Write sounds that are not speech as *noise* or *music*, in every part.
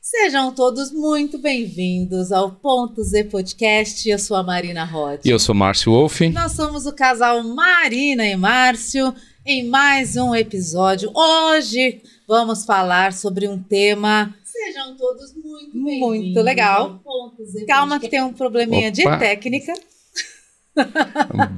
Sejam todos muito bem-vindos ao Ponto Z Podcast. Eu sou a Marina Rod. E eu sou Márcio Wolff. Nós somos o casal Marina e Márcio em mais um episódio. Hoje vamos falar sobre um tema. Sejam todos muito bem-vindos. Muito legal. Calma, que tem um probleminha Opa. de técnica.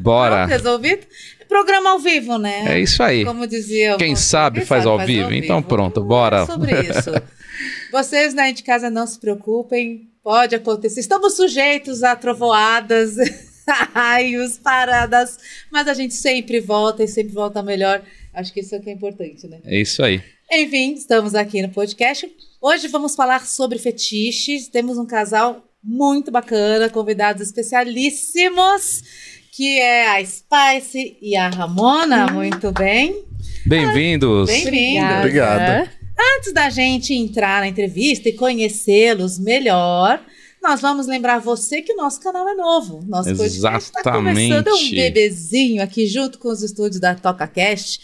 Bora. *laughs* Tá resolvido? Programa ao vivo, né? É isso aí. Como dizia. Quem sabe faz, sabe, ao, faz vivo. ao então vivo. Então pronto, bora. É sobre isso. *laughs* Vocês né, de casa não se preocupem, pode acontecer. Estamos sujeitos a trovoadas, *laughs* raios, paradas, mas a gente sempre volta e sempre volta melhor. Acho que isso é o que é importante, né? É isso aí. Enfim, estamos aqui no podcast. Hoje vamos falar sobre fetiches. Temos um casal muito bacana, convidados especialíssimos que é a Spice e a Ramona. Hum. Muito bem. Bem-vindos. Bem-vindos. Obrigada. Antes da gente entrar na entrevista e conhecê-los melhor, nós vamos lembrar você que o nosso canal é novo. Nosso tá Exatamente. está começando é um bebezinho aqui junto com os estúdios da TocaCast.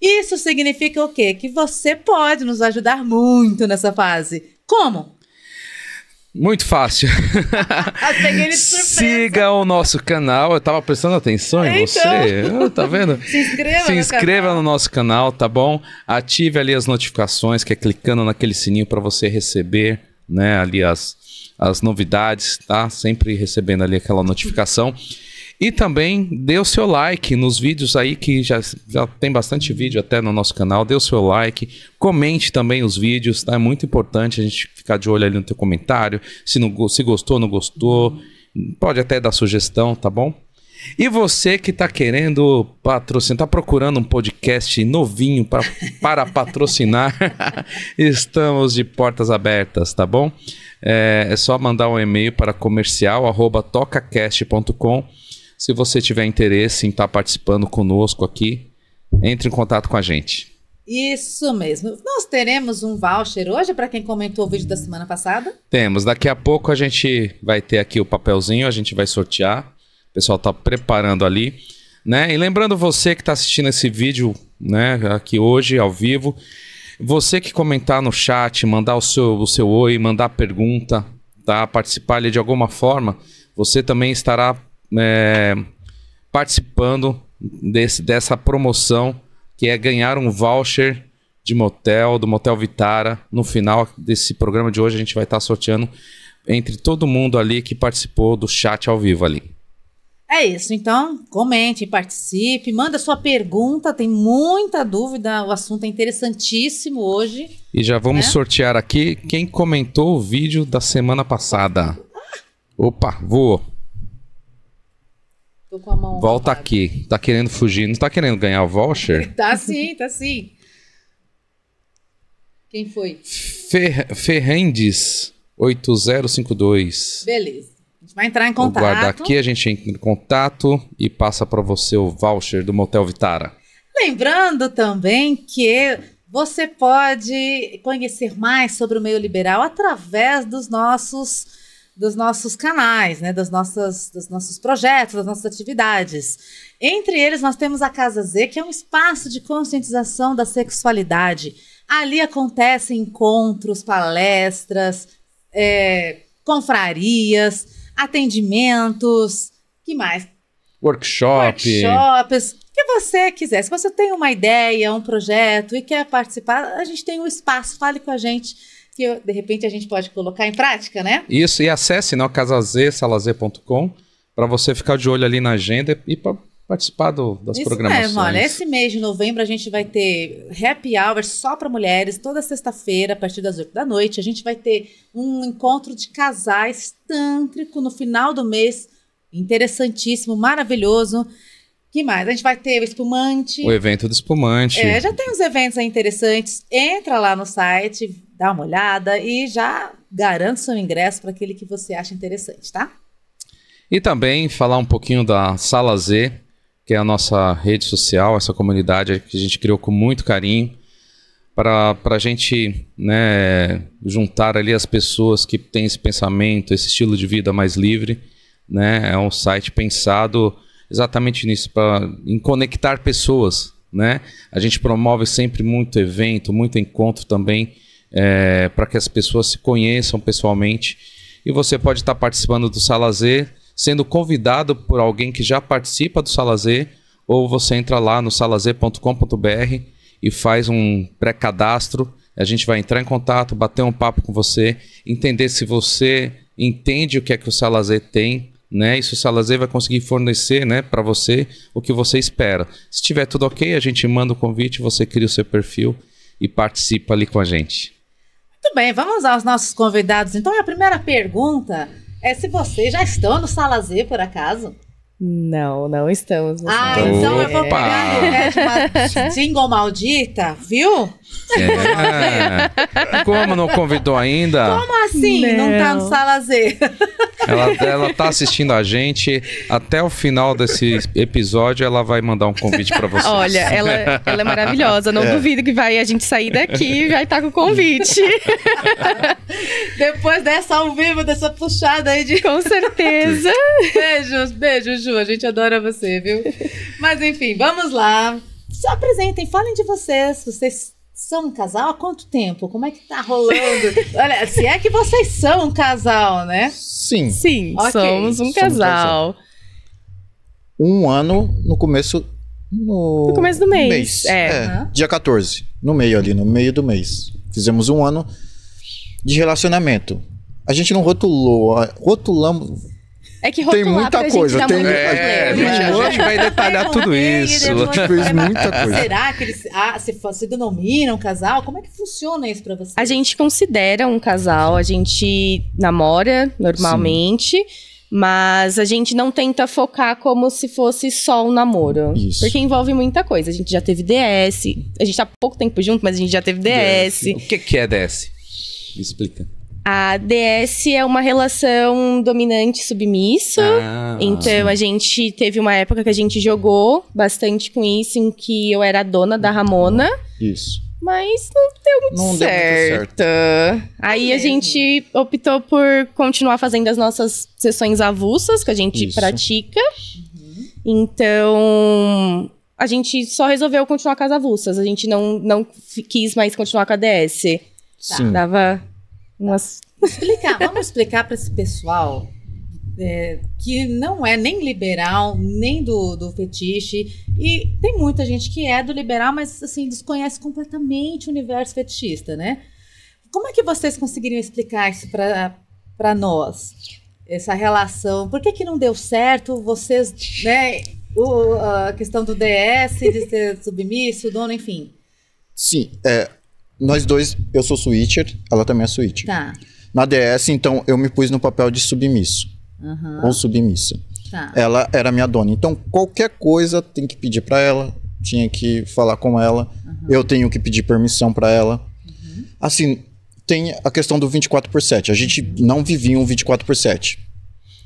Isso significa o quê? Que você pode nos ajudar muito nessa fase. Como? Muito fácil. *laughs* Siga o nosso canal. Eu tava prestando atenção em é, então. você. Ah, tá vendo? *laughs* Se inscreva, Se no, canal. no, nosso canal, tá bom? Ative ali as notificações, que é clicando naquele sininho para você receber, né, ali as, as novidades, tá? Sempre recebendo ali aquela notificação. E também dê o seu like nos vídeos aí, que já, já tem bastante vídeo até no nosso canal. Dê o seu like, comente também os vídeos, tá? É muito importante a gente ficar de olho ali no teu comentário. Se, não, se gostou, não gostou, pode até dar sugestão, tá bom? E você que está querendo patrocinar, está procurando um podcast novinho pra, para patrocinar, *laughs* estamos de portas abertas, tá bom? É, é só mandar um e-mail para comercial@tocacast.com se você tiver interesse em estar tá participando conosco aqui, entre em contato com a gente. Isso mesmo. Nós teremos um voucher hoje para quem comentou o vídeo da semana passada? Temos. Daqui a pouco a gente vai ter aqui o papelzinho, a gente vai sortear. O pessoal está preparando ali. Né? E lembrando você que está assistindo esse vídeo né, aqui hoje, ao vivo, você que comentar no chat, mandar o seu, o seu oi, mandar pergunta, tá? participar ali de alguma forma, você também estará é, participando desse, dessa promoção, que é ganhar um voucher de motel, do Motel Vitara. No final desse programa de hoje, a gente vai estar tá sorteando entre todo mundo ali que participou do chat ao vivo ali. É isso, então comente, participe, manda sua pergunta, tem muita dúvida, o assunto é interessantíssimo hoje. E já vamos né? sortear aqui quem comentou o vídeo da semana passada. Opa, voou. Tô com a mão. Volta aqui. Tá querendo fugir. Não tá querendo ganhar o voucher? *laughs* tá sim, tá sim. Quem foi? Fer Ferrendes 8052. Beleza. A gente vai entrar em contato. Guarda aqui, a gente entra em contato e passa para você o voucher do Motel Vitara. Lembrando também que você pode conhecer mais sobre o meio liberal através dos nossos dos nossos canais, né, das nossas, dos nossos projetos, das nossas atividades. Entre eles, nós temos a Casa Z, que é um espaço de conscientização da sexualidade. Ali acontecem encontros, palestras, é, confrarias, atendimentos, que mais? Workshop. Workshops. que você quiser. Se você tem uma ideia, um projeto e quer participar, a gente tem um espaço. Fale com a gente que eu, de repente a gente pode colocar em prática, né? Isso, e acesse não, né, casazsalazê.com para você ficar de olho ali na agenda e para participar do, das Isso programações. Mesmo, olha, esse mês de novembro a gente vai ter happy hour só para mulheres, toda sexta-feira, a partir das 8 da noite. A gente vai ter um encontro de casais tântrico no final do mês, interessantíssimo, maravilhoso. que mais? A gente vai ter o espumante. O evento do espumante. É, já tem uns eventos interessantes. Entra lá no site, dá uma olhada e já garante seu ingresso para aquele que você acha interessante, tá? E também falar um pouquinho da Sala Z, que é a nossa rede social, essa comunidade que a gente criou com muito carinho para a gente né, juntar ali as pessoas que têm esse pensamento, esse estilo de vida mais livre. Né? É um site pensado exatamente nisso, para em conectar pessoas. Né? A gente promove sempre muito evento, muito encontro também é, para que as pessoas se conheçam pessoalmente. E você pode estar participando do Salazer sendo convidado por alguém que já participa do Salazer ou você entra lá no salazê.com.br e faz um pré-cadastro. A gente vai entrar em contato, bater um papo com você, entender se você entende o que é que o Salazer tem, né? E se o Salazer vai conseguir fornecer, né, para você o que você espera. Se tiver tudo ok, a gente manda o convite, você cria o seu perfil e participa ali com a gente. Muito bem, vamos aos nossos convidados. Então, a primeira pergunta é se vocês já estão no Sala Z, por acaso? Não, não estamos. Ah, então Opa. eu vou pegar né, uma single *laughs* maldita, viu? É. *laughs* Como não convidou ainda? Como assim? Não, tá não tá no Sala Z. Ela, ela tá assistindo a gente. Até o final desse episódio, ela vai mandar um convite para vocês. Olha, ela, ela, é maravilhosa. Não é. duvido que vai a gente sair daqui e vai estar tá com o convite. *laughs* Depois dessa ao vivo, dessa puxada aí de. Com certeza. beijos, beijos, Ju a gente adora você, viu? *laughs* Mas enfim, vamos lá. Se apresentem, falem de vocês. Vocês são um casal há quanto tempo? Como é que tá rolando? *laughs* Olha, se é que vocês são um casal, né? Sim. Sim, okay. somos um casal. Um ano no começo. No, no começo do mês. mês. É. é uhum. Dia 14. No meio ali, no meio do mês. Fizemos um ano de relacionamento. A gente não rotulou. Rotulamos. É que tem muita coisa. tem... É, a, né? gente, a gente vai detalhar tudo é isso. A gente fez muita ah, coisa. Será que eles ah, se, se denominam um casal? Como é que funciona isso pra você? A gente considera um casal, a gente namora normalmente. Sim. Mas a gente não tenta focar como se fosse só um namoro. Isso. Porque envolve muita coisa. A gente já teve DS. A gente tá pouco tempo junto, mas a gente já teve DS. DS. O que, que é DS? Me explica. A DS é uma relação dominante-submisso. Ah, então, a gente teve uma época que a gente jogou bastante com isso, em que eu era a dona da Ramona. Isso. Mas não deu muito, não certo. Deu muito certo. Aí é a gente optou por continuar fazendo as nossas sessões avulsas, que a gente isso. pratica. Uhum. Então, a gente só resolveu continuar com as avulsas. A gente não, não quis mais continuar com a DS. Sim. Dava umas. Explicar, vamos explicar para esse pessoal é, que não é nem liberal, nem do, do fetiche. E tem muita gente que é do liberal, mas assim, desconhece completamente o universo fetichista, né? Como é que vocês conseguiriam explicar isso para nós? Essa relação. Por que, que não deu certo? Vocês, né? O, a questão do DS, de ser submisso, dono, enfim. Sim, é, nós dois, eu sou switcher, ela também é switcher. Tá. Na DS, então, eu me pus no papel de submisso. Uhum. Ou submissa. Tá. Ela era minha dona. Então, qualquer coisa tem que pedir para ela, tinha que falar com ela, uhum. eu tenho que pedir permissão para ela. Uhum. Assim, tem a questão do 24 por 7. A gente uhum. não vivia um 24 por 7.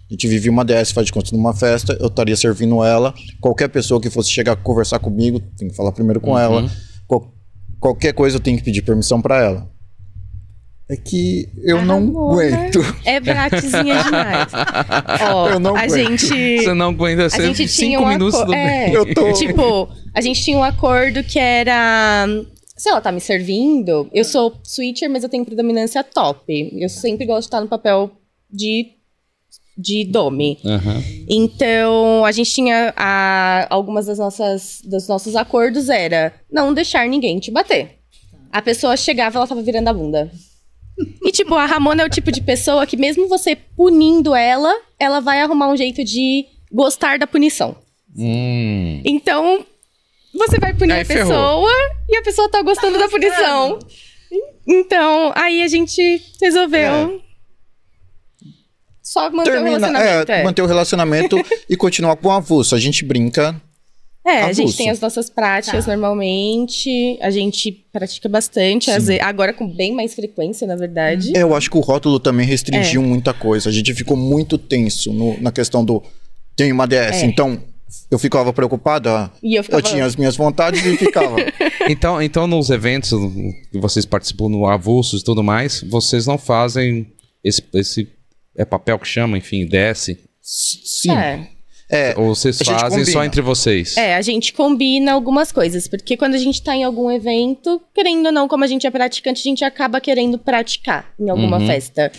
A gente vivia uma DS, faz de conta, numa festa, eu estaria servindo ela. Qualquer pessoa que fosse chegar a conversar comigo, tem que falar primeiro com ela uhum qualquer coisa eu tenho que pedir permissão para ela. É que eu não né? aguento. É bratizinha demais. Ó, *laughs* eu não a aguento. gente. Você não aguenta ser cinco um minutos do é, Eu tô... Tipo, a gente tinha um acordo que era. Se ela tá me servindo, eu sou switcher, mas eu tenho predominância top. Eu sempre gosto de estar no papel de de Domi. Uhum. Então, a gente tinha a, algumas das nossas dos nossos acordos era não deixar ninguém te bater. A pessoa chegava, ela tava virando a bunda. E tipo, a Ramona é o tipo de pessoa que mesmo você punindo ela, ela vai arrumar um jeito de gostar da punição. Hum. Então, você vai punir aí a pessoa ferrou. e a pessoa tá gostando tá da punição. Então, aí a gente resolveu é só manter Termina, o relacionamento. É, é. manter o relacionamento *laughs* e continuar com o avulso. A gente brinca. É, avulso. a gente tem as nossas práticas tá. normalmente, a gente pratica bastante, vezes, agora com bem mais frequência, na verdade. É, eu acho que o rótulo também restringiu é. muita coisa. A gente ficou muito tenso no, na questão do tem uma DS, é. então eu ficava preocupada. Eu, ficava... eu, tinha as minhas vontades e ficava. *laughs* então, então, nos eventos que vocês participam no Avulsos e tudo mais, vocês não fazem esse, esse é papel que chama, enfim, desce. Sim. É. É, Ou vocês fazem só entre vocês? É, a gente combina algumas coisas, porque quando a gente tá em algum evento, querendo ou não, como a gente é praticante, a gente acaba querendo praticar em alguma uhum. festa.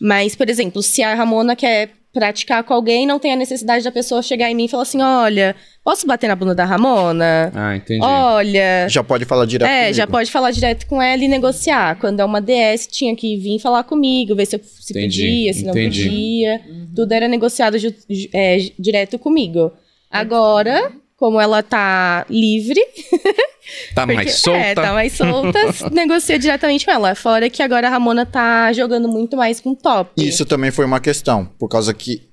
Mas, por exemplo, se a Ramona quer praticar com alguém, não tem a necessidade da pessoa chegar em mim e falar assim: olha, posso bater na bunda da Ramona? Ah, entendi. Olha. Já pode falar direto. É, comigo. já pode falar direto com ela e negociar. Quando é uma DS, tinha que vir falar comigo, ver se eu se entendi, se entendi. não entendia Uhum. Tudo era negociado é, direto comigo. Agora, como ela tá livre. *laughs* Tá porque, mais é, solta. É, tá mais solta, *laughs* negocia diretamente com ela. Fora que agora a Ramona tá jogando muito mais com top. Isso também foi uma questão, por causa que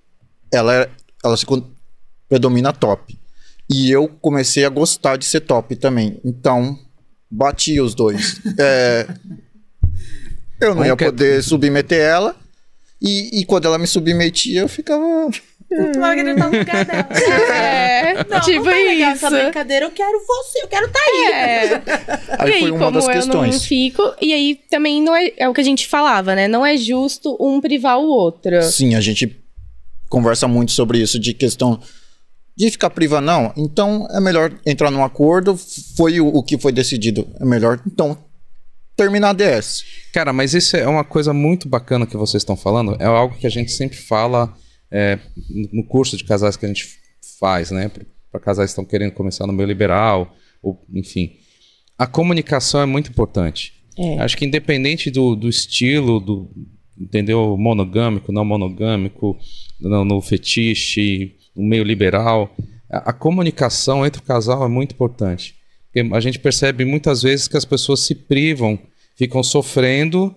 ela, é, ela se predomina top. E eu comecei a gostar de ser top também. Então, bati os dois. *laughs* É, eu não ia é? poder submeter ela. E, e quando ela me submetia, eu ficava. Logo no lugar dela. É. Não, tipo não tá legal isso. essa brincadeira, eu quero você, eu quero tá aí. É. aí, *laughs* aí foi uma das questões. Eu não fico, e aí também não é, é o que a gente falava, né? Não é justo um privar o outro. Sim, a gente conversa muito sobre isso, de questão de ficar priva não, então é melhor entrar num acordo, foi o, o, que foi decidido, é melhor então terminar a DS. Cara, mas isso é uma coisa muito bacana que vocês estão falando, é algo que a gente sempre fala é, no curso de casais que a gente faz, né? Para casais que estão querendo começar no meio liberal, ou, enfim. A comunicação é muito importante. É. Acho que independente do, do estilo, do entendeu monogâmico, não monogâmico, no, no fetiche, no meio liberal, a, a comunicação entre o casal é muito importante. Porque a gente percebe muitas vezes que as pessoas se privam, ficam sofrendo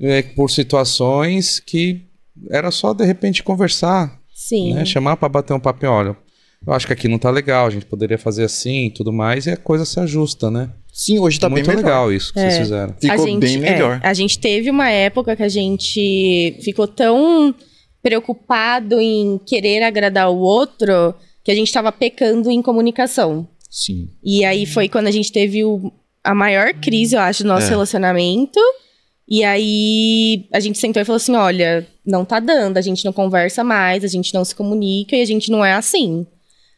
é, por situações que era só de repente conversar, Sim. Né? Chamar para bater um papinho, olha, eu acho que aqui não tá legal, a gente poderia fazer assim e tudo mais, e a coisa se ajusta, né? Sim, hoje tá Muito bem legal melhor. isso que é. vocês fizeram. Ficou gente, bem é, melhor. É, a gente teve uma época que a gente ficou tão preocupado em querer agradar o outro que a gente tava pecando em comunicação. Sim. E aí foi quando a gente teve o, a maior crise, eu acho, do nosso é. relacionamento. E aí a gente sentou e falou assim: olha, não tá dando, a gente não conversa mais, a gente não se comunica e a gente não é assim.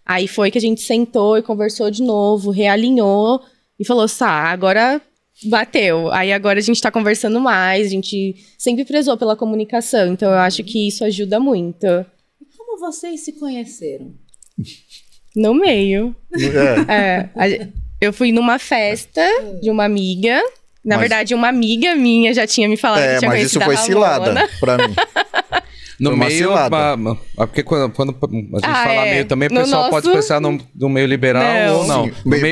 Aí foi que a gente sentou e conversou de novo, realinhou e falou: tá, agora bateu. Aí agora a gente tá conversando mais, a gente sempre prezou pela comunicação, então eu acho que isso ajuda muito. E como vocês se conheceram? No meio. É. é a, eu fui numa festa de uma amiga. Na mas... verdade, uma amiga minha já tinha me falado é, que tinha mas isso foi cilada pra mim. No meio, uma, uma, porque quando, quando a gente ah, fala é. meio também, o no pessoal nosso... pode pensar no, no, meio liberal não. ou não. Sim, meio, meio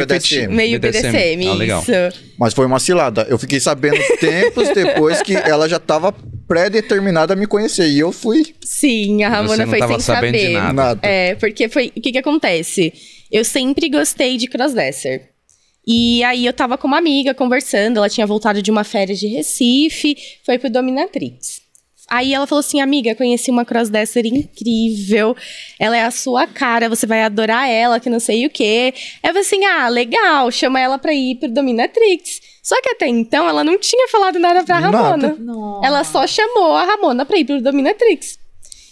Meio PDCM, PDCM. Ah, legal. Isso. Mas foi uma cilada. Eu fiquei sabendo *laughs* tempos depois que ela já estava pré-determinada a me conhecer. E eu fui. Sim, a Ramona foi sem saber. nada. É, porque foi. O que que acontece? Eu sempre gostei de crossdresser. E aí eu tava com uma amiga conversando, ela tinha voltado de uma férias de Recife, foi pro Dominatrix. Aí ela falou assim: amiga, conheci uma crossdresser incrível. Ela é a sua cara, você vai adorar ela, que não sei o quê. Aí eu falei assim: ah, legal, chama ela pra ir pro Dominatrix. Só que até então ela não tinha falado nada pra Ramona. Nada. Ela só chamou a Ramona pra ir pro Dominatrix.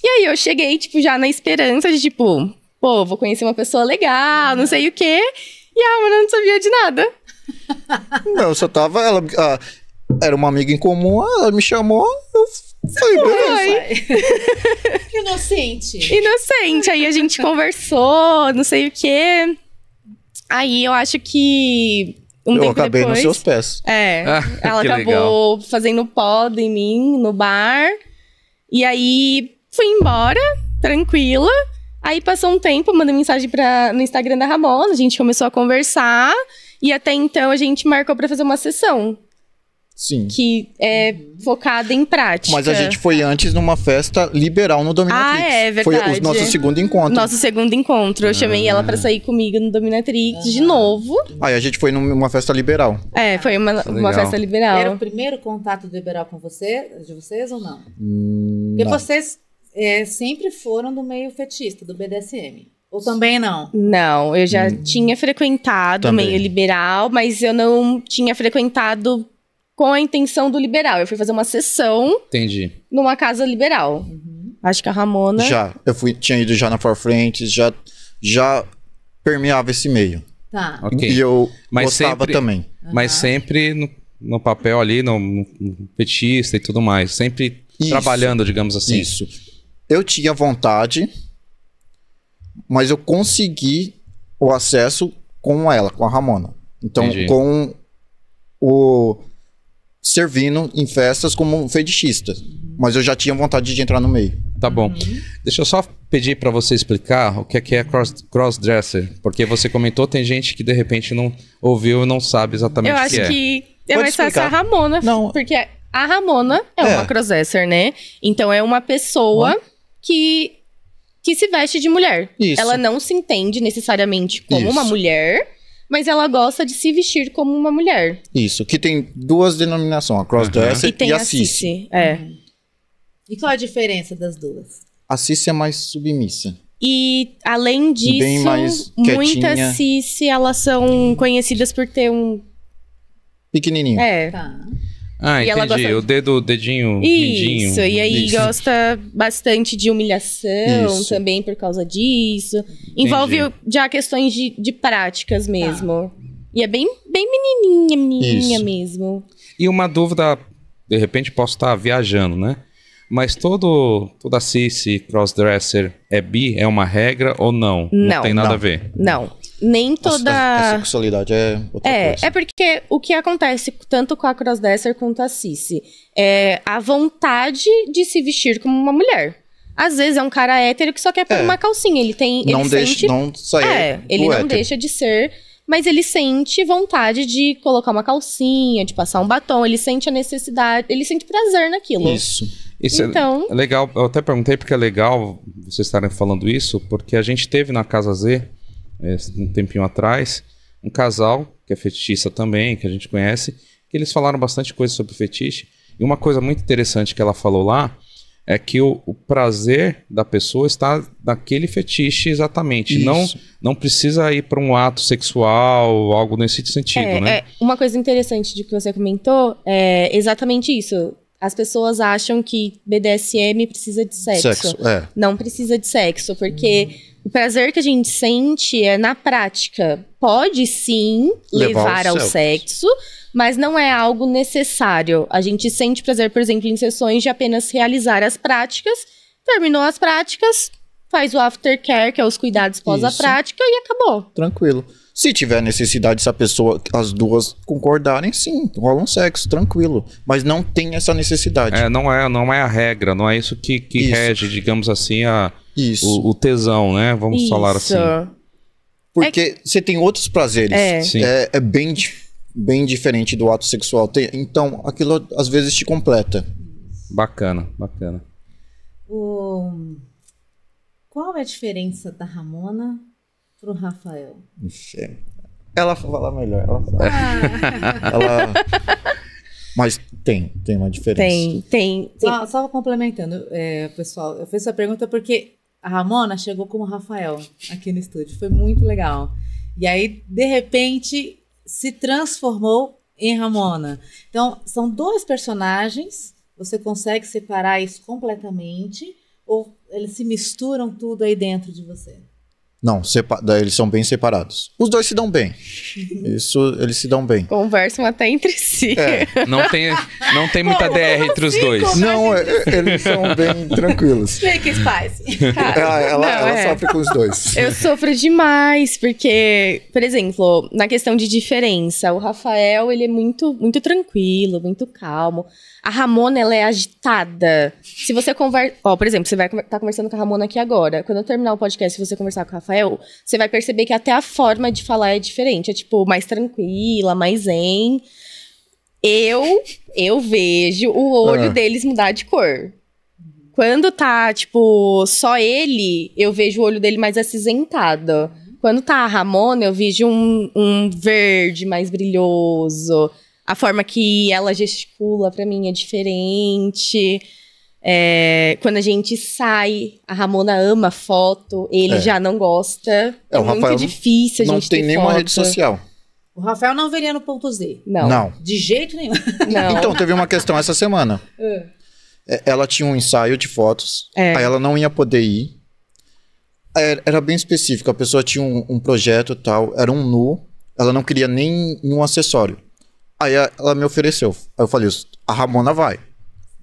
E aí eu cheguei, tipo, já na esperança de, tipo, pô, vou conhecer uma pessoa legal, não sei o quê. E a Amanda não sabia de nada. *laughs* Não, eu só tava. Ela, ah, era uma amiga em comum, ela me chamou, eu foi, Que *laughs* Inocente. Inocente. Aí a gente conversou, não sei o quê. Aí eu acho que. Um eu acabei depois, nos seus pés. É. *laughs* Ah, ela acabou legal. fazendo poda em mim no bar. E aí fui embora, tranquila. Aí passou um tempo, mandei mensagem pra, no Instagram da Ramona, a gente começou a conversar. E até então a gente marcou para fazer uma sessão. Sim. Que é focada em prática. Mas a gente foi antes numa festa liberal no Dominatrix. Ah, é verdade. É foi o nosso segundo encontro. Nosso segundo encontro. Eu ah. chamei ela para sair comigo no Dominatrix ah. de novo. Aí ah, a gente foi numa festa liberal. É, foi uma, uma festa liberal. Era o primeiro contato liberal com você, de vocês ou não? Hum, Porque não. vocês é, sempre foram do meio fetista, do BDSM. Ou também não? Não, eu já hum. tinha frequentado também. meio liberal, mas eu não tinha frequentado com a intenção do liberal. Eu fui fazer uma sessão. Entendi. Numa casa liberal. Uhum. Acho que a Ramona. Já, eu fui, tinha ido já na For Friends, já, já permeava esse meio. Tá. Okay. E eu mas gostava sempre, também. Uhum. Mas sempre no, no papel ali, no, no, petista e tudo mais. Sempre Isso. trabalhando, digamos assim. Isso eu tinha vontade, mas eu consegui o acesso com ela, com a Ramona. Então, Entendi. com o servindo em festas como fetichista. Mas eu já tinha vontade de entrar no meio. Tá bom. Uhum. Deixa eu só pedir para você explicar o que é, que é cross, crossdresser. Porque você comentou, tem gente que de repente não ouviu e não sabe exatamente eu o que é. Eu acho que é Pode mais fácil a Ramona. Não. Porque a Ramona é, é. uma crossdresser, né? Então é uma pessoa que que se veste de mulher. Isso. Ela não se entende necessariamente como Isso. uma mulher, mas ela gosta de se vestir como uma mulher. Isso, que tem duas denominações, a crossdresser uhum. e, e a cis. É. Uhum. E qual a diferença das duas? A cis é mais submissa. E além disso, muitas Cici elas são conhecidas por ter um pequenininho. É. Tá. Ah, e entendi. Gosta... O dedo, o dedinho, Isso, e aí isso. gosta bastante de humilhação isso. também por causa disso. Entendi. Envolve já questões de, de práticas tá. mesmo. Ah. E é bem, bem menininha, menininha isso. mesmo. E uma dúvida, de repente posso estar viajando, né? Mas todo, toda Cici, crossdresser é bi? É uma regra ou não? Não, não tem nada não, a ver. Não nem toda. A, a, a sexualidade é outra é, coisa. É porque o que acontece tanto com a crossdresser quanto a Cici é a vontade de se vestir como uma mulher. Às vezes é um cara hétero que só quer pôr é. uma calcinha. Ele tem. Não ele deixa. Sente, não só é, ele não hétero. deixa de ser. Mas ele sente vontade de colocar uma calcinha, de passar um batom, ele sente a necessidade, ele sente prazer naquilo. Isso. Isso é então... é legal. Eu até perguntei porque é legal vocês estarem falando isso, porque a gente teve na Casa Z é, um tempinho atrás, um casal, que é fetichista também, que a gente conhece, que eles falaram bastante coisa sobre fetiche. E uma coisa muito interessante que ela falou lá é que o, o prazer da pessoa está naquele fetiche exatamente. Não não precisa ir para um ato sexual, algo nesse sentido, é, né? É, uma coisa interessante de que você comentou é exatamente isso. As pessoas acham que BDSM precisa de sexo. sexo é. Não precisa de sexo, porque o prazer que a gente sente é na prática. Pode sim levar, levar ao sexo. mas não é algo necessário. A gente sente prazer, por exemplo, em sessões de apenas realizar as práticas. Terminou as práticas, faz o aftercare, que é os cuidados pós a prática, e acabou. Tranquilo. Se tiver necessidade, se a pessoa, as duas concordarem, sim, rola um sexo, tranquilo. Mas não tem essa necessidade. É, não é, não é a regra, não é isso que, que isso. rege, digamos assim, a, o, o, tesão, né? Vamos isso. falar assim. Porque é você tem outros prazeres. É, é, é bem, bem diferente do ato sexual. Tem, então, aquilo às vezes te completa. Bacana, bacana. O... Qual é a diferença da Ramona pro Rafael? Ixi, ela fala melhor, ela Ah. ela... Mas tem, tem uma diferença. Tem, tem. tem. Só, só complementando, é, pessoal, eu fiz essa pergunta porque a Ramona chegou como Rafael aqui no estúdio, foi muito legal. E aí, de repente, se transformou em Ramona. Então, são dois personagens, você consegue separar isso completamente ou eles se misturam tudo aí dentro de você? Não, eles são bem separados. Os dois se dão bem. *laughs* Isso, eles se dão bem. Conversam até entre si. É. *laughs* Não tem, não tem muita DR entre os assim, dois. Não, é, é, eles são bem tranquilos. Fake *laughs* que Cara, ela, não, ela é. sofre com os dois. Eu sofro demais, porque, por exemplo, na questão de diferença, o Rafael, ele é muito, muito tranquilo, muito calmo. A Ramona, ela é agitada. Se você conversa. Ó, por exemplo, você vai tá conversando com a Ramona aqui agora. Quando eu terminar o podcast, se você conversar com o Rafael, você vai perceber que até a forma de falar é diferente. É, tipo, mais tranquila, mais zen. Eu, eu vejo o olho ah. deles mudar de cor. Quando tá, tipo, só ele, eu vejo o olho dele mais acinzentado. Quando tá a Ramona, eu vejo um, um verde mais brilhoso a forma que ela gesticula para mim é diferente. É, quando a gente sai, a Ramona ama foto, ele é. já não gosta. É, é o muito Rafael difícil a gente Não tem nenhuma foto. rede social. O Rafael não veria no ponto Z. Não. não. De jeito nenhum. *laughs* Não. Então, teve uma questão essa semana. É. É, ela tinha um ensaio de fotos, aí ela não ia poder ir. Era, era bem específico, a pessoa tinha um, um projeto tal, era um nu, ela não queria nem um acessório. Aí ela me ofereceu. Aí eu falei, a Ramona vai.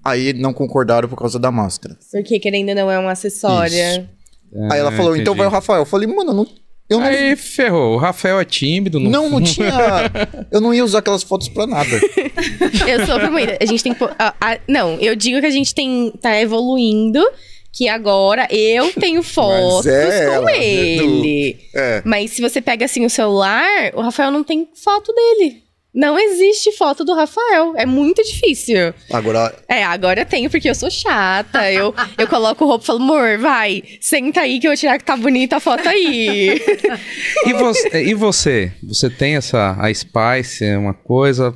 Aí não concordaram por causa da máscara. Porque querendo não é um acessório. Ah, aí ela falou, entendi. então vai o Rafael. Eu falei, mano, não eu não... Aí ferrou. O Rafael é tímido. Não, não, não *laughs* tinha. eu não ia usar aquelas fotos pra nada. *laughs* eu sou muito. A gente tem. Ah, não, eu digo que a gente tem tá evoluindo. Que agora eu tenho *laughs* fotos é com ela, ele. É. Mas se você pega assim o celular, o Rafael não tem foto dele. Não existe foto do Rafael. É muito difícil. Agora. É, agora eu tenho, porque eu sou chata. Eu, eu coloco roupa e falo, amor, vai, senta aí que eu vou tirar que tá bonita a foto aí. *laughs* e, você, e você? Você tem essa. A Spice é uma coisa.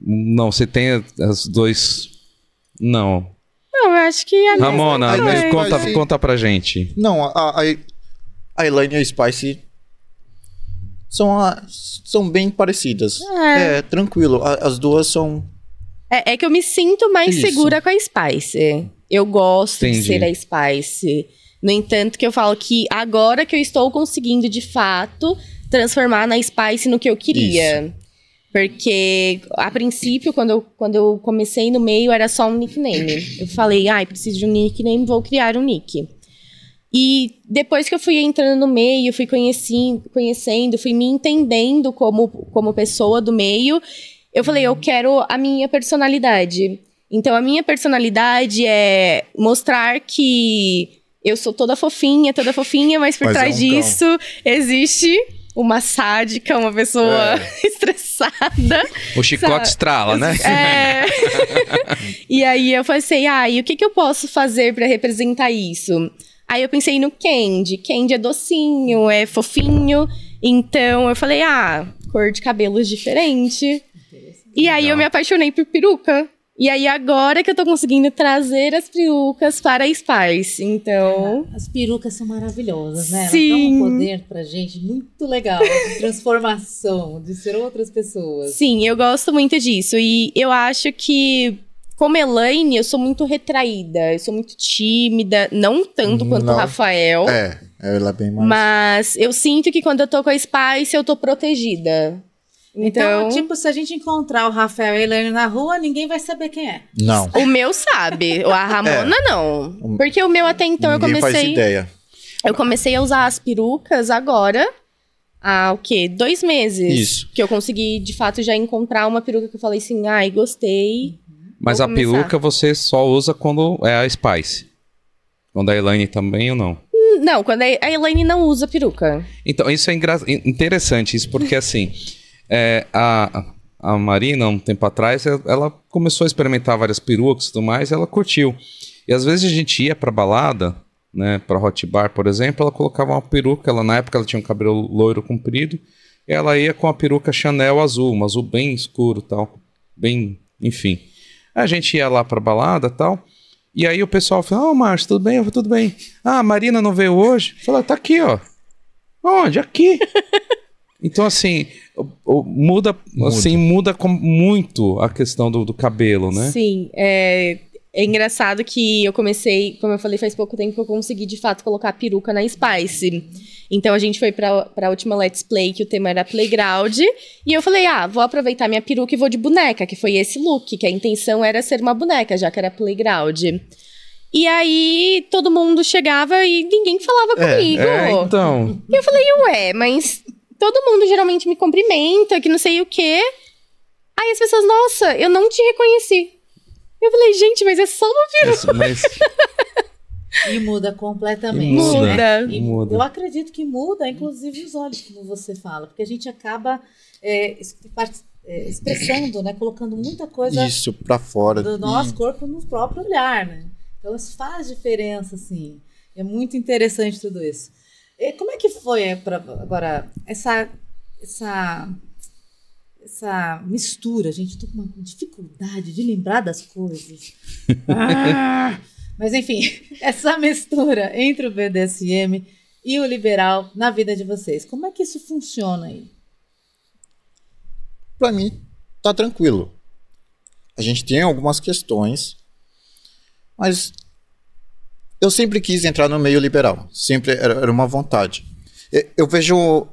Não, você tem as dois. Não. Não, eu acho que a Ramona, mesma coisa. conta, conta pra gente. Não, a, a, a Elaine e a Spice são, a, são bem parecidas. É, é tranquilo. A, as duas são. É, é, que eu me sinto mais Isso. segura com a Spice. Eu gosto Entendi. de ser a Spice. No entanto, que eu falo que agora que eu estou conseguindo de fato transformar na Spice no que eu queria. Isso. Porque, a princípio, quando eu, quando eu comecei no meio, era só um nickname. Eu falei, ai, ah, preciso de um nickname, vou criar um nick. E depois que eu fui entrando no meio, fui conheci, conhecendo, fui me entendendo como, como pessoa do meio, eu falei, eu quero a minha personalidade. Então, a minha personalidade é mostrar que eu sou toda fofinha, toda fofinha, mas por mas trás é um disso cão. existe uma sádica, uma pessoa é. *laughs* estressada. O chicote sabe? estrala, né? É. *laughs* e aí eu pensei, assim, ah, e o que, que eu posso fazer para representar isso? Aí eu pensei no Candy. Candy é docinho, é fofinho. Então eu falei, ah, cor de cabelos diferente. E aí Legal. eu me apaixonei por peruca. E aí agora que eu tô conseguindo trazer as perucas para a Spice, então... As perucas são maravilhosas, né? Sim. Elas dão um poder pra gente muito legal, de *laughs* transformação, de ser outras pessoas. Sim, eu gosto muito disso e eu acho que como Elaine, eu sou muito retraída, eu sou muito tímida, não tanto quanto não. o Rafael. É, ela é bem mais. Mas eu sinto que quando eu tô com a Spice, eu tô protegida. Então, então, tipo, se a gente encontrar o Rafael e a Elaine na rua, ninguém vai saber quem é. Não. O meu sabe, a Ramona é. não. Porque o meu até então ninguém eu comecei. Faz ideia. Eu comecei a usar as perucas agora. Há o quê? Dois meses. Isso. Que eu consegui, de fato, já encontrar uma peruca que eu falei assim, ai, gostei. Mas a peruca você só usa quando é a Spice. Quando a Elaine também ou não? Hum, não, quando a Elaine não usa peruca. Então, isso é interessante, isso porque assim, *laughs* é, a, a Marina, um tempo atrás, ela começou a experimentar várias perucas e tudo mais, e ela curtiu. E às vezes a gente ia pra balada, né, pra hot bar, por exemplo, ela colocava uma peruca, ela, na época ela tinha um cabelo loiro comprido, e ela ia com a peruca Chanel azul, um azul bem escuro tal, bem, enfim. A gente ia lá pra balada e tal. E aí o pessoal falou: Ó, oh, Márcio, tudo bem? Eu falei, tudo bem. Ah, a Marina não veio hoje? Falou: tá aqui, ó. Onde? Aqui. *laughs* então, assim, assim, muda, muda. assim, muda muito a questão do, do cabelo, né? Sim. É, é engraçado que eu comecei, como eu falei, faz pouco tempo eu consegui de fato colocar a peruca na Spice. Então a gente foi pra, pra última Let's Play, que o tema era Playground. E eu falei, ah, vou aproveitar minha peruca e vou de boneca, que foi esse look, que a intenção era ser uma boneca, já que era Playground. E aí todo mundo chegava e ninguém falava é, comigo. É, então. E eu falei, ué, mas todo mundo geralmente me cumprimenta, que não sei o quê. Aí as pessoas, nossa, eu não te reconheci. Eu falei, gente, mas é só uma peruca. É mas... E muda completamente. E muda, né? e muda. Eu acredito que muda, inclusive os olhos, como você fala, porque a gente acaba é, é, expressando, né, colocando muita coisa Isso, pra fora. do nosso corpo no próprio olhar. Né? Então isso faz diferença, assim. É muito interessante tudo isso. E como é que foi é, pra, agora essa, essa essa mistura. Gente, estou com uma dificuldade de lembrar das coisas. *laughs* Ah! Mas, enfim, *laughs* essa mistura entre o BDSM e o liberal na vida de vocês. Como é que isso funciona aí? Para mim, tá tranquilo. A gente tem algumas questões, mas eu sempre quis entrar no meio liberal. Sempre era uma vontade. Eu vejo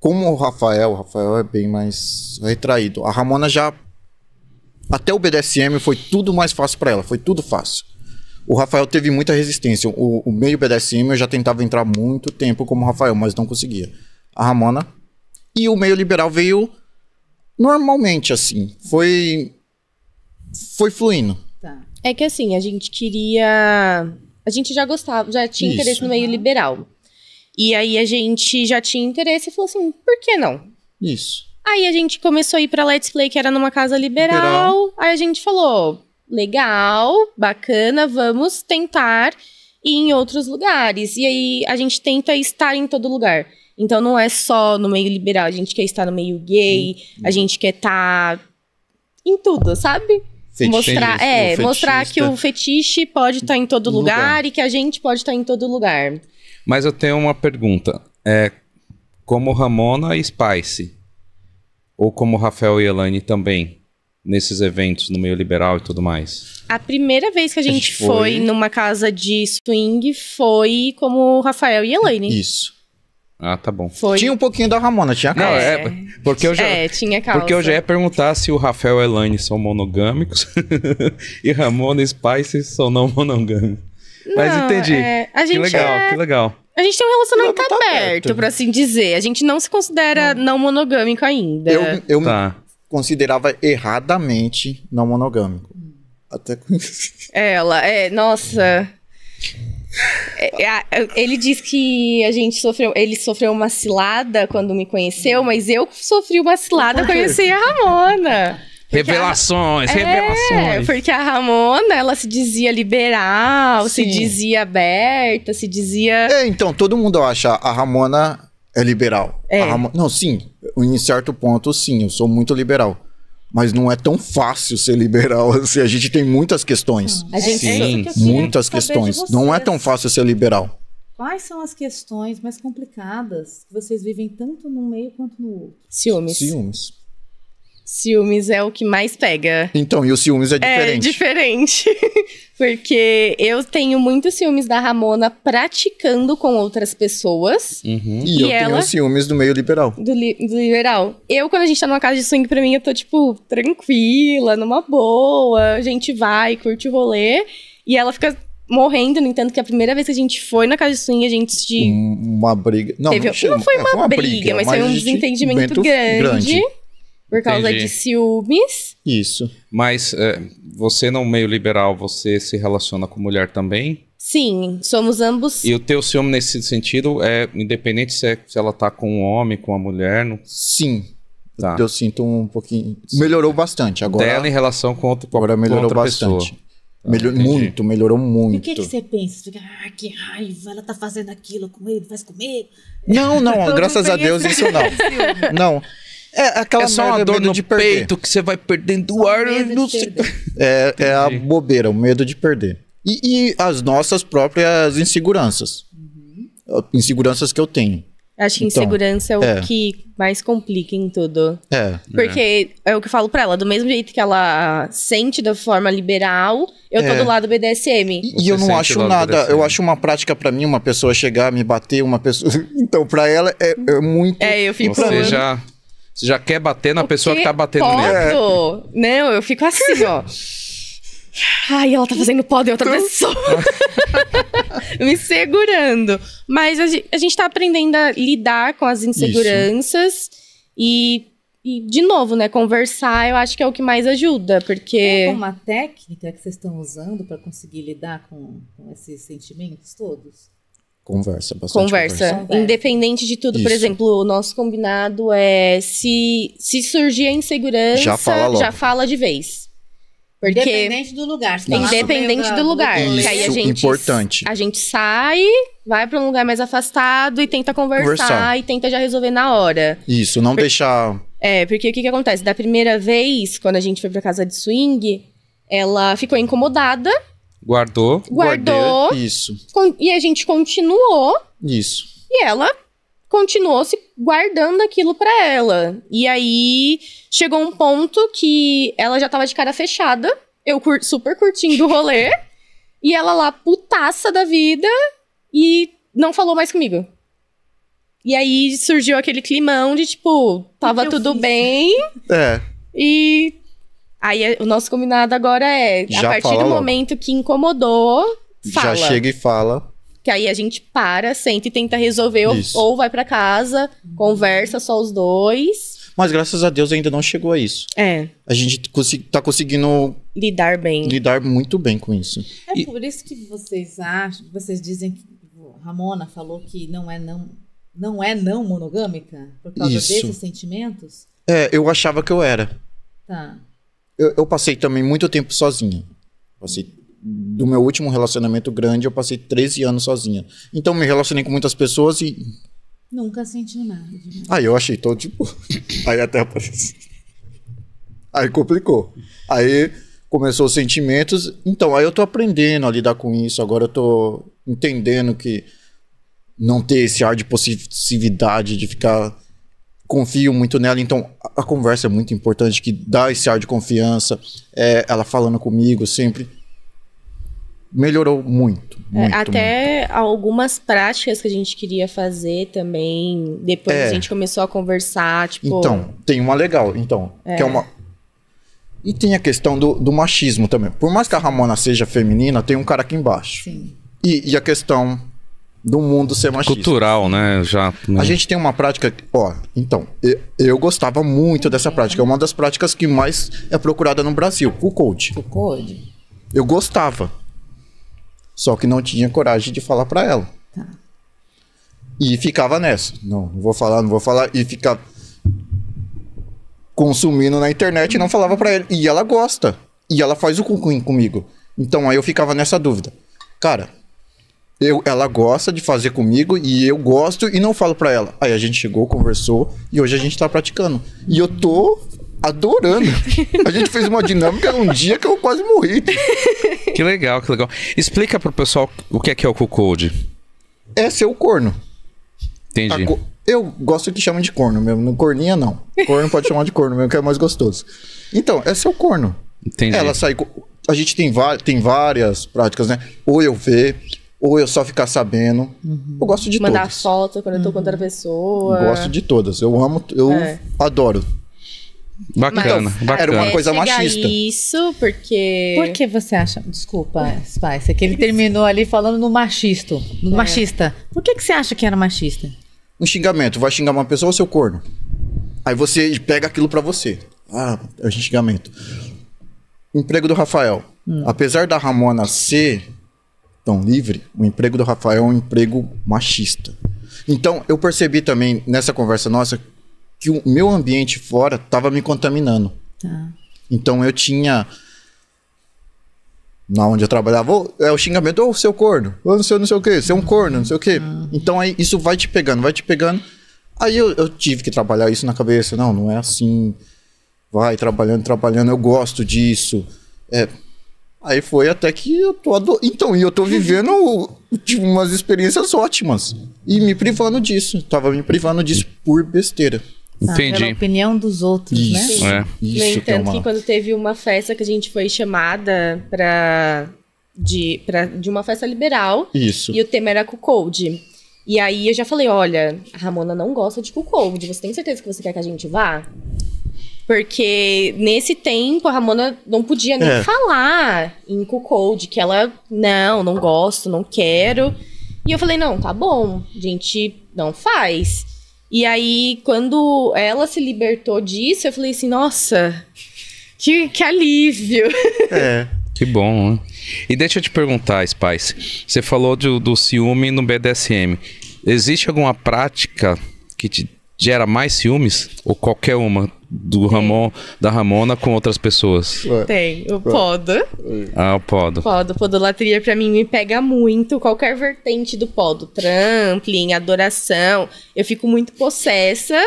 como o Rafael, o Rafael é bem mais retraído. A Ramona já até o BDSM foi tudo mais fácil para ela, foi tudo fácil. O Rafael teve muita resistência. O, o, meio BDSM eu já tentava entrar muito tempo como Rafael, mas não conseguia. A Ramona e o meio liberal veio normalmente assim, foi foi fluindo. Tá. É que assim, a gente queria a gente já gostava, já tinha Isso. interesse no meio liberal. E aí a gente já tinha interesse e falou assim: por que não? Isso. Aí a gente começou a ir pra Let's Play, que era numa casa liberal. liberal. Aí a gente falou: legal, bacana, vamos tentar ir em outros lugares. E aí a gente tenta estar em todo lugar. Então não é só no meio liberal, a gente quer estar no meio gay, Sim. a gente quer estar tá em tudo, sabe? Fetiche, mostrar, é, mostrar que o fetiche pode tá estar em todo lugar, lugar, e que a gente pode estar tá em todo lugar. Mas eu tenho uma pergunta. É, como Ramona e Spice, ou como Rafael e Elaine também, nesses eventos no meio liberal e tudo mais? A primeira vez que a gente, a gente foi... foi... numa casa de swing foi como Rafael e Elaine. Isso. Ah, tá bom. Foi. Tinha um pouquinho da Ramona, tinha calça. Não, é, é porque eu já, é, tinha calça. Porque eu já ia perguntar se o Rafael e Elaine são monogâmicos *laughs* e Ramona e Spice são não monogâmicos. Mas não, entendi. É, a gente que legal, é... que legal. A gente tem um relacionamento tá aberto, aberto, por assim dizer. A gente não se considera não, não monogâmico ainda. Eu, eu tá. me considerava erradamente não monogâmico. Até Ela, é, nossa. É, é, ele diz que a gente sofreu, ele sofreu uma cilada quando me conheceu, mas eu sofri uma cilada quando conheci a Ramona. Revelações, a... é, revelações. Porque a Ramona, ela se dizia liberal, Sim. se dizia aberta, se dizia. É, então, todo mundo acha a Ramona é liberal. É. Não, sim, em certo ponto, sim, eu sou muito liberal. Mas não é tão fácil ser liberal *laughs* assim. A gente tem muitas questões. Ah, a gente sim. Que muitas questões. Não é tão fácil ser liberal. Quais são as questões mais complicadas que vocês vivem tanto num meio quanto no outro? Ciúmes. Ciúmes. Ciúmes é o que mais pega. Então, e o ciúmes é diferente. É diferente. *laughs* Porque eu tenho muitos ciúmes da Ramona praticando com outras pessoas. Uhum. E, e, eu ela... tenho ciúmes do meio liberal. Do, li... do, liberal. Eu, quando a gente tá numa casa de swing, pra mim, eu tô, tipo, tranquila, numa boa. A gente vai, curte o rolê. E ela fica morrendo, no entanto, que a primeira vez que a gente foi na casa de swing, a gente... De... Uma briga. Não, Teve... não, chama... não foi é, uma, é, foi uma briga, briga, mas, mas foi um desentendimento grande. grande por causa Entendi. de ciúmes. Isso. Mas é, você não meio liberal, você se relaciona com mulher também? Sim, somos ambos. E o teu ciúme nesse sentido é independente se, é, se ela tá com um homem, com uma mulher? Não... Sim. Tá. Eu sinto um pouquinho. Melhorou bastante agora. Dela em relação com outro Agora melhorou bastante. Tá, Melhor, muito, melhorou muito. E o que, você pensa? Você fica, ah, que raiva, ela tá fazendo aquilo com ele, faz comigo. Não, não, *laughs* graças a Deus isso não. *laughs* É não, é aquela é só uma dor no peito que você vai perdendo o ar. Não sei. É, é a bobeira, o medo de perder. E, e as nossas próprias inseguranças. Uhum. Inseguranças que eu tenho. Acho que então, insegurança é o é. que mais complica em tudo. É. Porque é. é. o que eu falo pra ela, do mesmo jeito que ela sente da forma liberal, eu é. tô do lado BDSM. E, e eu não acho nada, BDSM. eu acho uma prática para mim, uma pessoa chegar, me bater, uma pessoa. *laughs* então, pra ela é, é, muito. É, eu fico. Você já você já quer bater na o pessoa que, que tá batendo podo? nele. É. Não, eu fico assim, ó. *laughs* Ai, ela tá fazendo pó de outra pessoa. *laughs* Me segurando. Mas a gente tá aprendendo a lidar com as inseguranças e e, de novo, né, conversar eu acho que é o que mais ajuda, porque. É uma técnica que vocês estão usando para conseguir lidar com, com, esses sentimentos todos? Conversa, bastante conversa. conversa. Independente de tudo. Isso. Por exemplo, o nosso combinado é se, se surgir a insegurança, já fala, já fala de vez. Porque independente do lugar. Tá independente do lugar. Isso, aí a gente, importante. A gente sai, vai para um lugar mais afastado e tenta conversar, conversar, e tenta já resolver na hora. Isso, não Por... deixar... É, porque o que que acontece? Da primeira vez, quando a gente foi pra casa de swing, ela ficou incomodada Guardou. Guardou. Guardei, isso. e a gente continuou. Isso. E ela continuou se guardando aquilo para ela. E aí chegou um ponto que ela já tava de cara fechada, eu cur- super curtindo o rolê, *laughs* e ela lá putaça da vida e não falou mais comigo. E aí surgiu aquele climão de tipo, tava tudo fiz? bem. *laughs* É. E Aí é, o nosso combinado agora é, Já a partir do logo. momento que incomodou, fala. Já chega e fala. Que aí a gente para, senta e tenta resolver, ou, ou vai para casa, conversa só os dois. Mas graças a Deus ainda não chegou a isso. É. A gente tá conseguindo lidar bem. Lidar muito bem com isso. É e... por isso que vocês acham, vocês dizem que Ramona falou que não é não, não é não monogâmica por causa isso. desses sentimentos? É, eu achava que eu era. Tá. Eu, eu passei também muito tempo sozinha. Passei do meu último relacionamento grande, eu passei 13 anos sozinha. Então me relacionei com muitas pessoas e. Nunca senti nada. Aí eu achei todo tipo. *laughs* Aí até apareceu. Aí complicou. Aí começou os sentimentos. Então, aí eu tô aprendendo a lidar com isso. Agora eu tô entendendo que não ter esse ar de possessividade, de ficar confio muito nela, então a conversa é muito importante, que dá esse ar de confiança, é, ela falando comigo sempre. Melhorou muito. É, muito até muito. algumas práticas que a gente queria fazer também. Depois é. a gente começou a conversar. Tipo... Então, tem uma legal, então. É. Que é uma. E tem a questão do, do, machismo também. Por mais que a Ramona seja feminina, tem um cara aqui embaixo. Sim. E, e a questão do mundo ser machista. Cultural, né? Já. Né? A gente tem uma prática. Ó, então, eu, eu gostava muito dessa prática. É uma das práticas que mais é procurada no Brasil, o code. O code. Eu gostava. Só que não tinha coragem de falar para ela. Tá. E ficava nessa. Não, não vou falar, não vou falar. E ficava consumindo na internet e não falava para ela. E ela gosta. E ela faz o cuncuim comigo. Então aí eu ficava nessa dúvida. Cara, eu, ela gosta de fazer comigo e eu gosto e não falo para ela. Aí a gente chegou, conversou e hoje a gente tá praticando. E eu tô adorando. A gente fez uma dinâmica num dia que eu quase morri. *laughs* Que legal, que legal. Explica pro pessoal o que é que é o cuckold. É ser o corno. Entendi. Co... Eu gosto que chamam de corno mesmo. Não corninha, não. Corno pode chamar de corno mesmo, que é mais gostoso. Então, é ser o corno. Entendi. Ela sai. A gente tem, tem várias práticas, né? Ou eu ver, ou eu só ficar sabendo. Uhum. Eu gosto de Mandar todas. Mandar foto quando eu tô com outra uhum. pessoa. Gosto de todas. Eu amo, eu é. adoro. Bacana, bacana. Era uma é, coisa machista. Isso, porque. Por que você acha. Desculpa, Spice, é que ele terminou ali falando no machisto. No é. machista. Por que, que você acha que era machista? Um xingamento. Vai xingar uma pessoa ou seu corno? Aí você pega aquilo para você. Ah, é um xingamento. Emprego do Rafael. Hum. Apesar da Ramona ser tão livre, o emprego do Rafael é um emprego machista. Então, eu percebi também nessa conversa nossa que o meu ambiente fora estava me contaminando. Tá. Então, eu tinha. Na onde eu trabalhava, oh, é o xingamento, ou oh, seu corno, ou oh, não sei, não sei o que, você é um corno, não sei o que. Ah. Então, aí isso vai te pegando, vai te pegando. Aí eu, eu tive que trabalhar isso na cabeça. Não, não é assim. Vai trabalhando, trabalhando, eu gosto disso. É, Aí foi até que eu tô Então, e eu tô vivendo tipo, umas experiências ótimas. E me privando disso. Tava me privando disso por besteira. Ah, Entendi. Ah, opinião dos outros, né? Isso, né? É. Isso, no entanto, que, é uma... que, quando teve uma festa que a gente foi chamada pra. De, pra, de uma festa liberal. Isso. E o tema era Cuckold. E aí eu já falei: olha, a Ramona não gosta de Cuckold. Você tem certeza que você quer que a gente vá? Porque nesse tempo a Ramona não podia nem é. falar em Cuckold, que ela, não, não gosto, não quero. E eu falei, não, tá bom, a gente não faz. E aí, quando ela se libertou disso, eu falei assim, nossa, que, que alívio. *laughs* É. Que bom, né? E deixa eu te perguntar, Spice. Você falou do, do ciúme no BDSM. Existe alguma prática que te gera mais ciúmes? Ou qualquer uma? do Tem. Ramon, da Ramona com outras pessoas. Tem, o podo. Ah, o podo. Podo, podolatria pra mim me pega muito, qualquer vertente do podo, trampling, adoração, eu fico muito possessa.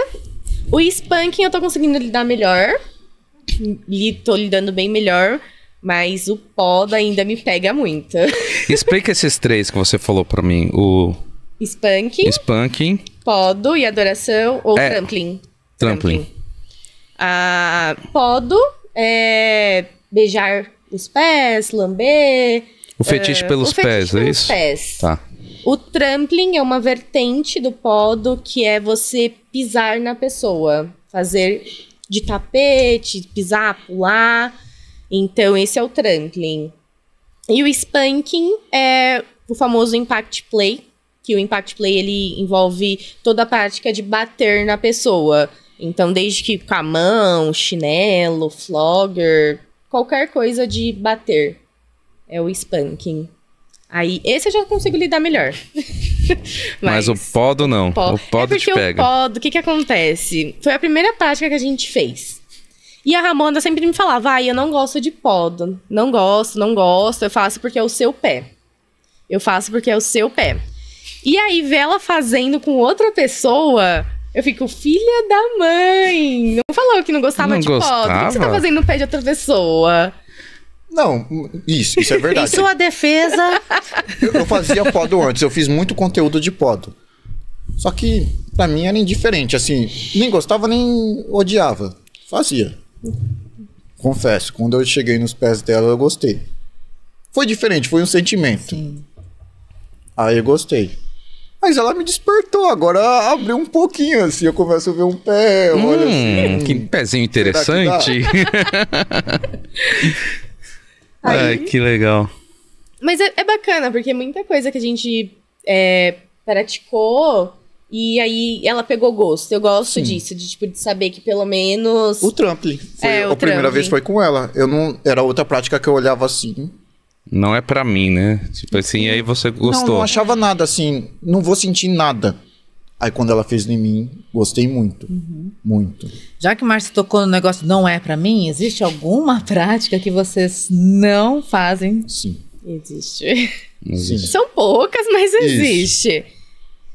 O spanking eu tô conseguindo lidar melhor, li, tô lidando bem melhor, mas o podo ainda me pega muito. *laughs* Explica esses três que você falou pra mim, o... Spanking, spanking podo e adoração ou é, trampling. Trampling. trampling a podo é beijar os pés, lamber. O fetiche é, pelos o pés, fetiche é pelos isso? Pés. Tá. O trampling é uma vertente do podo que é você pisar na pessoa, fazer de tapete, pisar, pular. Então, esse é o trampling. E o spanking é o famoso impact play, que o impact play ele envolve toda a prática é de bater na pessoa. Então, desde que com a mão, chinelo, flogger, qualquer coisa de bater é o spanking. Aí, esse eu já consigo lidar melhor. Mas, *laughs* Mas, o podo não. O podo, o podo é te pega. O podo, o que que acontece? Foi a primeira prática que a gente fez. E a Ramona sempre me falava, vai, ah, eu não gosto de podo. Não gosto, não gosto. Eu faço porque é o seu pé. Eu faço porque é o seu pé. E aí, ver ela fazendo com outra pessoa eu fico, filha da mãe! Não falou que não gostava não de gostava. O que você tá fazendo no pé de outra pessoa? Não, isso, isso é *laughs* verdade. em sua defesa. *laughs* eu, eu fazia podo antes, eu fiz muito conteúdo de podo. Só que para mim era indiferente, assim, nem gostava nem odiava. Fazia. Confesso, quando eu cheguei nos pés dela, eu gostei. Foi diferente, foi um sentimento. Sim. Aí eu gostei. Mas ela me despertou, agora abriu um pouquinho, assim, eu começo a ver um pé, hum, olha assim. Que pezinho interessante. Que *laughs* Aí... Ai, que legal. Mas é, é, bacana, porque muita coisa que a gente é, praticou e aí ela pegou gosto. Eu gosto Sim. disso, de, tipo, de saber que pelo menos. O trampling. É, foi, é, a, a primeira vez foi com ela. Eu não. Era outra prática que eu olhava assim não é para mim, né? Tipo assim, aí você gostou. Não, não achava nada, assim, não vou sentir nada. Aí quando ela fez em mim, gostei muito. Uhum. Muito. Já que o Márcio tocou no negócio não é para mim, existe alguma *laughs* prática que vocês não fazem? Sim. Existe. existe. São poucas, mas existe.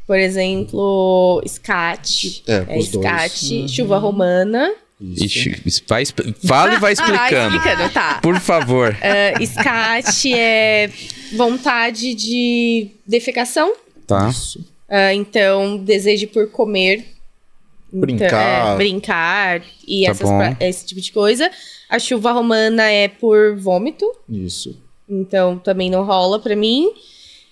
Por exemplo, escate. É, é escate, uhum. chuva romana. Ixi, né? vai, fala e vai *laughs* ah, explicando. Vai explicando tá. Por favor. Uh, *laughs* ah, escate é vontade de defecação. Tá. Uh, então, desejo por comer. Então, brincar. Então, é, brincar e tá essas, esse tipo de coisa. A chuva romana é por vômito. Isso. Então, também não rola pra mim.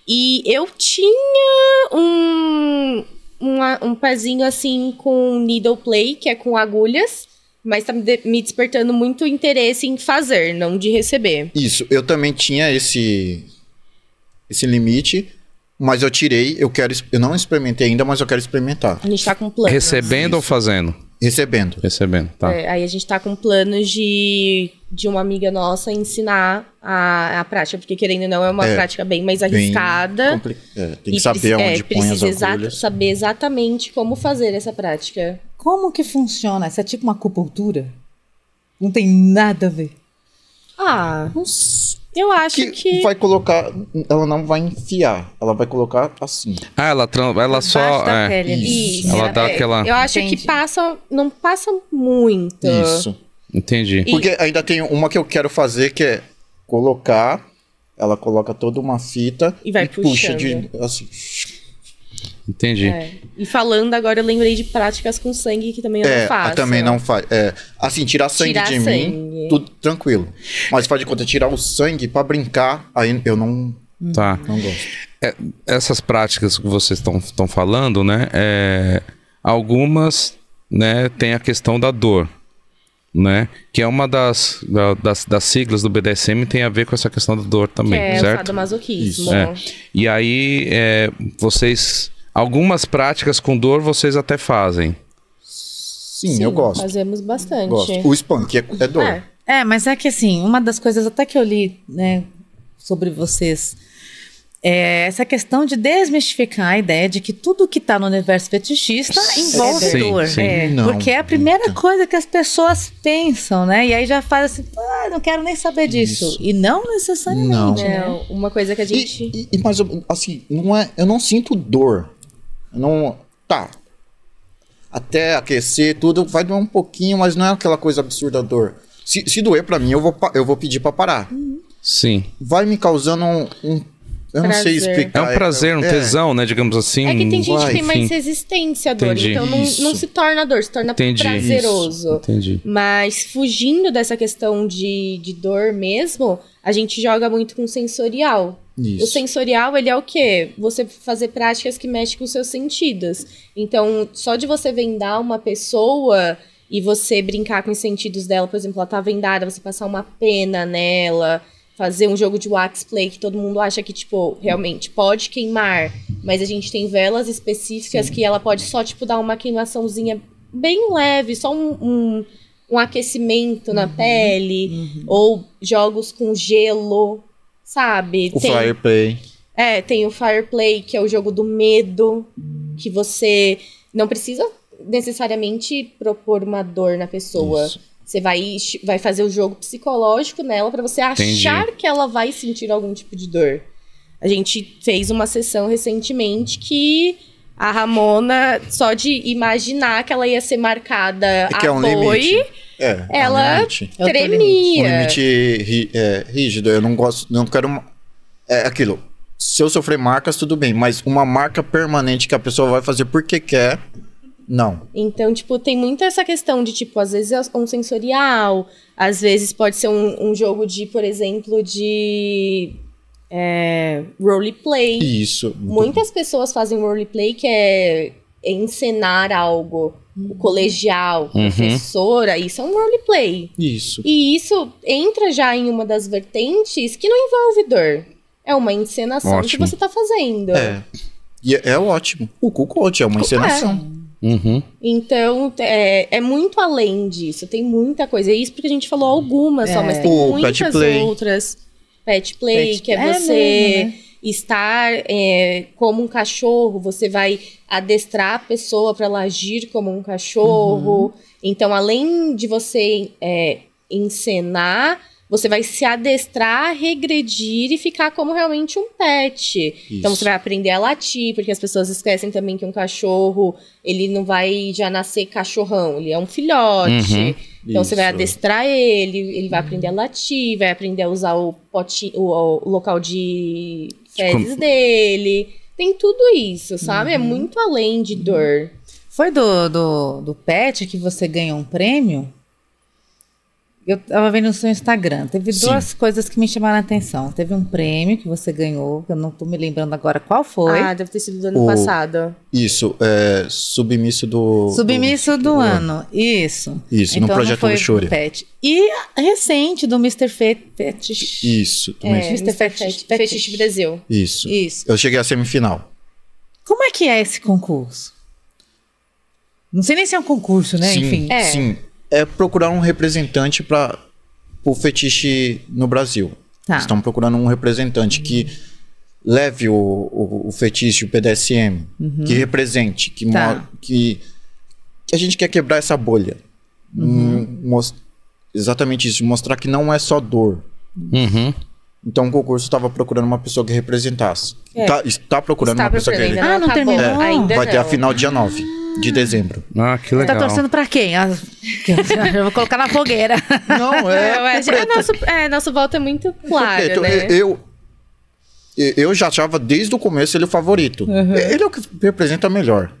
E eu tinha um, um, um pezinho assim com needle play, que é com agulhas mas tá me, de, me despertando muito interesse em fazer, não de receber. Isso, eu também tinha esse esse limite, mas eu tirei, eu quero eu não experimentei ainda, mas eu quero experimentar. A gente tá com plano. Recebendo Isso. ou fazendo? Recebendo. Recebendo, tá. É, aí a gente tá com planos de, de uma amiga nossa ensinar a, a prática, porque querendo ou não é uma é, prática bem mais arriscada. Bem é, tem que saber preci- onde é, põe as saber exatamente como fazer essa prática. Como que funciona? Isso é tipo uma acupuntura? Não tem nada a ver. Ah, não sei. Eu acho que, que, vai colocar, ela não vai enfiar, ela vai colocar assim. Ah, ela ela só da é, Isso. Isso. Ela dá é, aquela. Eu acho Entendi. que passa, não passa muito. Isso. Entendi. E... Porque ainda tem uma que eu quero fazer que é colocar, ela coloca toda uma fita e, vai e puxa de assim. Entendi. É. E falando agora, eu lembrei de práticas com sangue que também eu é, não faço. Também não faz. É. Assim, tirar sangue tirar de sangue. mim, tudo tranquilo. Mas faz de conta, tirar o sangue para brincar, aí eu não. Tá. Não gosto. É, essas práticas que vocês estão falando, né? É, algumas, né, tem a questão da dor. Né? Que é uma das, da, das, das, siglas do BDSM tem a ver com essa questão da dor também, que é, certo? masoquismo. É. E aí, é, vocês Algumas práticas com dor vocês até fazem. Sim, Sim eu gosto. Fazemos bastante. Gosto. O spank é, é dor. É. é, mas é que assim, uma das coisas até que eu li, né, sobre vocês é essa questão de desmistificar a ideia de que tudo que está no universo fetichista envolve sim, dor. Sim. É, não, porque é a primeira não. coisa que as pessoas pensam, né? E aí já faz assim, ah, não quero nem saber disso. Isso. E não necessariamente. Não. Né? É, uma coisa que a gente. E, e, mas, assim, não é, eu não sinto dor não. Tá. Até aquecer tudo, vai doer um pouquinho, mas não é aquela coisa absurda dor. Se, se doer para mim, eu vou, eu vou pedir para parar. Sim. Vai me causando um, um eu prazer. não sei explicar. É um prazer, um então. é. tesão, né? Digamos assim. É que tem gente que tem mais resistência à dor. Entendi. Então não, não, se torna dor, se torna Entendi. prazeroso. Isso. Entendi. Mas fugindo dessa questão de, de dor mesmo, a gente joga muito com sensorial. Isso. O sensorial, ele é o quê? Você fazer práticas que mexem com os seus sentidos. Então, só de você vendar uma pessoa e você brincar com os sentidos dela, por exemplo, ela tá vendada, você passar uma pena nela fazer um jogo de wax play que todo mundo acha que, tipo, realmente pode queimar, mas a gente tem velas específicas Sim. que ela pode só, tipo, dar uma queimaçãozinha bem leve, só um, um, um aquecimento uhum, na pele, uhum. ou jogos com gelo, sabe? O tem, Fireplay. É, tem o Fireplay, que é o jogo do medo, que você não precisa necessariamente propor uma dor na pessoa. Isso você vai, vai fazer o jogo psicológico nela para você achar Entendi. que ela vai sentir algum tipo de dor. A gente fez uma sessão recentemente que a Ramona, só de imaginar que ela ia ser marcada é, é a é, é um boi, é, ela é um tremia. Um limite é, rígido. Eu não gosto, não quero. É aquilo. Se eu sofrer marcas, tudo bem, mas uma marca permanente que a pessoa vai fazer porque quer não. Então, tipo, tem muita essa questão de, tipo, às vezes é um sensorial, às vezes pode ser um, um jogo de, por exemplo, de é, roleplay. Isso. Muitas pessoas fazem roleplay que é encenar algo. O uhum. colegial, uhum. professora, isso é um roleplay. Isso. E isso entra já em uma das vertentes que não envolve dor. É uma encenação ótimo. que você está fazendo. É. E é, é ótimo. O Cucote é uma é. encenação. É. Uhum. Então, é, é, muito além disso. Tem muita coisa. É isso porque a gente falou algumas é. só, mas tem o muitas outras. Pet play, pet que é, é você mesmo, né? estar é, como um cachorro. Você vai adestrar a pessoa para ela agir como um cachorro. Uhum. Então, além de você é, encenar você vai se adestrar, regredir e ficar como realmente um pet. Isso. Então você vai aprender a latir, porque as pessoas esquecem também que um cachorro, ele não vai já nascer cachorrão, ele é um filhote. Uhum. Então Isso. você vai adestrar ele, ele vai aprender a uhum. latir, vai aprender a usar o, pote, o, o local de fezes Com... dele. Tem tudo isso, sabe? É uhum. É muito além de dor. Foi do, do, do pet que você ganhou um prêmio? Eu estava vendo no seu Instagram. Teve Sim. duas coisas que me chamaram a atenção. Teve um prêmio que você ganhou, que eu não estou me lembrando agora qual foi. Ah, deve ter sido do ano o... passado. Isso, é, submisso do. Submisso do, do, do ano. ano. Isso. Isso, então, no projeto do Shuri. E recente, do Mr. Fetish. Isso, do é, Mr. Fetish, Brasil. Isso. Isso. Eu cheguei à semifinal. Como é que é esse concurso? Não sei nem se é um concurso, né? Sim, Enfim. É. Sim é procurar um representante para o fetiche no Brasil. Tá. Estão procurando um representante uhum. que leve o, o, o, fetiche, o PDSM, uhum. que represente, que, tá. que, que, a gente quer quebrar essa bolha. Uhum. Hum, exatamente isso, mostrar que não é só dor. Uhum. Então o concurso estava procurando uma pessoa que representasse. É. Tá, está procurando está uma pessoa que representasse. Ah, não terminou? É, vai não. ter a final dia 9 de dezembro. Ah, que tá legal. tá torcendo pra quem? Ah, *laughs* eu vou colocar na fogueira. Não, é. é, *laughs* é, nosso, é, nosso voto é muito é claro. né? É, eu, eu já achava desde o começo ele o favorito. Uhum. É, ele é o que representa melhor.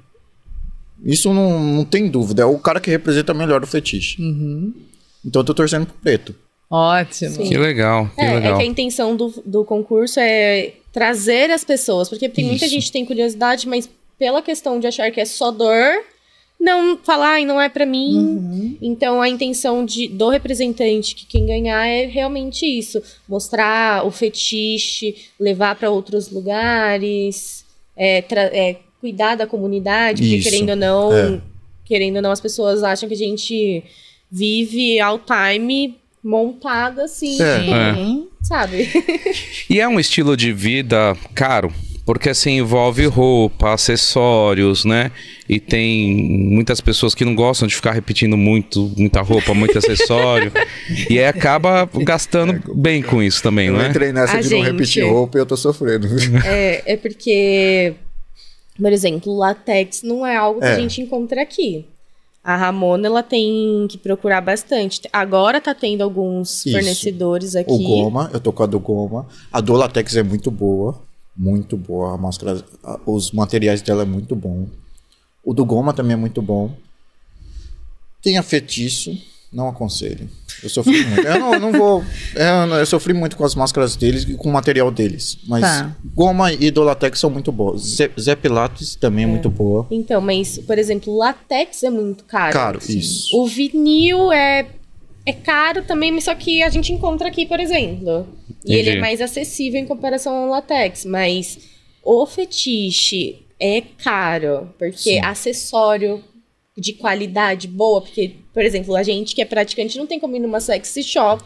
Isso não, não tem dúvida. É o cara que representa melhor o fetiche. Uhum. Então eu tô torcendo pro preto. Ótimo. Sim. Que legal. Que é, legal. é que a intenção do, do concurso é trazer as pessoas, porque tem Isso. muita gente que tem curiosidade, mas pela questão de achar que é só dor, não falar, ai, não é para mim. Uhum. Então a intenção de, do representante, que quem ganhar é realmente isso, mostrar o fetiche, levar para outros lugares, é, é, cuidar da comunidade, porque querendo ou não, é. querendo ou não, as pessoas acham que a gente vive all time montada assim, é. é. sabe? *laughs* E é um estilo de vida caro porque assim envolve roupa, acessórios, né? E tem muitas pessoas que não gostam de ficar repetindo muito, muita roupa, muito acessório. *laughs* e aí acaba gastando é bem com isso também, né? Eu é? entrei nessa A de gente... não repetir roupa e eu tô sofrendo. É, é porque, por exemplo, latex não é algo que é. a gente encontra aqui. A Ramona, ela tem que procurar bastante. Agora tá tendo alguns Isso. fornecedores aqui. O Goma, eu tô com a do Goma. A do Latex é muito boa muito boa. A máscara, os materiais dela é muito bom. O do Goma também é muito bom. Tenha feitiço não aconselho. Eu sofri *laughs* muito. eu, não, não, vou. É, eu, eu, sofri muito com as máscaras deles e com o material deles. Mas tá. Goma e do latex são muito boas. Zé, Pilates também é. é. muito boa. Então, mas, por exemplo, o latex é muito caro. Caro, assim. isso. O vinil é é caro também, mas só que a gente encontra aqui, por exemplo. Entendi. E ele é mais acessível em comparação ao latex, mas o fetiche é caro, porque Sim. acessório de qualidade boa, porque, por exemplo, a gente que é praticante não tem como ir numa sexy shop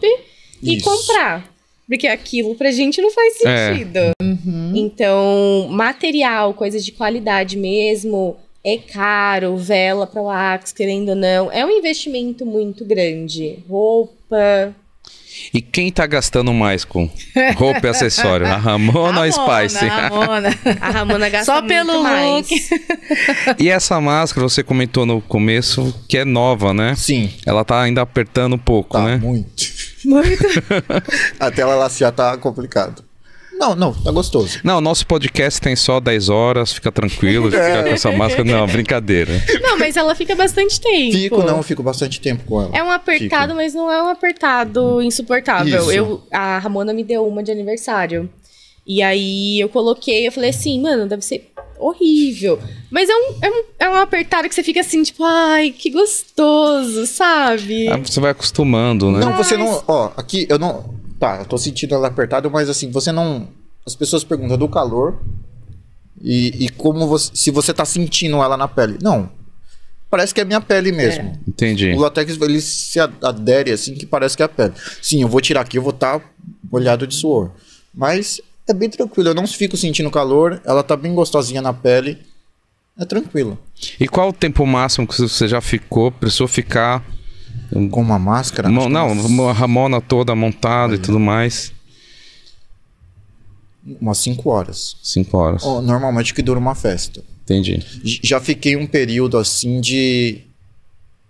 e Isso. comprar. Porque aquilo pra gente não faz é. sentido. É. Uhum. Então, material, coisas de qualidade mesmo, é caro, vela para o Axe, querendo ou não. É um investimento muito grande. Roupa. E quem tá gastando mais com roupa e *laughs* acessório? A Ramona ou a Spice? A Ramona. *laughs* A Ramona gasta Só pelo muito mais. look. e essa máscara, você comentou no começo, que é nova, né? Sim. Ela tá ainda apertando um pouco, tá né? muito. Muito. Até *laughs* ela já tá complicado. Não, não, tá gostoso. Não, nosso podcast tem só 10 horas, fica tranquilo *laughs* fica com essa máscara. Não, brincadeira. Não, mas ela fica bastante tempo. Fico, não, fico bastante tempo com ela. É um apertado, fico. mas não é um apertado insuportável. Isso. Eu, a Ramona me deu uma de aniversário. E aí eu coloquei, eu falei assim, mano, deve ser horrível. Mas é um, é um, é um apertado que você fica assim, tipo, ai, que gostoso, sabe? Ah, você vai acostumando, né? Não, você não. Ó, aqui eu não. Tá, eu tô sentindo ela apertada, mas assim, você não. As pessoas perguntam é do calor e, e como você, se você tá sentindo ela na pele. Não. Parece que é minha pele mesmo. É. Entendi. O latex ele se adere assim que parece que é a pele. Sim, eu vou tirar aqui, eu vou estar tá molhado de suor. Mas é bem tranquilo, eu não fico sentindo calor, ela tá bem gostosinha na pele. É tranquilo. E qual o tempo máximo que você já ficou, precisou ficar com uma máscara? Mo não, uma ramona toda montada e uhum. tudo mais. Umas 5 horas. 5 horas. Oh, normalmente que dura uma festa. Entendi. Já fiquei um período assim de.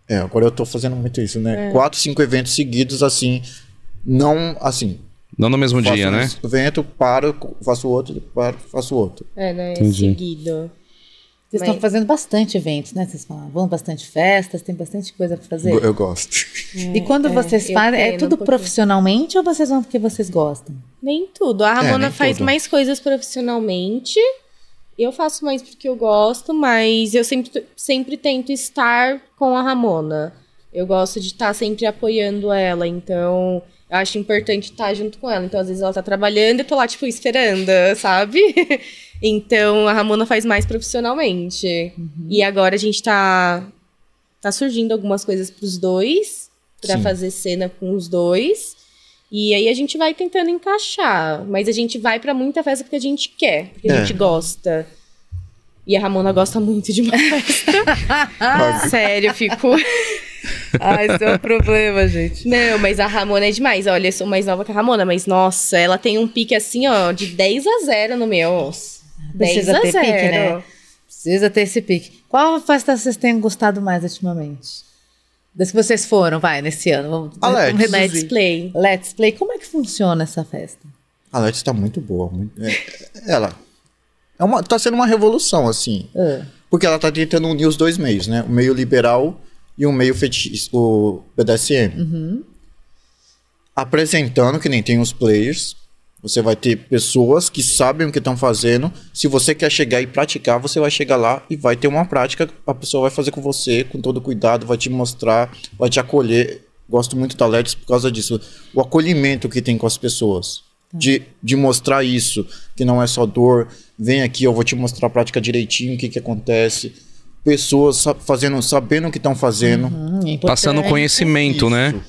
É, agora eu tô fazendo muito isso, né? É. Quatro, cinco eventos seguidos, assim. Não, assim. Não no mesmo dia, um né? evento, paro, faço outro, paro, faço outro. É, né? Entendi. Seguido. Vocês estão fazendo bastante eventos, né? Vocês falam, vão bastante festas, tem bastante coisa para fazer. Eu, gosto. É, e quando é, vocês fazem, é tudo um profissionalmente ou vocês vão porque vocês gostam? Nem tudo. A é, Ramona é, faz tudo. mais coisas profissionalmente. Eu faço mais porque eu gosto, mas eu sempre, sempre tento estar com a Ramona. Eu gosto de estar sempre apoiando ela, então eu acho importante estar junto com ela. Então, às vezes ela tá trabalhando e eu tô lá, tipo, esperando, *laughs* sabe? Então a Ramona faz mais profissionalmente. Uhum. E agora a gente tá tá surgindo algumas coisas pros dois, para fazer cena com os dois. E aí a gente vai tentando encaixar, mas a gente vai para muita festa porque a gente quer, porque é. a gente gosta. E a Ramona gosta muito de uma *laughs* festa. Sério, fico Ah, *laughs* esse é o um problema, gente. Não, mas a Ramona é demais. Olha, eu sou mais nova que a Ramona, mas nossa, ela tem um pique assim, ó, de 10 a 0 no meu. Nossa. Precisa ter pique, né? Precisa ter esse pique. Qual festa vocês têm gostado mais ultimamente? Das que vocês foram, vai, nesse ano. Vamos, a vamos Let's, Let's Play. Let's Play. Como é que funciona essa festa? A Let's tá muito boa. Muito, é, é, ela é uma, tá sendo uma revolução, assim. Uh. Porque ela tá tentando unir os dois meios, né? O meio liberal e o meio fetiche, o BDSM. Uhum. Apresentando, que nem tem os players, você vai ter pessoas que sabem o que estão fazendo. Se você quer chegar e praticar, você vai chegar lá e vai ter uma prática. A pessoa vai fazer com você, com todo cuidado, vai te mostrar, vai te acolher. Gosto muito da Let's por causa disso. O acolhimento que tem com as pessoas. De, de mostrar isso, que não é só dor. Vem aqui, eu vou te mostrar a prática direitinho, o que, que acontece pessoas fazendo, sabendo o que estão fazendo. Uhum, é Passando conhecimento, né? isso. né?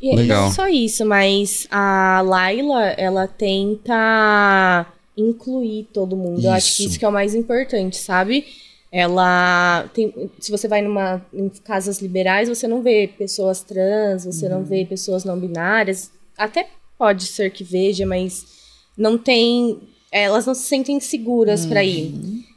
E é Legal. não só isso, mas a Laila, ela tenta incluir todo mundo. Isso. Eu acho que isso que é o mais importante, sabe? Ela tem, se você vai numa em casas liberais, você não vê pessoas trans, você uhum. não vê uhum. pessoas não binárias. Até pode ser que veja, mas não tem é, elas não se sentem seguras uhum. para ir.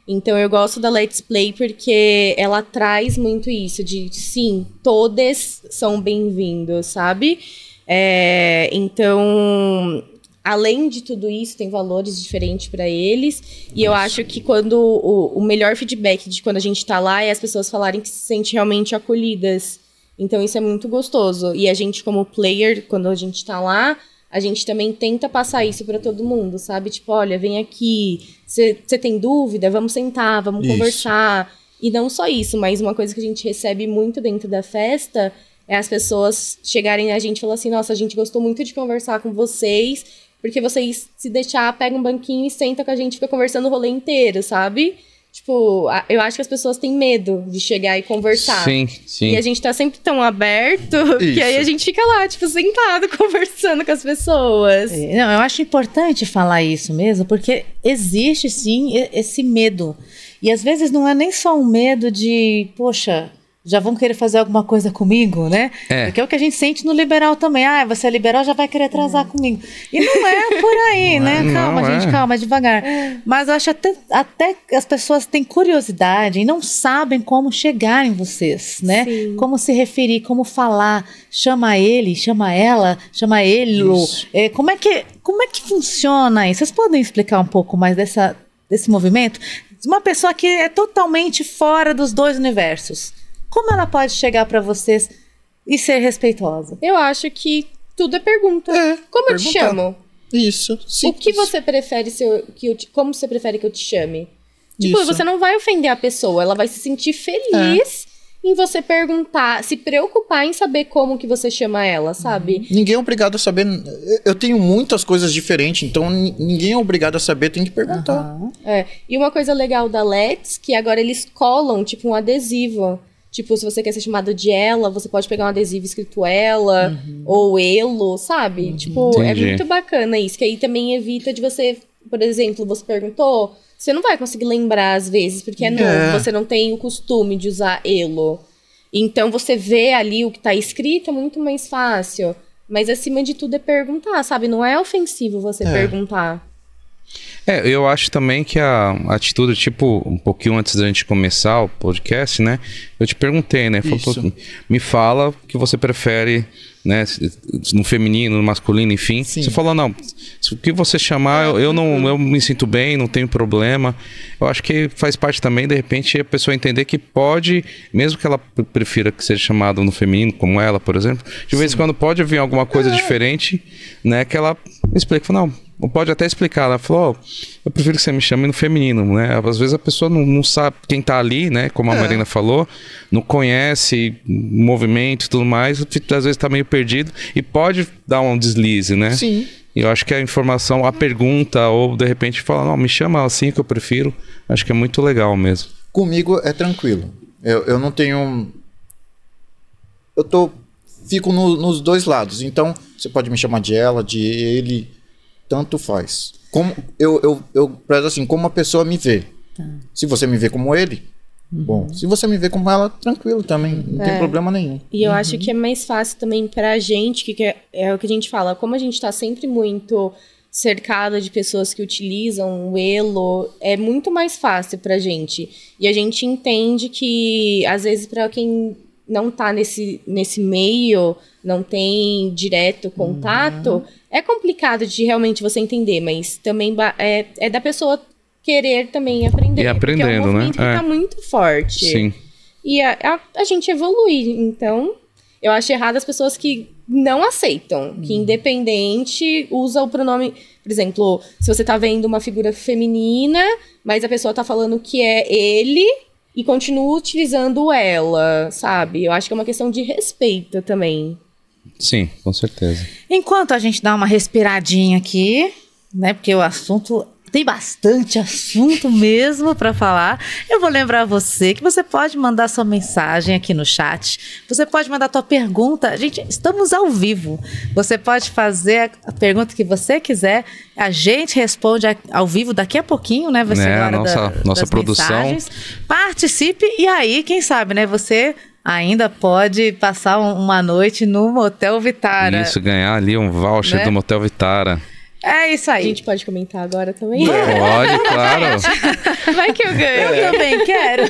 Então eu gosto da Let's Play porque ela traz muito isso de sim, todos são bem-vindos, sabe? É, então, além de tudo isso, tem valores diferentes para eles. Nossa. E eu acho que quando o, o, melhor feedback de quando a gente está lá é as pessoas falarem que se sentem realmente acolhidas. Então isso é muito gostoso. E a gente, como player, quando a gente está lá, a gente também tenta passar isso para todo mundo, sabe? Tipo, olha, vem aqui, você tem dúvida? Vamos sentar, vamos isso. conversar. E não só isso, mas uma coisa que a gente recebe muito dentro da festa é as pessoas chegarem a gente e falar assim: nossa, a gente gostou muito de conversar com vocês, porque vocês se deixar, pega um banquinho e senta com a gente, fica conversando o rolê inteiro, sabe? Tipo, eu acho que as pessoas têm medo de chegar e conversar. Sim, sim. E a gente tá sempre tão aberto Isso. *laughs* que aí a gente fica lá, tipo, sentado, *laughs* conversando com as pessoas. É, não, eu acho importante falar isso mesmo, porque existe sim esse medo. E às vezes não é nem só um medo de, poxa, já vão querer fazer alguma coisa comigo, né? É. Porque é o que a gente sente no liberal também. Ah, você é liberal, já vai querer atrasar é. comigo. E não é por aí, né? É, calma, não, gente, é. calma, devagar. É. Mas eu acho até, até as pessoas têm curiosidade e não sabem como chegar em vocês, né? Sim. Como se referir, como falar. Chama ele, chama ela, chama ele. É, como, é que, como é que funciona isso? Vocês podem explicar um pouco mais dessa, desse movimento? Uma pessoa que é totalmente fora dos dois universos como ela pode chegar para vocês e ser respeitosa? Eu acho que tudo é pergunta. É, como perguntar. eu te chamo? Isso. Simples. O que você prefere que eu te, como você prefere que eu te chame? Tipo, Isso. você não vai ofender a pessoa, ela vai se sentir feliz. É. Em você perguntar, se preocupar em saber como que você chama ela, sabe? Ninguém é obrigado a saber. Eu tenho muitas coisas diferentes, então ninguém é obrigado a saber, tem que perguntar. Uhum. É. E uma coisa legal da Let's, que agora eles colam, tipo, um adesivo Tipo, se você quer ser chamada de ela, você pode pegar um adesivo escrito ela uhum. ou elo, sabe? Uhum. Tipo, é Entendi. é muito bacana isso, que aí também evita de você, por exemplo, você perguntou, você não vai conseguir lembrar às vezes, porque é, é. novo, você não tem o costume de usar elo. Então você vê ali o que tá escrito, é muito mais fácil. Mas acima de tudo é perguntar, sabe? Não é ofensivo você é. perguntar. É, eu acho também que a atitude, tipo, um pouquinho antes da gente começar o podcast, né? Eu te perguntei, né? Falou, me fala o que você prefere, né? No feminino, no masculino, enfim. Sim. Você falou, não, o que você chamar, eu, eu, não uhum. eu me sinto bem, não tenho problema. Eu acho que faz parte também, de repente, a pessoa entender que pode, mesmo que ela prefira que seja chamado no feminino, como ela, por exemplo, de vez em quando pode vir alguma coisa é. diferente, né? Que ela explica, não, pode até explicar. Ela né? falou: oh, eu prefiro que você me chame no feminino, né? Às vezes a pessoa não, não sabe quem tá ali, né? Como a é. Marina falou, não conhece movimento e tudo mais, às vezes tá meio perdido e pode dar um deslize, né? Sim. E eu acho que a informação, a pergunta, ou de repente falar, não, me chama assim que eu prefiro, acho que é muito legal mesmo. Comigo é tranquilo. Eu, eu não tenho. Eu tô. Fico no, nos dois lados. Então, você pode me chamar de ela, de ele tanto faz. Como eu, eu, eu prezo assim, como a pessoa me vê. Tá. Se você me vê como ele, uhum. bom. Se você me vê como ela, tranquilo também, não é. tem problema nenhum. E eu uhum. acho que é mais fácil também pra gente, que, que é, é, o que a gente fala, como a gente tá sempre muito cercada de pessoas que utilizam o elo, é muito mais fácil pra gente. E a gente entende que, às vezes, para quem não tá nesse, nesse meio, não tem direto contato, uhum. é complicado de realmente você entender, mas também é, é da pessoa querer também aprender. E aprendendo, é um né? Que tá é. tá muito forte. Sim. E a, a, a, gente evolui, então eu acho errado as pessoas que não aceitam, uhum. que independente usa o pronome... Por exemplo, se você tá vendo uma figura feminina, mas a pessoa tá falando que é ele e continuo utilizando ela, sabe? Eu acho que é uma questão de respeito também. Sim, com certeza. Enquanto a gente dá uma respiradinha aqui, né? Porque o assunto tem bastante assunto mesmo para falar. Eu vou lembrar você que você pode mandar sua mensagem aqui no chat. Você pode mandar sua pergunta. Gente, estamos ao vivo. Você pode fazer a pergunta que você quiser. A gente responde ao vivo daqui a pouquinho, né? Você é, nossa, da, nossa produção. Mensagens. Participe e aí, quem sabe, né? Você ainda pode passar uma noite no Motel Vitara. Isso, ganhar ali um voucher né? do Motel Vitara. É isso aí. A gente pode comentar agora também? Pode, claro. *laughs* Vai que eu ganho. Eu também quero.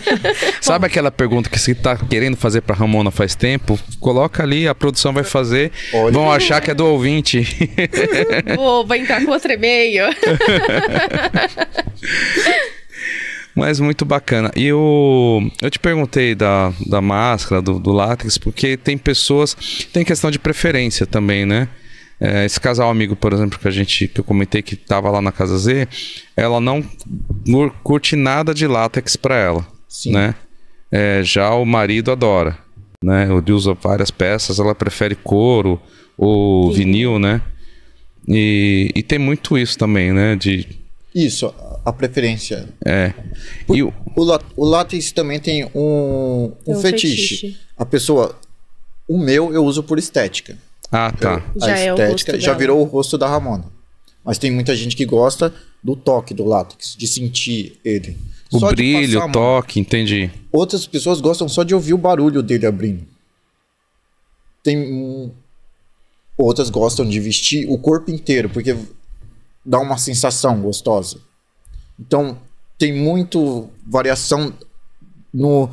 Sabe aquela pergunta que você está querendo fazer para Ramona faz tempo? Coloca ali, a produção vai fazer. Olha. Vão achar que é do ouvinte. *laughs* Vou, vai entrar com outro e-mail. *laughs* Mas muito bacana. E eu, eu te perguntei da, da máscara, do, do látex, porque tem pessoas. Tem questão de preferência também, né? É, esse casal amigo, por exemplo, que a gente que eu comentei que estava lá na casa Z, ela não curte nada de látex para ela, Sim. né? É, já o marido adora, né? Ele usa várias peças, ela prefere couro ou Sim. vinil, né? E, e tem muito isso também, né? De isso, a preferência. É. Por, e o, o, o látex também tem um, um, um fetiche. fetiche. A pessoa. O meu eu uso por estética. Ah, tá. A é estética é já dela. virou o rosto da Ramona. Mas tem muita gente que gosta do toque do látex, de sentir ele. O só brilho, o toque, entendi. Outras pessoas gostam só de ouvir o barulho dele abrindo. Tem outras gostam de vestir o corpo inteiro, porque dá uma sensação gostosa. Então, tem muito variação no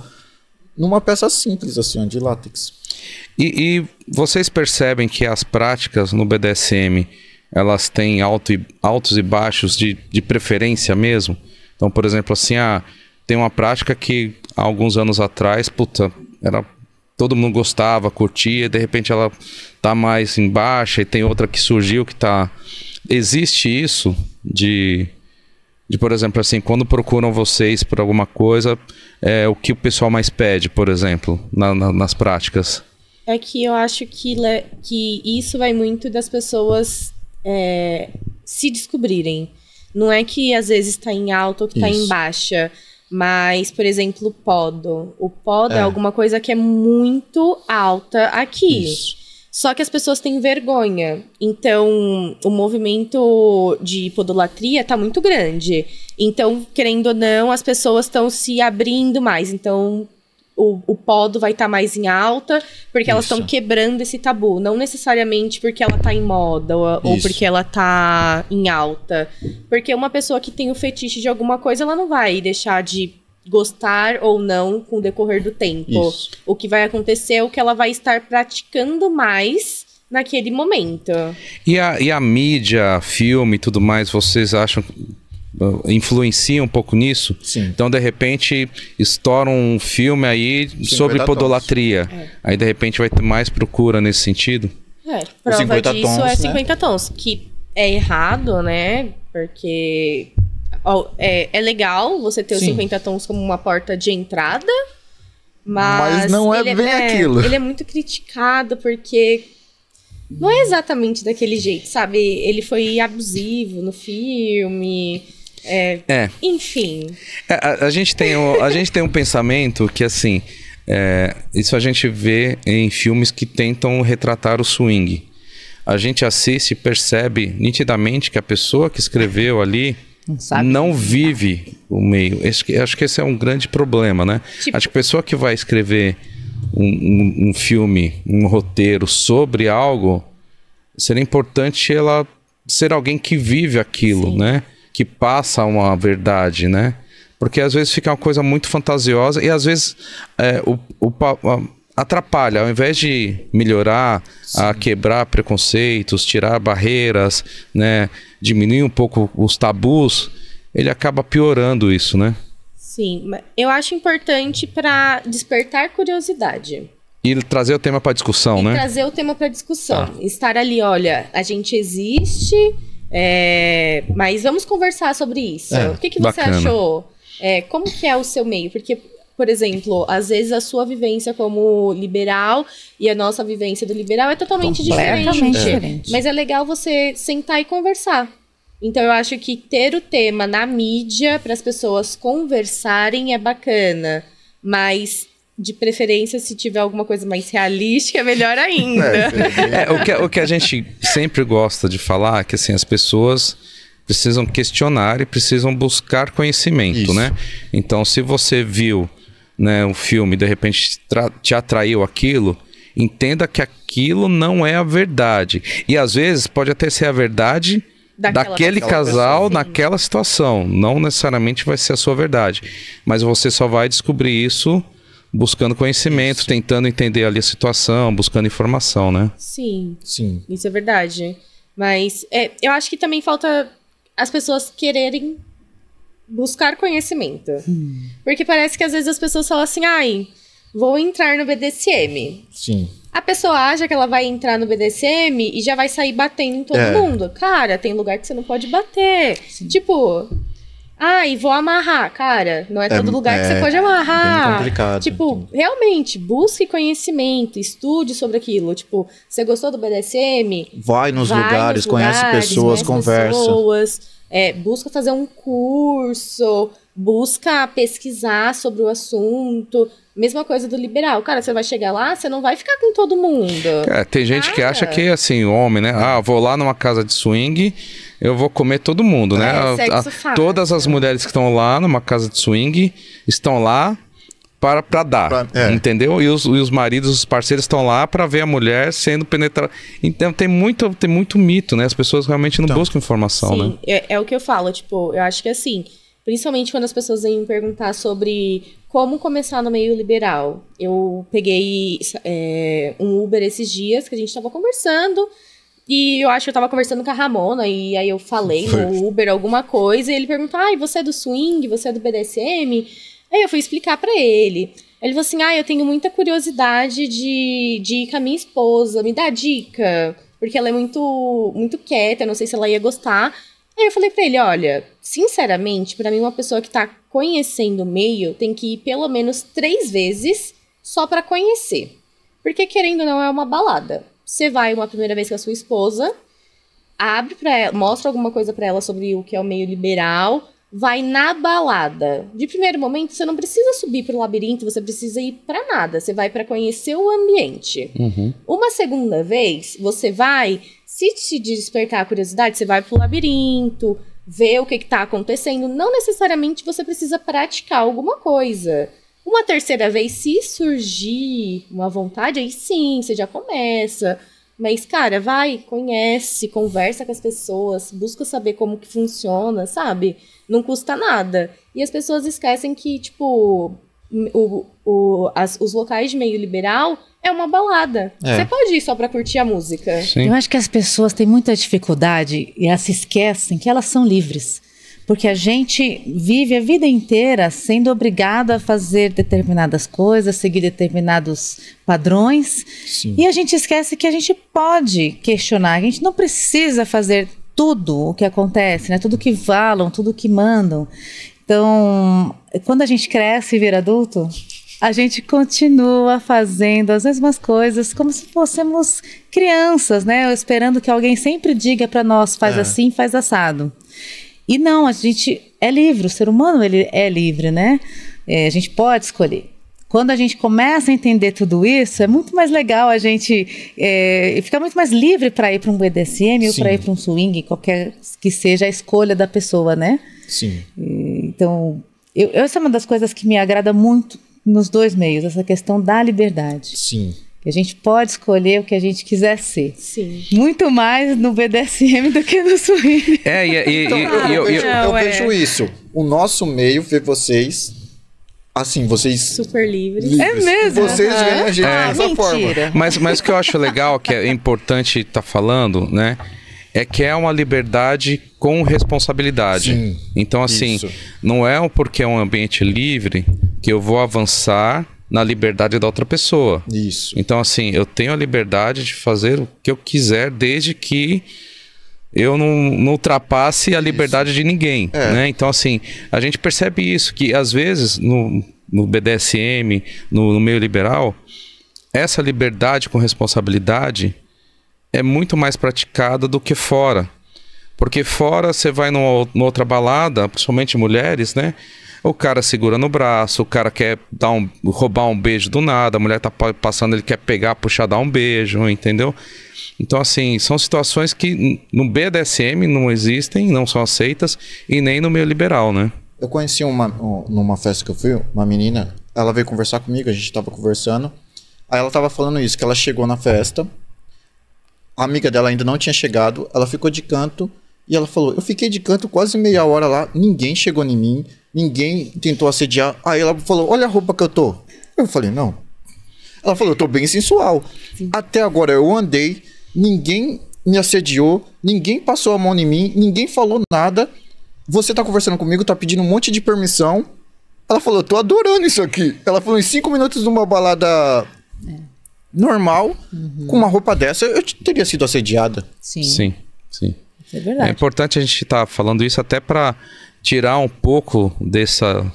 numa peça simples, assim, de látex. E, e, vocês percebem que as práticas no BDSM elas têm alto e, altos e baixos de, de preferência mesmo? Então, por exemplo, assim, ah, tem uma prática que há alguns anos atrás, puta, era todo mundo gostava, curtia, de repente ela tá mais em baixa e tem outra que surgiu que tá existe isso de de, por exemplo, assim, quando procuram vocês por alguma coisa, é, o que o pessoal mais pede, por exemplo, na, na, nas práticas? É que eu acho que, que isso vai muito das pessoas é, se descobrirem. Não é que às vezes está em alta ou que está em baixa, mas, por exemplo, o podo. O podo é. é. alguma coisa que é muito alta aqui. Isso. Só que as pessoas têm vergonha. Então, o movimento de podolatria está muito grande. Então, querendo ou não, as pessoas estão se abrindo mais. Então, o, o podo vai estar tá mais em alta, porque Isso. elas estão quebrando esse tabu. Não necessariamente porque ela está em moda ou, ou, porque ela está em alta. Porque uma pessoa que tem o fetiche de alguma coisa, ela não vai deixar de gostar ou não com o decorrer do tempo. Isso. O que vai acontecer é o que ela vai estar praticando mais naquele momento. E a, e a mídia, filme e tudo mais, vocês acham ah, influencia um pouco nisso. Sim. Então, de repente, estoura um filme aí Sim, sobre podolatria. É. Aí, de repente, vai ter mais procura nesse sentido. É, prova disso é tons, é 50 né? tons, que é errado, né? Porque Ó, é, é legal você ter Sim. os 50 tons como uma porta de entrada, mas. Mas não é, é bem é, aquilo. Ele é muito criticado porque não é exatamente daquele jeito, sabe? Ele foi abusivo no filme. É, é. Enfim. É, a, a, gente tem o a gente tem um pensamento que, assim, é, isso a gente vê em filmes que tentam retratar o swing. A gente assiste e percebe nitidamente que a pessoa que escreveu ali Sabe? Não vive o meio. Esse, acho que esse é um grande problema, né? Tipo... Acho que a pessoa que vai escrever um, um, um filme, um roteiro sobre algo, seria importante ela ser alguém que vive aquilo, Sim. né? Que passa uma verdade, né? Porque às vezes fica uma coisa muito fantasiosa e às vezes é, o, o, atrapalha, ao invés de melhorar, Sim. a quebrar preconceitos, tirar barreiras, né, diminuir um pouco os tabus, ele acaba piorando isso, né? Sim, eu acho importante para despertar curiosidade. E trazer o tema para discussão, e né? Trazer o tema para discussão. Tá. Estar ali, olha, a gente existe, é, mas vamos conversar sobre isso. É, o que, que você achou? É, como que é o seu meio? Porque por exemplo, às vezes a sua vivência como liberal e a nossa vivência do liberal é totalmente diferente. É. diferente. Mas é legal você sentar e conversar. Então eu acho que ter o tema na mídia para as pessoas conversarem é bacana, mas de preferência, se tiver alguma coisa mais realística, é melhor ainda. é, é, o, que, o que a gente sempre gosta de falar é que assim, as pessoas precisam questionar e precisam buscar conhecimento, Isso. né? Então, se você viu né, um filme, de repente te atraiu aquilo, entenda que aquilo não é a verdade. E às vezes pode até ser a verdade Daquela, daquele casal pessoa, naquela situação. Não necessariamente vai ser a sua verdade. Mas você só vai descobrir isso buscando conhecimento, isso. tentando entender ali a situação, buscando informação, né? Sim. Sim. Isso é verdade. Mas é, eu acho que também falta as pessoas quererem buscar conhecimento. Hum. Porque parece que às vezes as pessoas falam assim, ai, vou entrar no BDSM. Sim. A pessoa acha que ela vai entrar no BDSM e já vai sair batendo em todo é. mundo. Cara, tem lugar que você não pode bater. Sim. Tipo, ai, vou amarrar. Cara, não é, é todo lugar é, que você é, pode amarrar. É complicado. Tipo, então. realmente, busque conhecimento, estude sobre aquilo. Tipo, você gostou do BDSM? Vai nos vai lugares, nos lugares conhece pessoas, conversa. Pessoas é, busca fazer um curso, busca pesquisar sobre o assunto. Mesma coisa do liberal. Cara, você vai chegar lá, você não vai ficar com todo mundo. É, tem gente Cara. que acha que, assim, homem, né? Ah, vou lá numa casa de swing, eu vou comer todo mundo, né? É, a, é a, todas as mulheres que estão lá numa casa de swing estão lá para, para dar, pra, é. entendeu? E os, e os maridos, os parceiros estão lá para ver a mulher sendo penetrada. Então tem muito, tem muito mito, né? As pessoas realmente não então, buscam informação, sim, né? É, é o que eu falo, tipo, eu acho que assim, principalmente quando as pessoas vêm me perguntar sobre como começar no meio liberal. Eu peguei é, um Uber esses dias que a gente estava conversando. E eu acho que eu tava conversando com a Ramona, e aí eu falei no Uber alguma coisa, e ele perguntou: Ai, ah, você é do swing? Você é do BDSM? Aí eu fui explicar para ele. Ele falou assim: ah, eu tenho muita curiosidade de, de ir com a minha esposa, me dá dica. Porque ela é muito, muito quieta, não sei se ela ia gostar. Aí eu falei para ele: olha, sinceramente, para mim, uma pessoa que tá conhecendo o meio tem que ir pelo menos três vezes só para conhecer. Porque querendo ou não, é uma balada. Você vai uma primeira vez com a sua esposa, abre para ela, mostra alguma coisa para ela sobre o que é o meio liberal, vai na balada. De primeiro momento, você não precisa subir para o labirinto, você precisa ir para nada. Você vai para conhecer o ambiente. Uhum. Uma segunda vez, você vai, se te despertar a curiosidade, você vai para o labirinto, ver o que está acontecendo. Não necessariamente você precisa praticar alguma coisa. Uma terceira vez, se surgir uma vontade, aí sim, você já começa. Mas, cara, vai, conhece, conversa com as pessoas, busca saber como que funciona, sabe? Não custa nada. E as pessoas esquecem que, tipo, o, o, as, os locais de meio liberal é uma balada. É. Você pode ir só para curtir a música. Sim. Eu acho que as pessoas têm muita dificuldade e elas se esquecem que elas são livres. Porque a gente vive a vida inteira sendo obrigado a fazer determinadas coisas, seguir determinados padrões. Sim. E a gente esquece que a gente pode questionar, a gente não precisa fazer tudo o que acontece, né? Tudo que falam, tudo que mandam. Então, quando a gente cresce e vira adulto, a gente continua fazendo as mesmas coisas como se fôssemos crianças, né? Esperando que alguém sempre diga para nós faz é. assim, faz assado. E não, a gente é livre, o ser humano ele é livre, né? É, a gente pode escolher. Quando a gente começa a entender tudo isso, é muito mais legal a gente é, fica muito mais livre para ir para um BDSM ou para ir para um swing, qualquer que seja a escolha da pessoa, né? Sim. Então, eu, essa é uma das coisas que me agrada muito nos dois meios, essa questão da liberdade. Sim que a gente pode escolher o que a gente quiser ser. Sim. Muito mais no BDSM do que no swing. É, e, e, e, e é. eu, eu, vejo, não, eu é. vejo isso. O nosso meio vê vocês assim, vocês. Super livres. livres. É mesmo. Vocês uhum. veem a gente é. dessa Mentira. forma. Mas, mas o que eu acho legal, que é importante estar tá falando, né? É que é uma liberdade com responsabilidade. Sim, então, assim, isso. não é porque é um ambiente livre que eu vou avançar na liberdade da outra pessoa. Isso. Então, assim, eu tenho a liberdade de fazer o que eu quiser, desde que eu não, não ultrapasse a liberdade isso. de ninguém. É. Né? Então, assim, a gente percebe isso, que às vezes no, no BDSM, no, no meio liberal, essa liberdade com responsabilidade é muito mais praticada do que fora. Porque fora você vai numa, numa outra balada, principalmente mulheres, né? O cara segura no braço, o cara quer dar um, roubar um beijo do nada, a mulher tá passando, ele quer pegar, puxar, dar um beijo, entendeu? Então, assim, são situações que no BDSM não existem, não são aceitas, e nem no meio liberal, né? Eu conheci uma, numa festa que eu fui, uma menina, ela veio conversar comigo, a gente tava conversando, aí ela tava falando isso, que ela chegou na festa, a amiga dela ainda não tinha chegado, ela ficou de canto, e ela falou, eu fiquei de canto quase meia hora lá, ninguém chegou em mim, Ninguém tentou assediar. Aí ela falou: Olha a roupa que eu tô. Eu falei: Não. Ela falou: Eu tô bem sensual. Sim. Até agora eu andei, ninguém me assediou, ninguém passou a mão em mim, ninguém falou nada. Você tá conversando comigo, tá pedindo um monte de permissão. Ela falou: Eu tô adorando isso aqui. Ela falou: Em cinco minutos numa balada. É. Normal, uhum. com uma roupa dessa, eu teria sido assediada. Sim. Sim, sim. É, é importante a gente estar tá falando isso até para tirar um pouco dessa.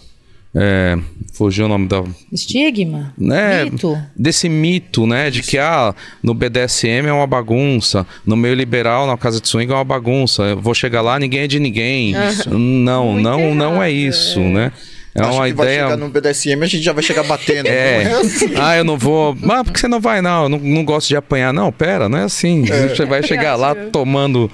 É, fugiu o nome da. Estigma? Né? Mito. Desse mito, né? De que ah, no BDSM é uma bagunça, no meio liberal, na casa de swing é uma bagunça. Eu vou chegar lá, ninguém é de ninguém. Ah. Isso. Não, não, não é isso, é. né? É Acho uma que ideia. Vai chegar no BDSM a gente já vai chegar batendo. *laughs* É. é assim. Ah, eu não vou. Ah, porque você não vai, não. Eu não, não gosto de apanhar. Não, pera, não é assim. É. Você vai chegar lá é. tomando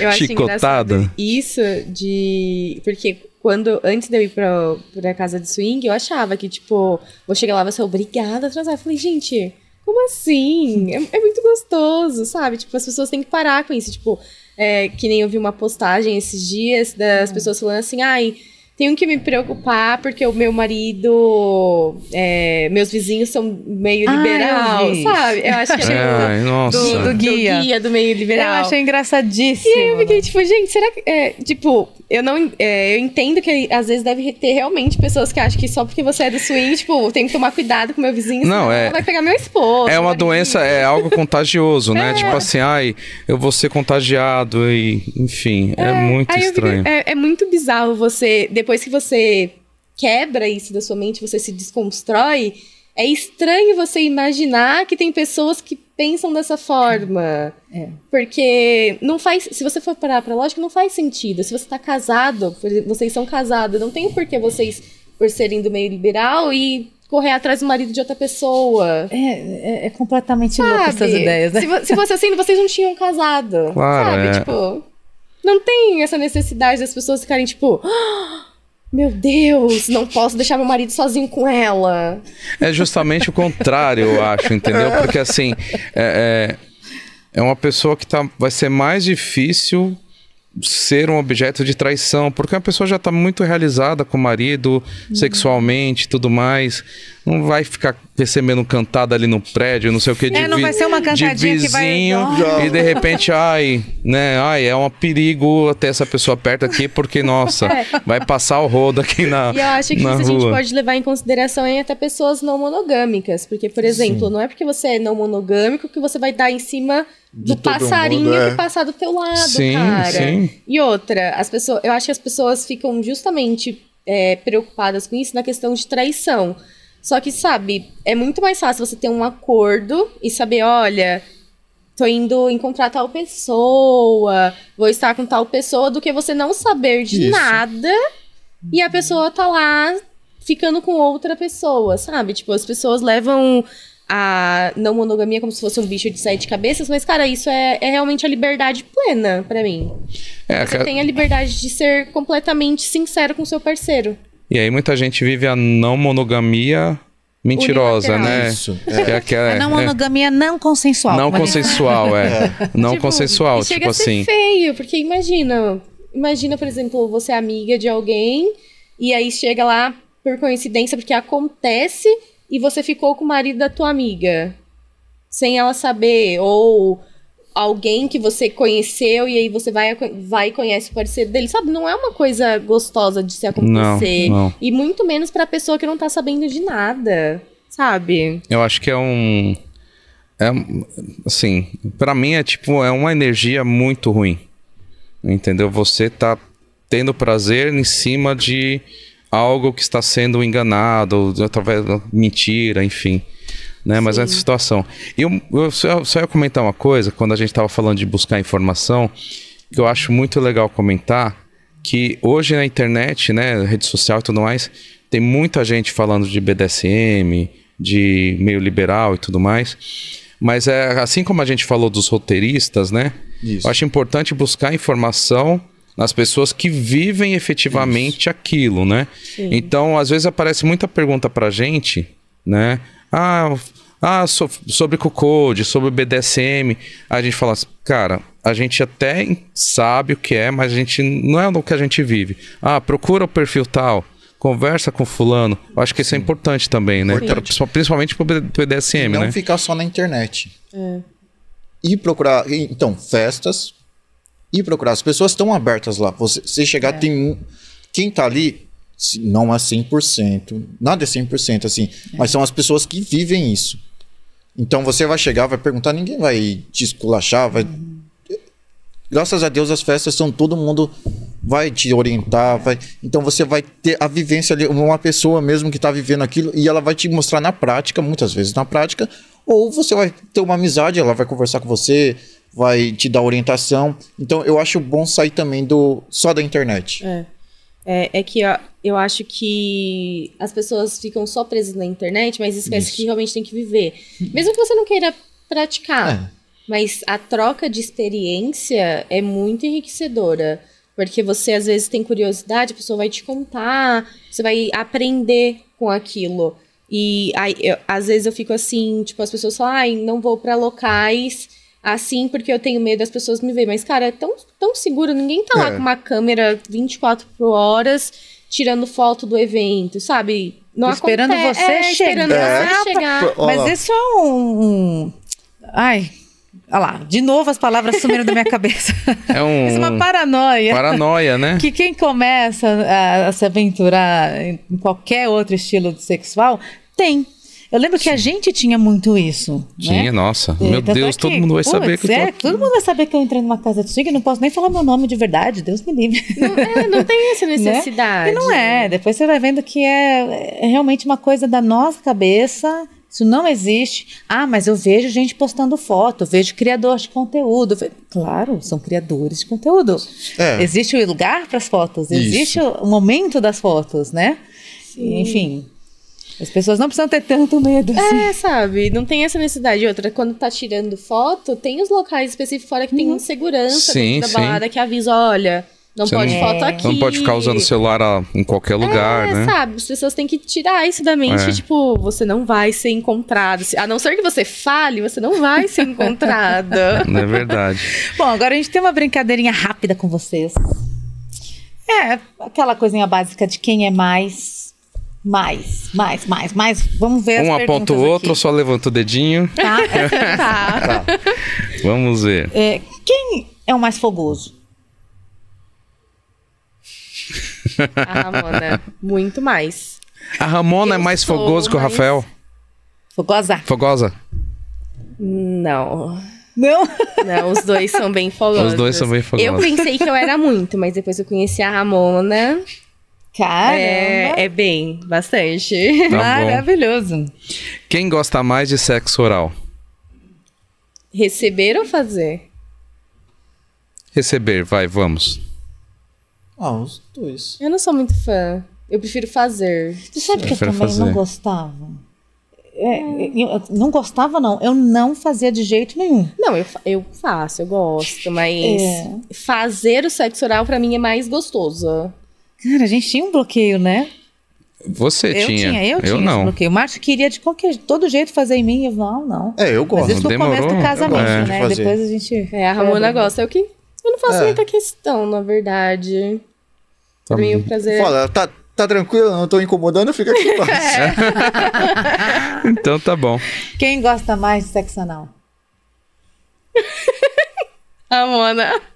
é, *laughs* chicotada. Isso de. Porque quando antes de eu ir pra, pra casa de swing, eu achava que, tipo, vou chegar lá e vou ser obrigada a transar. Eu falei, gente, como assim? É, é, muito gostoso, sabe? Tipo, as pessoas têm que parar com isso. Tipo, é, que nem eu vi uma postagem esses dias das hum. pessoas falando assim, ai. Ah, tenho que me preocupar porque o meu marido, é, meus vizinhos são meio ah, liberal, eu sabe? Eu acho que é, é do, do, do, guia. do, guia. do meio liberal. Eu achei engraçadíssimo. E eu fiquei tipo, gente, será que. É, tipo, eu não. É, eu entendo que às vezes deve ter realmente pessoas que acham que só porque você é do swing, tipo, tem que tomar cuidado com meu vizinho, não, é, vai pegar meu esposo. É uma doença, é algo contagioso, né? É. Tipo assim, ai, eu vou ser contagiado e. Enfim, é, é muito estranho. Fiquei, é, muito bizarro você. Depois depois que você quebra isso da sua mente, você se desconstrói, é estranho você imaginar que tem pessoas que pensam dessa forma. É. Porque não faz. Se você for parar pra lógica, não faz sentido. Se você tá casado, vocês são casados, não tem por que vocês, por serem do meio liberal e correr atrás do marido de outra pessoa. É, é, é completamente sabe? louco essas ideias, né? Se, se fosse assim, vocês não tinham casado. Claro, sabe? É. Tipo, não tem essa necessidade das pessoas ficarem, tipo. Ah! Meu Deus, não posso deixar meu marido sozinho com ela. É justamente o contrário, eu acho, entendeu? Porque assim, é, é, é uma pessoa que tá, vai ser mais difícil ser um objeto de traição, porque a pessoa já está muito realizada com o marido, uhum. sexualmente tudo mais. Não vai ficar recebendo cantada ali no prédio, não sei o que, é, de, é, não vai ser uma cantadinha de vizinho. Que vai... *laughs* E de repente, ai, né? Ai, é um perigo até essa pessoa perto aqui, porque, nossa, *laughs* é. vai passar o rodo aqui na. E eu acho que isso rua. a gente pode levar em consideração em até pessoas não monogâmicas. Porque, por exemplo, Sim. não é porque você é não monogâmico que você vai dar em cima do passarinho mundo, é. que passar do teu lado, sim, cara. Sim. E outra, as pessoas, eu acho que as pessoas ficam justamente é, preocupadas com isso na questão de traição. Só que, sabe, é muito mais fácil você ter um acordo e saber, olha, tô indo encontrar tal pessoa, vou estar com tal pessoa, do que você não saber de isso. nada e a pessoa tá lá ficando com outra pessoa, sabe? Tipo, as pessoas levam a não monogamia como se fosse um bicho de sete cabeças, mas, cara, isso é, é realmente a liberdade plena para mim. É, Você cara... tem a liberdade de ser completamente sincero com seu parceiro. E aí muita gente vive a não monogamia mentirosa, né? Isso. É. É, que é, a não é. monogamia é. não consensual. Não consensual, é. *laughs* é. Não tipo, consensual, tipo assim. feio, porque imagina, imagina, por exemplo, você é amiga de alguém e aí chega lá por coincidência, porque acontece e você ficou com o marido da tua amiga, sem ela saber, ou alguém que você conheceu e aí você vai, vai e conhece o parceiro dele, sabe? Não é uma coisa gostosa de se acontecer. Não, não. E muito menos a pessoa que não tá sabendo de nada, sabe? Eu acho que é um. É, assim, para mim é tipo, é uma energia muito ruim. Entendeu? Você tá tendo prazer em cima de algo que está sendo enganado, através da mentira, enfim. Né? Mas é essa situação. Eu, eu só, só, ia comentar uma coisa, quando a gente estava falando de buscar informação, que eu acho muito legal comentar, que hoje na internet, né, rede social e tudo mais, tem muita gente falando de BDSM, de meio liberal e tudo mais. Mas é assim como a gente falou dos roteiristas, né? Isso. Eu acho importante buscar informação nas pessoas que vivem efetivamente Isso. aquilo, né? Sim. Então, às vezes aparece muita pergunta pra gente, né? Ah, ah so, sobre Cocode, sobre BDSM. A gente fala assim, cara, a gente até sabe o que é, mas a gente não é o que a gente vive. Ah, procura o perfil tal conversa com fulano. acho que isso é Sim. é importante também, né? Importante. Principalmente pro BDSM, não né? Não ficar só na internet. É. E procurar, então, festas, e procurar. As pessoas estão abertas lá. Você, você chegar, é. tem um. Quem tá ali, não é 100%, nada é 100% assim, é. mas são as pessoas que vivem isso. Então você vai chegar, vai perguntar, ninguém vai te esculachar, vai. Uhum. Graças a Deus as festas são todo mundo vai te orientar, vai. Então você vai ter a vivência de uma pessoa mesmo que está vivendo aquilo e ela vai te mostrar na prática, muitas vezes na prática, ou você vai ter uma amizade, ela vai conversar com você, vai te dar orientação. Então eu acho bom sair também do só da internet. É. É, é que eu acho que as pessoas ficam só presas na internet, mas esquece Isso. que realmente tem que viver. Mesmo que você não queira praticar. É. Mas a troca de experiência é muito enriquecedora. Porque você às vezes tem curiosidade, a pessoa vai te contar, você vai aprender com aquilo. E aí, eu, às vezes eu fico assim, tipo, as pessoas falam, ai, não vou para locais assim porque eu tenho medo das pessoas me verem. Mas, cara, é tão, tão seguro, ninguém tá é. lá com uma câmera 24 horas tirando foto do evento, sabe? Não esperando acontece, você é, é, chegar. Esperando é. você chegar. Mas isso é um. Ai. Olha lá, de novo as palavras sumiram da minha cabeça. *laughs* É um, Isso é uma paranoia. Paranoia, né? Que quem começa a, a se aventurar em qualquer outro estilo sexual tem eu lembro que a gente tinha muito isso. Né? Tinha, né? nossa. É, meu é Deus, todo mundo vai saber que eu tô... é, todo mundo vai saber que eu entrei numa casa de swing, não posso nem falar meu nome de verdade, Deus me livre. Não, é, não *laughs* tem essa necessidade. Né? E não é. Depois você vai vendo que é, é, realmente uma coisa da nossa cabeça. Isso não existe. Ah, mas eu vejo gente postando foto, vejo criadores de conteúdo. Claro, são criadores de conteúdo. É. Existe o lugar para as fotos, Isso. existe o momento das fotos, né? Sim. Enfim. As pessoas não precisam ter tanto medo. Assim. É, sabe? Não tem essa necessidade. Outra, quando tá tirando foto, tem os locais específicos fora que tem uhum. segurança sim, da sim. balada que avisa, olha, não Você pode não, foto aqui. É. Não pode ficar usando o celular ah, em qualquer é, lugar, é, né? sabe? As pessoas têm que tirar isso da mente. É. Tipo, você não vai ser encontrado. A não ser que você fale, você não vai ser encontrado. *laughs* é verdade. Bom, agora a gente tem uma brincadeirinha rápida com vocês. É, aquela coisinha básica de quem é mais mais, mais, mais, mais. Vamos ver Um aponta o outro, aqui. só levanta o dedinho. Tá, tá. *laughs* tá. Vamos ver. É, quem é o mais fogoso? A Ramona, muito mais. A Ramona é Eu é mais fogoso mais... que o Rafael? Fogosa? Fogosa. Não. Não? Não, os dois são bem fogosos. Os dois são bem fogosos. Eu pensei que eu era muito, mas depois eu conheci a Ramona. Caramba! É, é bem, bastante. Tá Maravilhoso. Quem gosta mais de sexo oral? Receber ou fazer? Receber, vai, vamos. Ah, os dois. Eu não sou muito fã. Eu prefiro fazer. Você sabe eu que eu também fazer. não gostava? É, é eu, não gostava, não. Eu não fazia de jeito nenhum. Não, eu, eu faço, eu gosto, mas é. fazer o sexo oral para mim é mais gostoso. Cara, a gente tinha um bloqueio, né? Você eu tinha. tinha. Eu, eu tinha não. bloqueio. O Márcio queria de qualquer, todo jeito fazer em mim. Eu não, não. É, eu gosto. Mas isso Demorou, começo do casamento, né? De Depois a gente... É, arrumou o negócio. É o que... Eu não faço é. muita questão, na verdade. Pra mim, o prazer... É Fala, tá, tá tranquilo, não tô incomodando, fica aqui. *laughs* é. *laughs* então tá bom. Quem gosta mais de sexo anal? Amona. *laughs*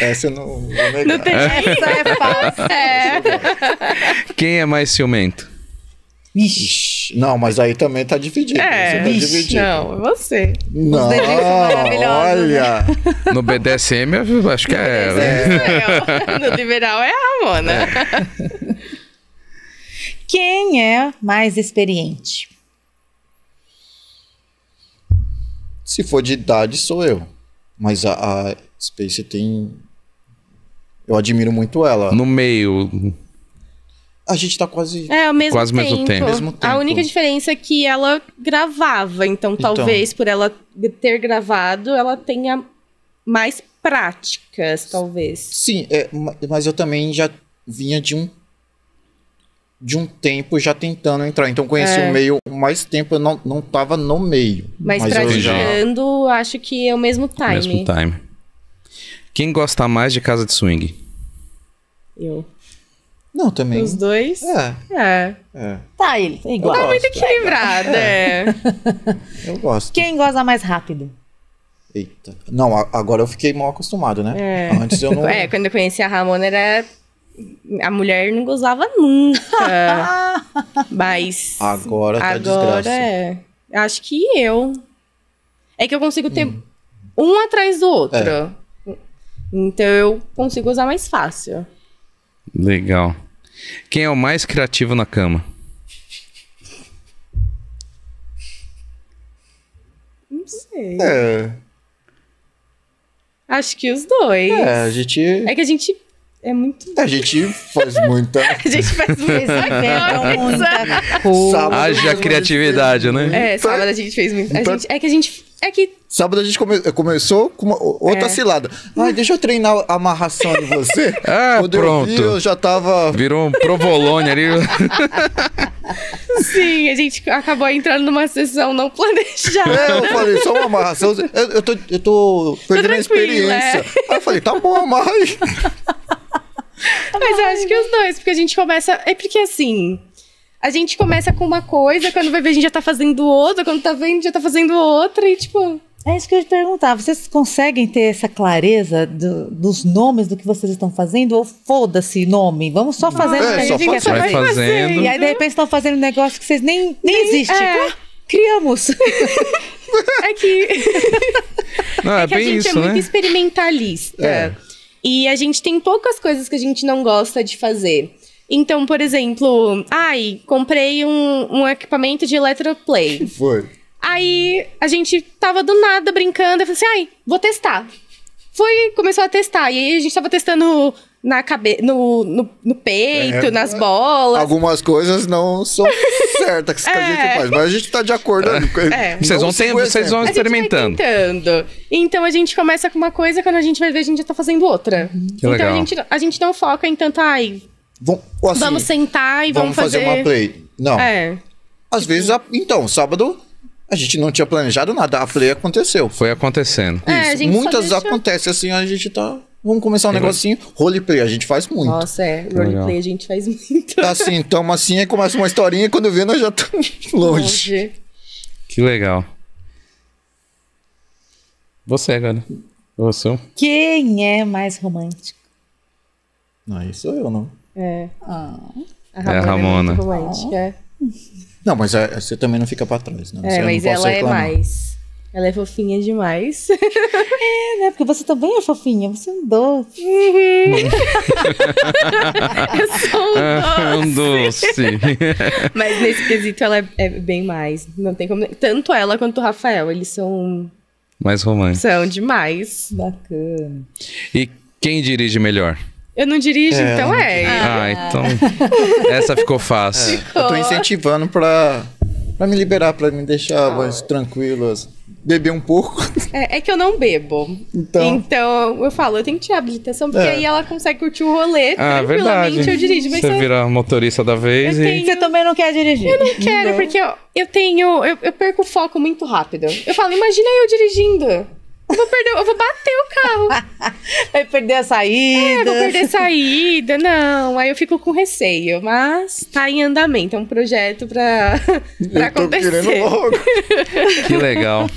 Essa eu não vou negar. Não tem é. essa, é fácil. *laughs* É. Quem é mais ciumento? Ixi. Não, mas aí também tá dividido. É, você tá Ixi, dividido. Não, é você. Não, Os são né? Olha. Né? No BDSM, eu acho que é ela. Né? É. No liberal é a Ramona. É. *laughs* Quem é mais experiente? Se for de idade, sou eu. Mas a, a Space tem. Eu admiro muito ela. No meio. A gente tá quase. É, ao mesmo, quase tempo. mesmo tempo. mesmo tempo. A única diferença é que ela gravava, então, então talvez por ela ter gravado, ela tenha mais práticas, talvez. Sim, é, mas eu também já vinha de um de um tempo já tentando entrar. Então conheci é. o meio mais tempo, eu não, não tava no meio. Mas, mas praticando, já... acho que é o mesmo time. O mesmo time. Quem gosta mais de casa de swing? Eu. Não, também. Os dois? É. É. é. Tá, ele. É igual. Tá muito equilibrado, é. *laughs* Eu gosto. Quem gosta mais rápido? Eita. Não, agora eu fiquei mal acostumado, né? É. Antes eu não. É, quando eu conheci a Ramona era. A mulher não gozava nunca. *laughs* mas. Agora tá agora desgraça. É. Acho que eu. É que eu consigo ter hum. um atrás do outro. É. Então eu consigo usar mais fácil. Legal. Quem é o mais criativo na cama? Não sei. É. Acho que os dois. É, a gente. É que a gente é muito. É, a gente faz muita. *laughs* a gente faz muita *laughs* coisa. Haja criatividade, né? É, então, sábado a gente fez muito então Gente... É que a gente. É que Sábado a gente come começou com outra é. cilada. Ai, deixa eu treinar a amarração de você. *laughs* ah, Quando pronto. Eu, vi, eu já tava. Virou um provolone ali. *laughs* Sim, a gente acabou entrando numa sessão não planejada. É, eu falei, só uma amarração. Eu, eu tô, eu tô perdendo a é. experiência. É. Aí eu falei, tá bom, amarra aí. *laughs* Mas eu acho que os dois, porque a gente começa. É porque assim. A gente começa com uma coisa, quando vai ver a gente já tá fazendo outra, quando tá vendo já tá fazendo outra, e tipo. É isso que eu ia te perguntar. Vocês conseguem ter essa clareza do, dos nomes do que vocês estão fazendo? Ou foda-se nome? Vamos só fazendo é, a gente quer fazer. fazendo. E aí, de repente, estão fazendo um negócio que vocês nem, nem, existe. É. Ah, criamos. *laughs* é que, *laughs* não, é, é que a gente é isso, é muito né? experimentalista. É. E a gente tem poucas coisas que a gente não gosta de fazer. Então, por exemplo, ai, comprei um, um equipamento de eletroplay. Foi. Aí a gente tava do nada brincando. Eu falei assim: ai, vou testar. Foi, começou a testar. E aí a gente tava testando na cabe... no, no, no peito, é, nas bolas. Algumas coisas não são *laughs* certas que é. a gente é. faz, mas a gente tá de acordo É. é. Vocês vão, então, tem, vocês vão experimentando. tentando. Então a gente começa com uma coisa, quando a gente vai ver, a gente já tá fazendo outra. Que então legal. A, gente, a gente não foca em tanto, ai. Vom, assim, vamos sentar e vamos, fazer. vamos fazer... uma play. Não. É. Às vezes, então, sábado a gente não tinha planejado nada, a play aconteceu. Foi acontecendo. É, Isso. Muitas acontecem assim, a gente tá. Vamos começar um é. negocinho. Roleplay, a gente faz muito. Nossa, é. Roleplay a gente faz muito. Tá assim, toma então, assim, e começa uma historinha, quando eu nós já estamos *laughs* longe. longe. Que legal. Você, cara. Você. Quem é mais romântico? Não, isso sou eu, não. É. Ah, a Ramona é, é a Ramona. É muito romântica. Ah. Não, mas a, é, você também não fica pra trás, né? É, você mas ela é reclamar. é mais. Ela é fofinha demais. *laughs* É, né? Porque você também é fofinha, você é um doce. Uhum. *laughs* eu sou um doce. *laughs* É um doce. Mas nesse quesito ela é, é, bem mais. Não tem como. Tanto ela quanto o Rafael, eles são. Mais românticos. São demais. Bacana. E quem dirige melhor? Eu não dirijo, é, então é. Ah, ah, então. *laughs* Essa ficou fácil. É. Ficou. Eu tô incentivando pra, pra me liberar, pra me deixar ah. mais tranquilo. Assim, beber um pouco. É, é, que eu não bebo. Então. Então, eu falo, eu tenho que tirar a habilitação, porque é. aí ela consegue curtir o rolê ah, é tranquilamente. Verdade. Eu dirijo. Mas você, vira motorista da vez eu e. Tenho... Você também não quer dirigir. Eu não quero, não. porque eu, eu tenho. Eu, eu perco o foco muito rápido. Eu falo, imagina eu dirigindo. Eu vou perder, eu vou bater Vai *laughs* perder a saída. É, vou perder a saída, não. Aí eu fico com receio, mas tá em andamento, é um projeto pra, *laughs* pra eu tô acontecer. Querendo logo. *laughs* que legal.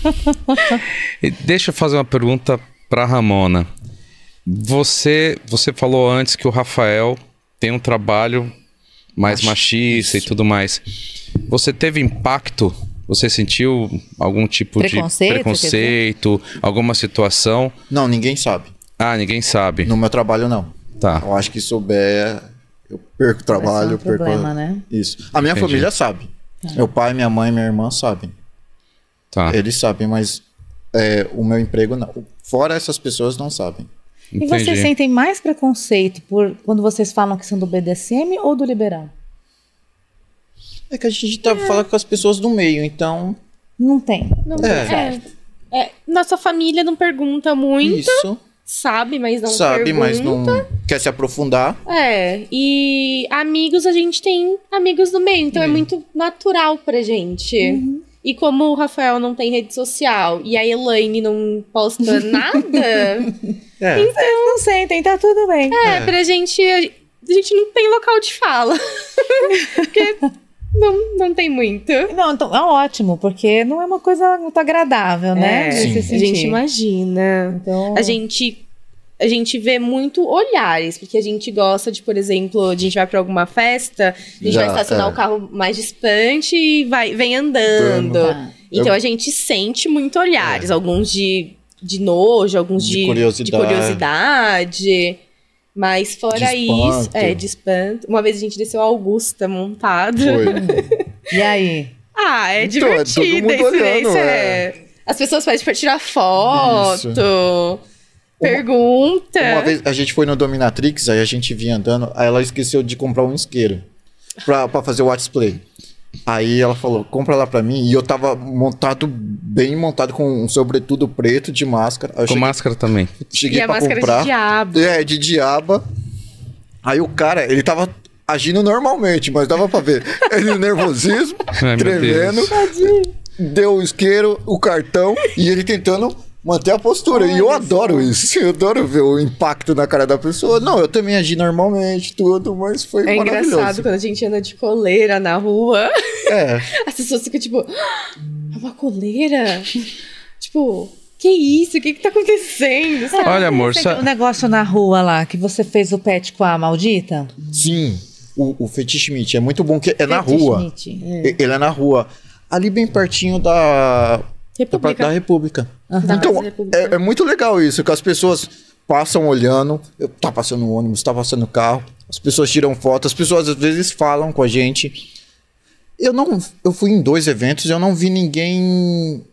Deixa eu fazer uma pergunta pra Ramona. Você, você falou antes que o Rafael tem um trabalho mais machista isso. e tudo mais. Você teve impacto? Você sentiu algum tipo preconceito, de preconceito, alguma situação? Não, ninguém sabe. Ah, ninguém sabe. No meu trabalho, não. Tá. Eu acho que souber, eu perco o trabalho, um perco. Problema, né? Isso. A minha Entendi. família sabe. Tá. Meu pai, minha mãe, minha irmã sabem. Tá. Eles sabem, mas é, o meu emprego não. Fora essas pessoas não sabem. Entendi. E vocês sentem mais preconceito por quando vocês falam que são do BDSM ou do liberal? É que a gente tá, é. fala com as pessoas do meio, então. Não tem. Não é. Tem. É. é. nossa família não pergunta muito. Isso sabe, mas não sabe, pergunta. mas não quer se aprofundar. É, e amigos a gente tem amigos do meio, então é, é muito natural pra gente. Uhum. E como o Rafael não tem rede social e a Elaine não posta *laughs* nada, é. então não sentem, tá tudo bem. É, é. pra gente a gente não tem local de fala. *laughs* Porque não, não tem muito. Não, então é ótimo, porque não é uma coisa muito agradável, né? É, a gente imagina. Então... A gente a gente vê muito olhares, porque a gente gosta de, por exemplo, a gente vai para alguma festa, a gente Já, vai estacionar é. o carro mais distante e vai, vem andando. Ah. Então Eu... a gente sente muito olhares, é. alguns de, de nojo, alguns de, de curiosidade. De curiosidade. Mas fora de isso, é, de espanto. Uma vez a gente desceu Augusta montado. Foi. e aí? Ah, é então, divertido. É todo mundo olhando, é. é... As pessoas pedem para tirar foto. Isso. Pergunta. Uma, uma, vez a gente foi no Dominatrix, aí a gente vinha andando, aí ela esqueceu de comprar um isqueiro pra, pra fazer o display play. Aí ela falou, compra lá pra mim. E eu tava montado, bem montado, com um sobretudo preto de máscara. com cheguei, máscara também. Cheguei e a máscara é comprar. de diabo. É, de diaba. Aí o cara, ele tava agindo normalmente, mas dava pra ver. *laughs* Ele nervosismo, Ai, tremendo. Deu o isqueiro, o cartão e ele tentando Manter a postura. e eu adoro isso. *laughs* Eu adoro ver o impacto na cara da pessoa. Não, eu também agi normalmente, tudo, mas foi é maravilhoso. É engraçado quando a gente anda de coleira na rua. É. *laughs* As pessoas ficam tipo, ah, é uma coleira? tipo, que isso? O que, que tá acontecendo? Sabe? Olha, amor, sabe... Um negócio na rua lá, que você fez o pet com a maldita? Sim. O, o Fetiche É muito bom que é na rua. É. Ele é na rua. Ali bem pertinho da República. Da, da República. Uhum. Então, É, é, muito legal isso, que as pessoas passam olhando, tá passando ônibus, tá passando carro, as pessoas tiram foto, as pessoas às vezes falam com a gente. Eu não, eu fui em dois eventos, eu não vi ninguém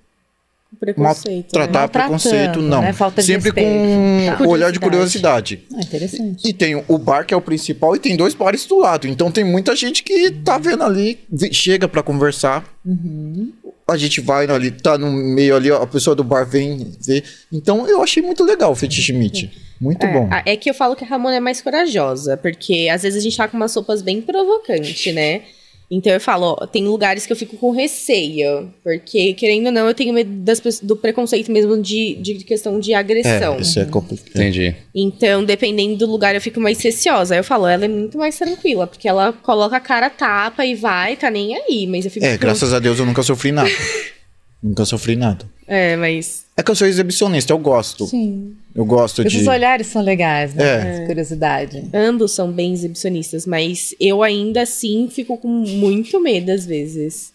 preconceito, tratar né? preconceito, não. Né? Falta de Sempre respeito, com o olhar de curiosidade. Ah, interessante. E tem o bar que é o principal e tem dois bares do lado. Então tem muita gente que uhum. tá vendo ali, chega para conversar. Uhum a gente vai ali, tá no meio ali, ó, a pessoa do bar vem ver. Então eu achei muito legal o fetiche meat. Muito é, bom. É que eu falo que a Ramona é mais corajosa, porque às vezes a gente tá com umas sopas bem provocante, né? Então eu falo, ó, tem lugares que eu fico com receio, porque querendo ou não, eu tenho medo das, do preconceito mesmo de, de questão de agressão. É, isso é complicado. É. Entendi. Então, dependendo do lugar, eu fico mais receosa. Aí eu falo, ela é muito mais tranquila, porque ela coloca a cara tapa e vai, tá nem aí. Mas eu fico. É, graças a Deus eu nunca sofri nada. *laughs* Nunca sofri nada. É, mas. É que eu sou exibicionista, eu gosto. Sim. Eu gosto Esses de. Esses olhares são legais, né? É. é. Curiosidade. Ambos são bem exibicionistas, mas eu ainda assim fico com muito medo às vezes.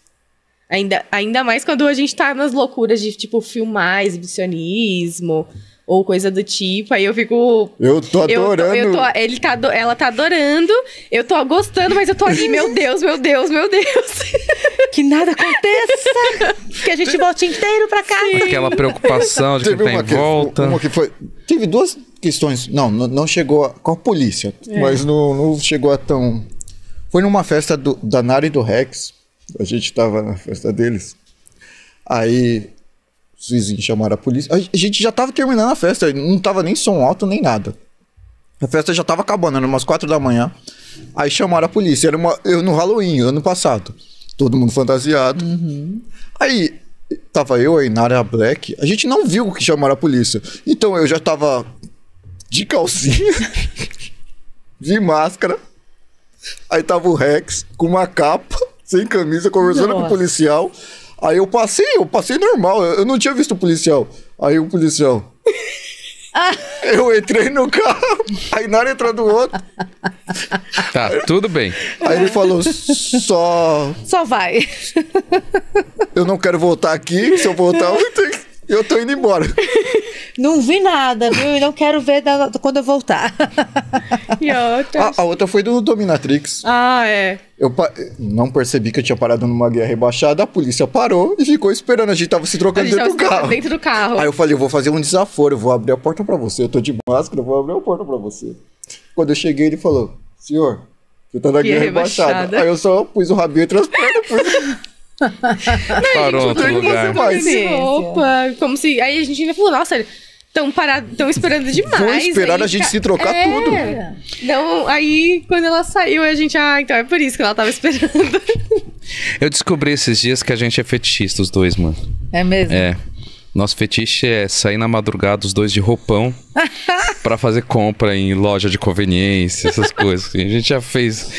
Ainda, ainda mais quando a gente tá nas loucuras de, tipo, filmar exibicionismo ou coisa do tipo. Aí eu fico. Eu tô adorando. Eu eu tô, ele tá, ela tá adorando, eu tô gostando, mas eu tô ali, meu Deus, meu Deus, meu Deus. *laughs* Que nada aconteça! que a gente volte inteiro pra cá. Sim. Aquela preocupação de Teve tem tá volta. Uma que foi. Teve duas questões. Não, não chegou a, com a polícia, é. mas não, não, chegou a tão. Foi numa festa do, da Nara e do Rex. A gente tava na festa deles. Aí os vizinhos chamaram a polícia. A gente já tava terminando a festa, não tava nem som alto nem nada. A festa já tava acabando, era umas quatro da manhã. Aí chamaram a polícia. Era uma, eu no Halloween, ano passado. Todo mundo fantasiado. Uhum. Aí tava eu, aí na área Black. A gente não viu o que chamaram a polícia. Então eu já tava de calcinha, *laughs* de máscara. Aí tava o Rex com uma capa, sem camisa, conversando Nossa. com o policial. Aí eu passei, eu passei normal, eu não tinha visto o policial. Aí o policial. *laughs* eu entrei no carro, aí na hora entra do outro. Tá, tudo bem. Aí ele falou: só. Só vai. Eu não quero voltar aqui, se eu voltar, eu tenho que eu tô indo embora. *laughs* não vi nada, viu? E não quero ver da, quando eu voltar. *laughs* e a outra? A, a, outra foi do Dominatrix. Ah, é. Eu não percebi que eu tinha parado numa guerra rebaixada, a polícia parou e ficou esperando. A gente tava se trocando dentro do carro. Dentro do carro. Aí eu falei, eu vou fazer um desaforo, eu vou abrir a porta para você. Eu tô de máscara, eu vou abrir a porta para você. Quando eu cheguei, ele falou, senhor, você tá na guerra, guerra rebaixada. rebaixada. Aí eu só pus o rabinho e as *laughs* Parou outro lugar. Opa, como se... Aí a gente ainda falou, nossa, estão tão estão esperando demais. Vão esperar a gente ca... Tá se trocar é. tudo. Então, aí quando ela saiu, a gente, ah, então é por isso que ela tava esperando. Eu descobri esses dias que a gente é fetichista, os dois, mano. É mesmo? É. Nosso fetiche é sair na madrugada os dois de roupão *laughs* para fazer compra em loja de conveniência, essas *laughs* coisas. A gente já fez.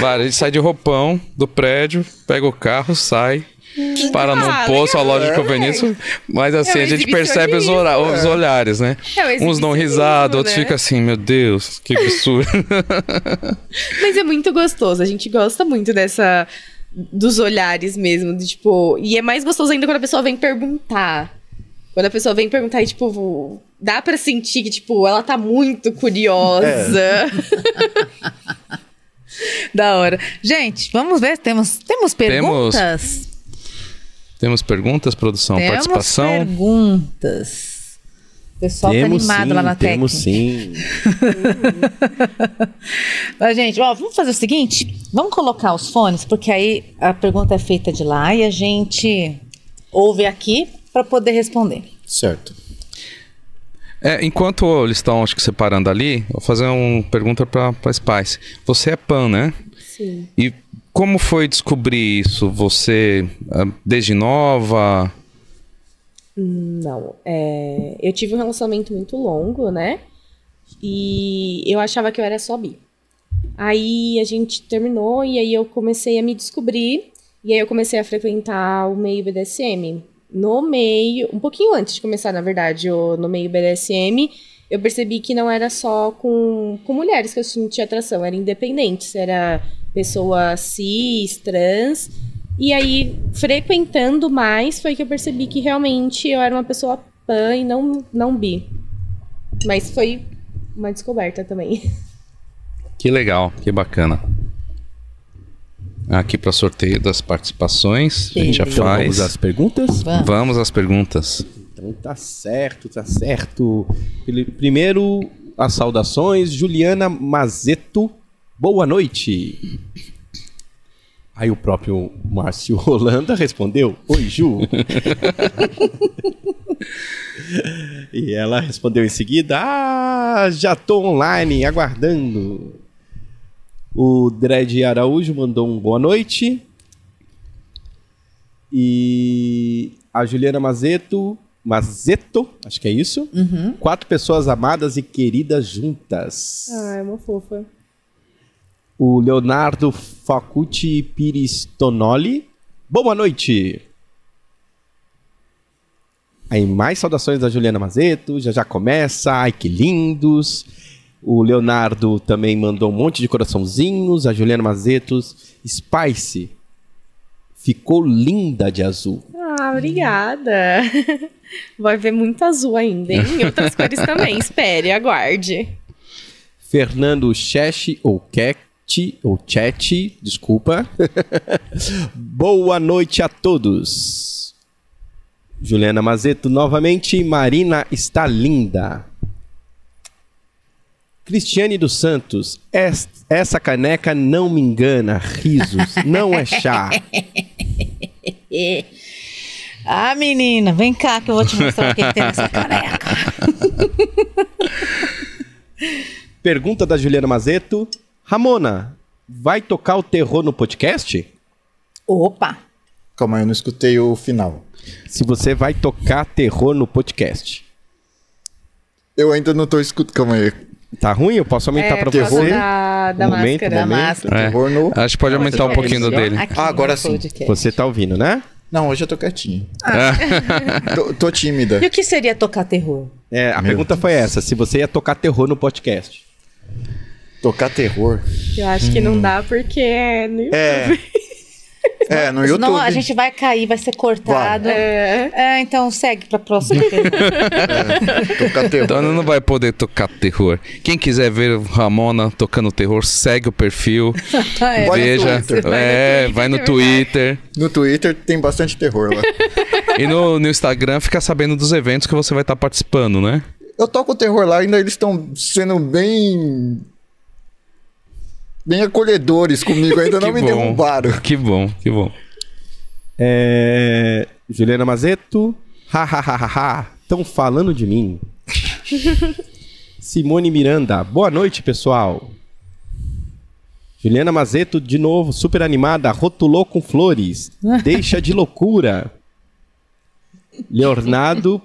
Várias. A gente sai de roupão do prédio, pega o carro, sai, que para num poço, a loja de conveniência. Mas assim, é a gente percebe os, os, olhares, né? É Uns dão risada, né? outros ficam assim, meu Deus, que absurdo. *laughs* mas é muito gostoso, a gente gosta muito dessa. Dos olhares mesmo, de, tipo. E é mais gostoso ainda quando a pessoa vem perguntar. Quando a pessoa vem perguntar tipo, dá para sentir que, tipo, ela tá muito curiosa. É. *laughs* da hora. Gente, vamos ver, temos, temos perguntas? Temos, temos perguntas, produção, temos participação? perguntas. O pessoal tá temos tá animado sim, lá na temos técnica. Temos sim. *laughs* Mas, gente, ó, vamos fazer o seguinte? Vamos colocar os fones, porque aí a pergunta é feita de lá e a gente ouve aqui para poder responder. Certo. É, enquanto eles estão, acho que separando ali, vou fazer uma pergunta para Spice. Você é pan, né? Sim. E como foi descobrir isso? Você ah, desde nova? Não, é, eu tive um relacionamento muito longo, né? E eu achava que eu era só bi. Aí a gente terminou e aí eu comecei a me descobrir e aí eu comecei a frequentar o meio BDSM, no meio, um pouquinho antes de começar, na verdade, eu no meio BDSM, eu percebi que não era só com, com mulheres que eu sentia atração, era independente, era pessoa cis, trans. E aí, frequentando mais, foi que eu percebi que realmente eu era uma pessoa pan e não, não bi. Mas foi uma descoberta também. Que legal, que bacana aqui para sorteio das participações. Sim. A gente já então, faz. Vamos às perguntas? Vamos. vamos. às perguntas. Então tá certo, tá certo. Primeiro, as saudações. Juliana Mazeto, boa noite. Aí o próprio Márcio *laughs* Holanda respondeu: Oi, Ju. *laughs* e ela respondeu em seguida: Ah, já tô online, aguardando. O Dredd Araújo mandou um boa noite. E a Juliana Mazeto, Mazeto, acho que é isso. Uhum. Quatro pessoas amadas e queridas juntas. Ah, é uma fofa. O Leonardo Facuti Pires Tonoli. Boa noite! Aí mais saudações da Juliana Mazeto, já já começa, ai que lindos. O Leonardo também mandou um monte de coraçãozinhos. A Juliana Mazetos. Spice. Ficou linda de azul. Ah, obrigada. *laughs* Vai ver muito azul ainda, hein? E outras cores também. *laughs* Espere, aguarde. Fernando Cheche ou Cat, ou Chat, desculpa. *laughs* Boa noite a todos. Juliana Mazeto novamente. Marina está linda. Cristiane dos Santos, essa caneca não me engana. Risos, não é chá. *laughs* ah, menina, vem cá que eu vou te mostrar o que tem nessa caneca. *laughs* Pergunta da Juliana Mazeto. Ramona, vai tocar o terror no podcast? Opa! Calma, eu não escutei o final. Se você vai tocar terror no podcast. Eu ainda não tô escutando. Calma aí. Tá ruim? Eu posso aumentar é, pra você? Da, da momento, máscara. Momento. Da máscara. É. No... Acho que pode aumentar um é pouquinho do dele. Aqui ah, agora sim. Você tá ouvindo, né? Não, hoje eu tô quietinho. Ah. É. *laughs* tô, tô, tímida. E o que seria tocar terror? É, a Meu pergunta Deus. foi essa. Se você ia tocar terror no podcast. Tocar terror? Eu acho hum. que não dá porque é né? É. É, no YouTube. Não, a gente vai cair, vai ser cortado. Vai. É. é. então segue pra próxima *laughs* é, terror. Então não vai poder tocar terror. Quem quiser ver Ramona tocando terror, segue o perfil. é, *laughs* veja. é, vai no é, é Twitter. No Twitter tem bastante terror lá. E no, no Instagram fica sabendo dos eventos que você vai estar tá participando, né? Eu toco terror lá, ainda eles estão sendo bem bem acolhedores comigo, ainda *laughs* não me bom, derrubaram. Que bom, que bom. É... Juliana Mazeto, hahaha, estão falando de mim. Simone Miranda, boa noite, pessoal. Juliana Mazeto, de novo, super animada, rotulou com flores. Deixa de loucura. Leonardo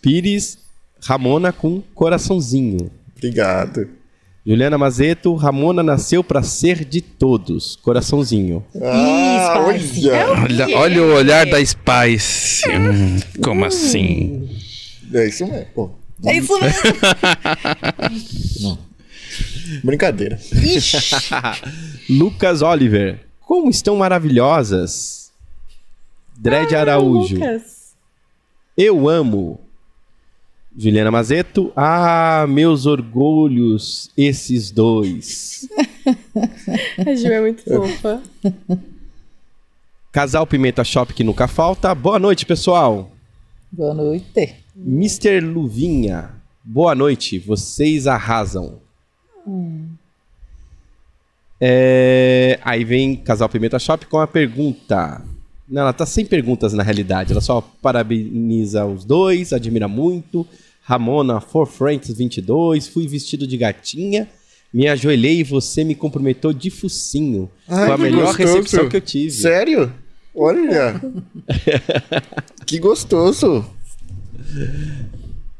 Pires Ramona com coraçãozinho. Obrigado. Juliana Mazeto, Ramona nasceu para ser de todos. Coraçãozinho. Ah, olha. É olha. olha o olhar da Spice. *laughs* Hum, como hum. assim? É isso mesmo. Pô. É isso mesmo. *laughs* Brincadeira. Lucas Oliver. Como estão maravilhosas? Dredd ah, Araújo. Lucas. Eu amo. Juliana Mazeto. Ah, meus orgulhos, esses dois. *laughs* a Ju é muito fofa. Casal Pimenta Shop que nunca falta. Boa noite, pessoal. Boa noite. Mr. Luvinha. Boa noite, vocês arrasam. Hum. É... Aí vem Casal Pimenta Shop com a pergunta. Não, ela tá sem perguntas na realidade. Ela só parabeniza os dois, admira muito. Ramona For Franks 22, fui vestido de gatinha. Me ajoelhei e você me cumprimentou de focinho. Ai, Foi a melhor gostoso. recepção que eu tive. Sério? Olha! *laughs* que gostoso!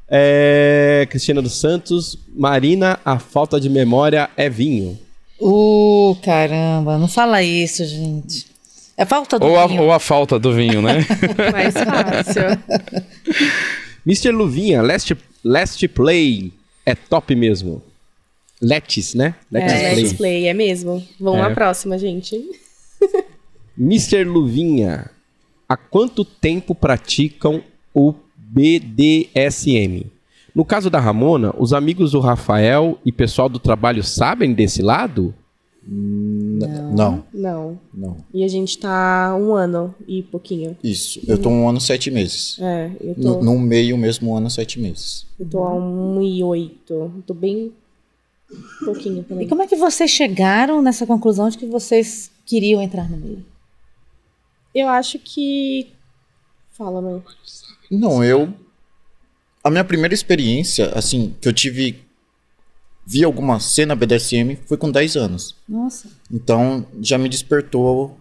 É, Cristina dos Santos, Marina, a falta de memória é vinho. Uh, caramba, não fala isso, gente. É falta do ou a, vinho. ou a falta do vinho, né? *laughs* Mais fácil. *laughs* Mr. Luvinha, last, last Play é top mesmo. Let's, né? Let's, é, play. Let's play, é mesmo. Vamos é. próxima, gente. *laughs* Mr. Luvinha, há quanto tempo praticam o BDSM? No caso da Ramona, os amigos do Rafael e pessoal do trabalho sabem desse lado? Não. Não. Não. Não. E a gente tá um ano e pouquinho. Isso. Eu tô um ano e sete meses. É, eu tô. No, no meio mesmo, um ano e sete meses. Eu tô a um e oito. Tô bem pouquinho também. E como é que vocês chegaram nessa conclusão de que vocês queriam entrar no meio? Eu acho que. Fala, mãe. Não, eu. A minha primeira experiência, assim, que eu tive vi alguma cena BDSM foi com 10 anos. Nossa. Então já me despertou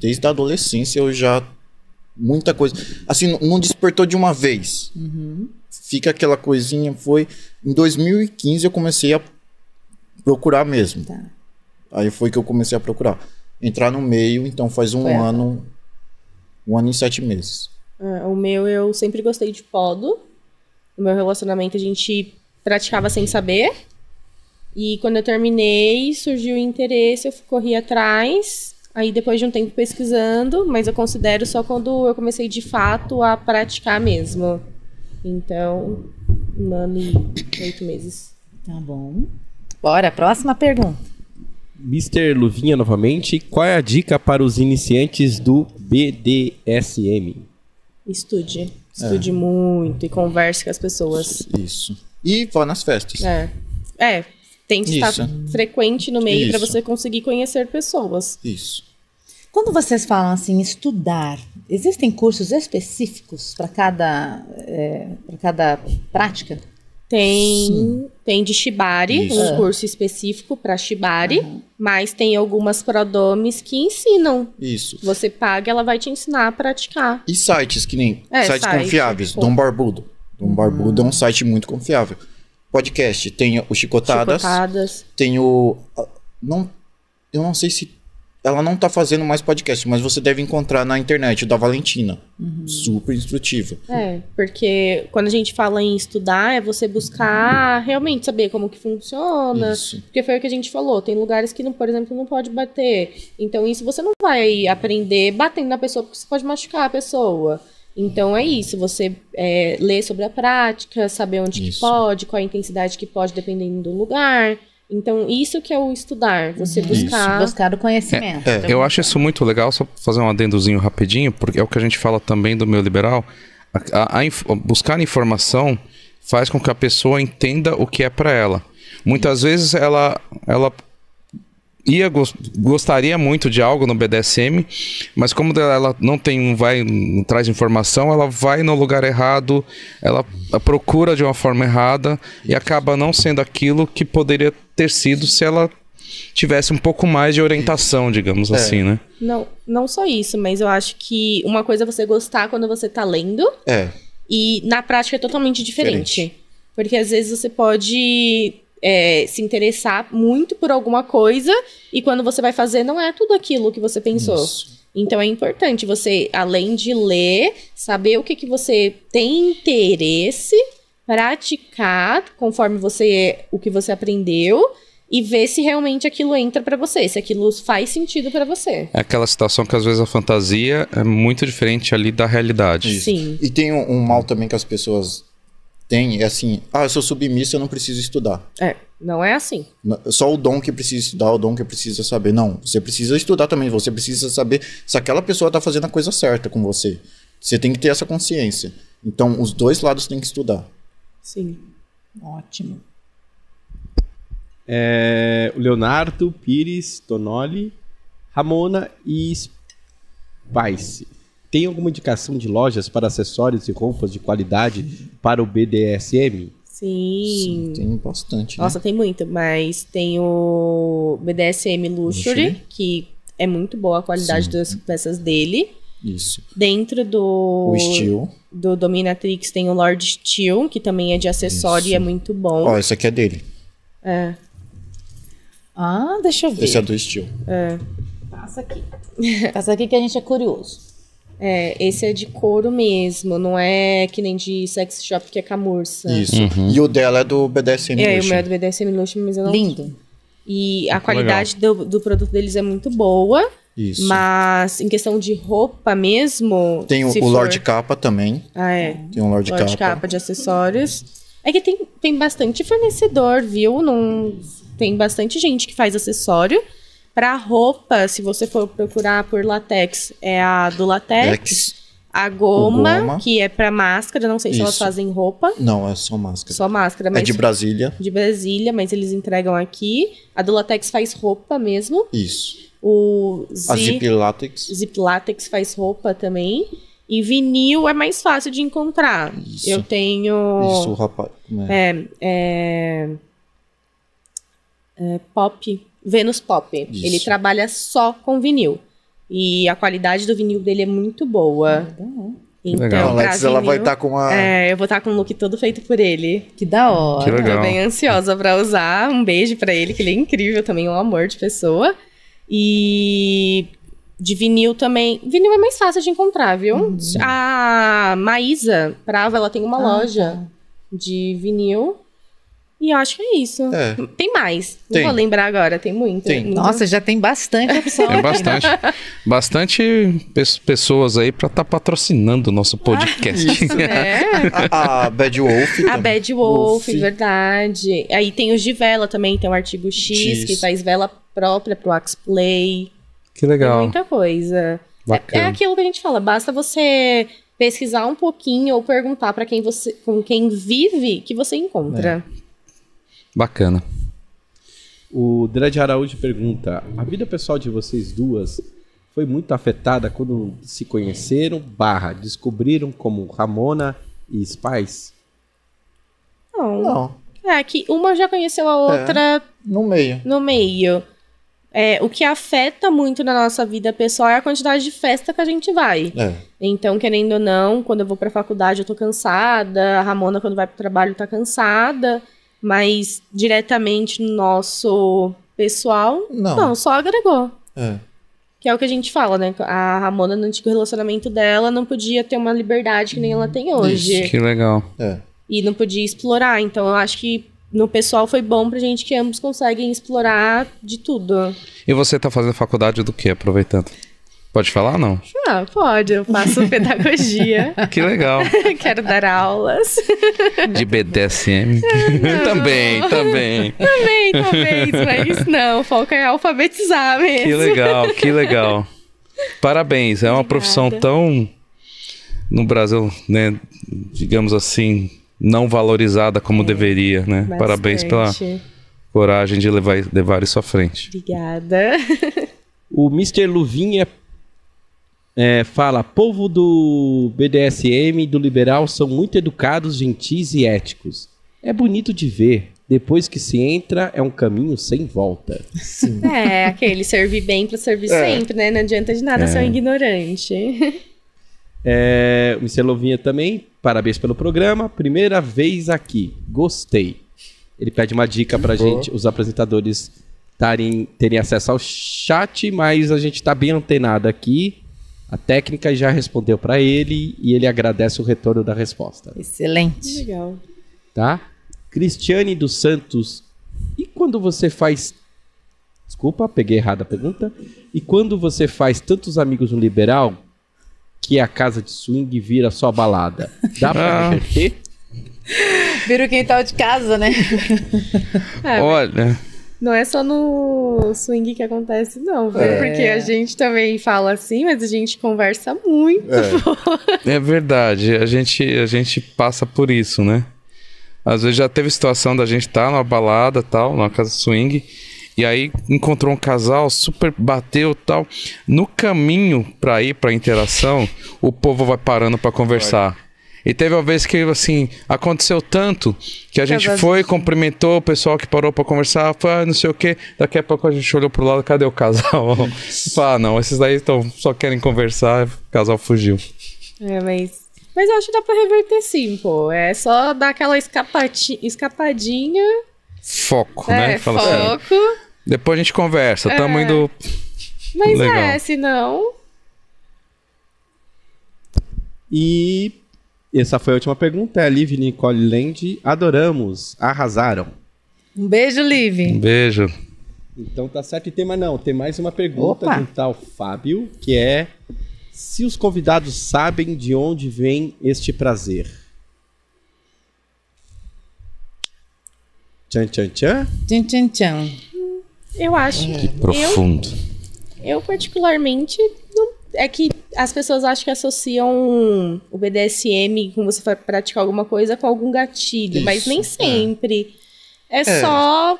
desde a adolescência eu já muita coisa. Assim, não despertou de uma vez. Uhum. Fica aquela coisinha, foi em 2015 eu comecei a procurar mesmo. Tá. Aí foi que eu comecei a procurar. Entrar no meio, então faz um foi ano, um ano e sete meses. Ah, o meu, eu sempre gostei de podo. No meu relacionamento, a gente praticava sem saber. E quando eu terminei, surgiu o interesse, eu corri atrás. Aí depois de um tempo pesquisando, mas eu considero só quando eu comecei de fato a praticar mesmo. Então, um ano e oito meses. Tá bom. Bora, próxima pergunta. Mr. Luvinha novamente, qual é a dica para os iniciantes do BDSM? Estude. Estude é. muito e converse com as pessoas. Isso e vá nas festas. É. É, tem que estar frequente no meio para você conseguir conhecer pessoas. Isso. Quando vocês falam assim, estudar, existem cursos específicos para cada, é, pra cada prática? Tem, tem de Shibari, Isso. um curso específico para Shibari, uhum. mas tem algumas prodomes que ensinam. Isso. Você paga, ela vai te ensinar a praticar. E sites que nem é, sites site, confiáveis, tipo... Dom Barbudo. Um Barbudo é um site muito confiável. Podcast, tem o Chicotadas. Chicotadas. Tem o. Não, eu não sei se. Ela não tá fazendo mais podcast, mas você deve encontrar na internet, o da Valentina. Uhum. Super instrutivo. É, porque quando a gente fala em estudar, é você buscar realmente saber como que funciona. Isso. Porque foi o que a gente falou, tem lugares que, não, por exemplo, não pode bater. Então, isso você não vai aprender batendo na pessoa, porque você pode machucar a pessoa. Então é isso, você é, sobre a prática, saber onde isso. que pode, qual a intensidade que pode, dependendo do lugar. Então, isso que é o estudar, você uhum. buscar... buscar o conhecimento. É, é, eu acho isso muito legal, só fazer um adendozinho rapidinho, porque é o que a gente fala também do meu liberal. A, a, a, buscar informação faz com que a pessoa entenda o que é para ela. Muitas vezes ela, ela ia gostaria muito de algo no BDSM, mas como ela não tem vai não traz informação, ela vai no lugar errado, ela procura de uma forma errada e acaba não sendo aquilo que poderia ter sido se ela tivesse um pouco mais de orientação, digamos é. assim, né? Não, não só isso, mas eu acho que uma coisa é você gostar quando você tá lendo. É. E na prática é totalmente diferente. diferente. Porque às vezes você pode é, se interessar muito por alguma coisa e quando você vai fazer não é tudo aquilo que você pensou. Isso. Então é importante você, além de ler, saber o que, que você tem interesse, praticar conforme você o que você aprendeu e ver se realmente aquilo entra para você, se aquilo faz sentido para você. É aquela situação que às vezes a fantasia é muito diferente ali da realidade. Sim. E tem um, um mal também que as pessoas tem é assim: ah, eu sou submisso, eu não preciso estudar. É, não é assim. Só o dom que precisa estudar, o dom que precisa saber. Não, você precisa estudar também, você precisa saber se aquela pessoa está fazendo a coisa certa com você. Você tem que ter essa consciência. Então, os dois lados têm que estudar. Sim, ótimo. É, Leonardo, Pires, Tonoli, Ramona e Spice. Tem alguma indicação de lojas para acessórios e roupas de qualidade para o BDSM? Sim. Sim tem bastante. Né? Nossa, tem muito, mas tem o BDSM Luxury, Luxury. que é muito boa a qualidade Sim. das peças dele. Isso. Dentro do. O Steel. Do Dominatrix tem o Lord Steel, que também é de acessório Isso. e é muito bom. Ó, oh, esse aqui é dele. É. Ah, deixa eu ver. Esse é do Steel. É. Passa aqui. Passa aqui que a gente é curioso. É, esse é de couro mesmo, não é que nem de sex shop que é camurça. Isso. Uhum. E o dela é do BDSM É, o meu é do BDSM Luxo, mas eu não. Lindo. E a qualidade do, do, produto deles é muito boa. Isso. Mas em questão de roupa mesmo. Tem o, o for... Lord Capa também. Ah, é. Tem um Lord, Lord Capa. de acessórios. É que tem, tem bastante fornecedor, viu? tem bastante gente que faz acessório. Para roupa, se você for procurar por latex, é a do latex. A goma, goma, que é para máscara, não sei se Isso. elas fazem roupa. Não, é só máscara. Só máscara, é mas. É de Brasília. De Brasília, mas eles entregam aqui. A do latex faz roupa mesmo. Isso. O A Zip Latex. Zip Latex faz roupa também. E vinil é mais fácil de encontrar. Isso. Eu tenho. Isso, rapaz. Né? É, é, é, pop. Venus Pop. Isso. Ele trabalha só com vinil. E a qualidade do vinil dele é muito boa. Ah, então, legal. Então, legal. Alex, vinil, ela vai estar tá com a. É, eu vou estar tá com um look todo feito por ele. Que da hora. Que legal. Tô bem ansiosa pra usar. Um beijo pra ele, que ele é incrível também, um amor de pessoa. E de vinil também. Vinil é mais fácil de encontrar, viu? Uhum. A Maísa Prava, ela tem uma ah, loja tá. de vinil. E eu acho que é isso. É. Tem mais. Tem. Não vou lembrar agora, tem muito. Tem. Né? Nossa, já tem bastante *laughs* opção. Tem né? bastante. bastante pessoas aí para estar tá patrocinando o nosso podcast. Ah, isso, né? *laughs* a, a Bad Wolf. A também. Bad Wolf, Wolf, verdade. Aí tem os de vela também, tem o artigo X, que faz vela própria pro Axplay. Que legal. Tem muita coisa. É, é aquilo que a gente fala, basta você pesquisar um pouquinho ou perguntar para quem você, com quem vive, que você encontra. É. Bacana. O Dredd Araújo pergunta: A vida pessoal de vocês duas foi muito afetada quando se conheceram, barra, descobriram como Ramona e Spice? Não. Não. É, que uma já conheceu a é, outra. É, no meio. No meio. É, o que afeta muito na nossa vida pessoal é a quantidade de festa que a gente vai. É. Então, querendo ou não, quando eu vou pra faculdade eu tô cansada, a Ramona, quando vai pro trabalho, tá cansada. Mas diretamente no nosso pessoal, não, não só agregou. É. Que é o que a gente fala, né? A Ramona, no antigo relacionamento dela, não podia ter uma liberdade que nem ela tem hoje. Isso, que legal. É. E não podia explorar. Então, eu acho que no pessoal foi bom pra gente que ambos conseguem explorar de tudo. E você tá fazendo faculdade do que, aproveitando? Pode falar não? Ah, pode. Eu faço *laughs* pedagogia. que legal. *laughs* Quero dar aulas. De BDSM? *laughs* Ah, também, também. Também, talvez, mas não. O foco é alfabetizar mesmo. Que legal, que legal. Parabéns. É uma Obrigada. profissão tão, no Brasil, né, digamos assim, não valorizada como é, deveria, né? Bastante. Parabéns pela coragem de levar, levar isso à frente. Obrigada. O Mr. Luvinha é é, fala, povo do BDSM e do liberal são muito educados, gentis e éticos. É bonito de ver. Depois que se entra, é um caminho sem volta. Sim. É, aquele servir bem para servir é. sempre, né? Não adianta de nada é. ser um é. ignorante. É, Michel vinha também, parabéns pelo programa. Primeira vez aqui, gostei. Ele pede uma dica pra Boa. gente, os apresentadores tarem, terem acesso ao chat, mas a gente tá bem antenado aqui. A técnica já respondeu para ele e ele agradece o retorno da resposta. Excelente. Legal. Tá? Cristiane dos Santos, e quando você faz. Desculpa, peguei errada a pergunta. E quando você faz tantos amigos no liberal que a casa de swing vira só balada? Dá pra reverter? Ah. Vira o quintal de casa, né? Olha. Não é só no swing que acontece, não, é. Porque a gente também fala assim, mas a gente conversa muito. É, é verdade, a gente, a gente passa por isso, né? Às vezes já teve situação da gente estar tá numa balada, tal, numa casa swing, e aí encontrou um casal, super bateu tal. No caminho para ir para interação, o povo vai parando para conversar. E teve uma vez que, assim, aconteceu tanto que a gente foi, assim. cumprimentou o pessoal que parou para conversar, foi, ah, não sei o quê. Daqui a pouco a gente olhou pro lado, cadê o casal? *laughs* Fala, ah, não, esses daí tão, só querem conversar, o casal fugiu. É, mas. Mas eu acho que dá pra reverter sim, pô. É só dar aquela escapati... escapadinha. Foco, é, né? Fala assim. foco. Assim. Depois a gente conversa. É. Tamo indo. Mas é, Legal. é, senão. E essa foi a última pergunta. É a Liv Nicole Land. Adoramos. Arrasaram. Um beijo, Liv. Um beijo. Então tá certo. E tem mais não. Tem mais uma pergunta Opa. do tal Fábio, que é se os convidados sabem de onde vem este prazer. Tchan, tchan, tchan. Tchan, tchan, tchan. Eu acho que. Profundo. Eu, eu particularmente, não, é que as pessoas acham que associam o BDSM, quando você vai praticar alguma coisa, com algum gatilho, Isso, mas nem é. sempre. É, é, é. só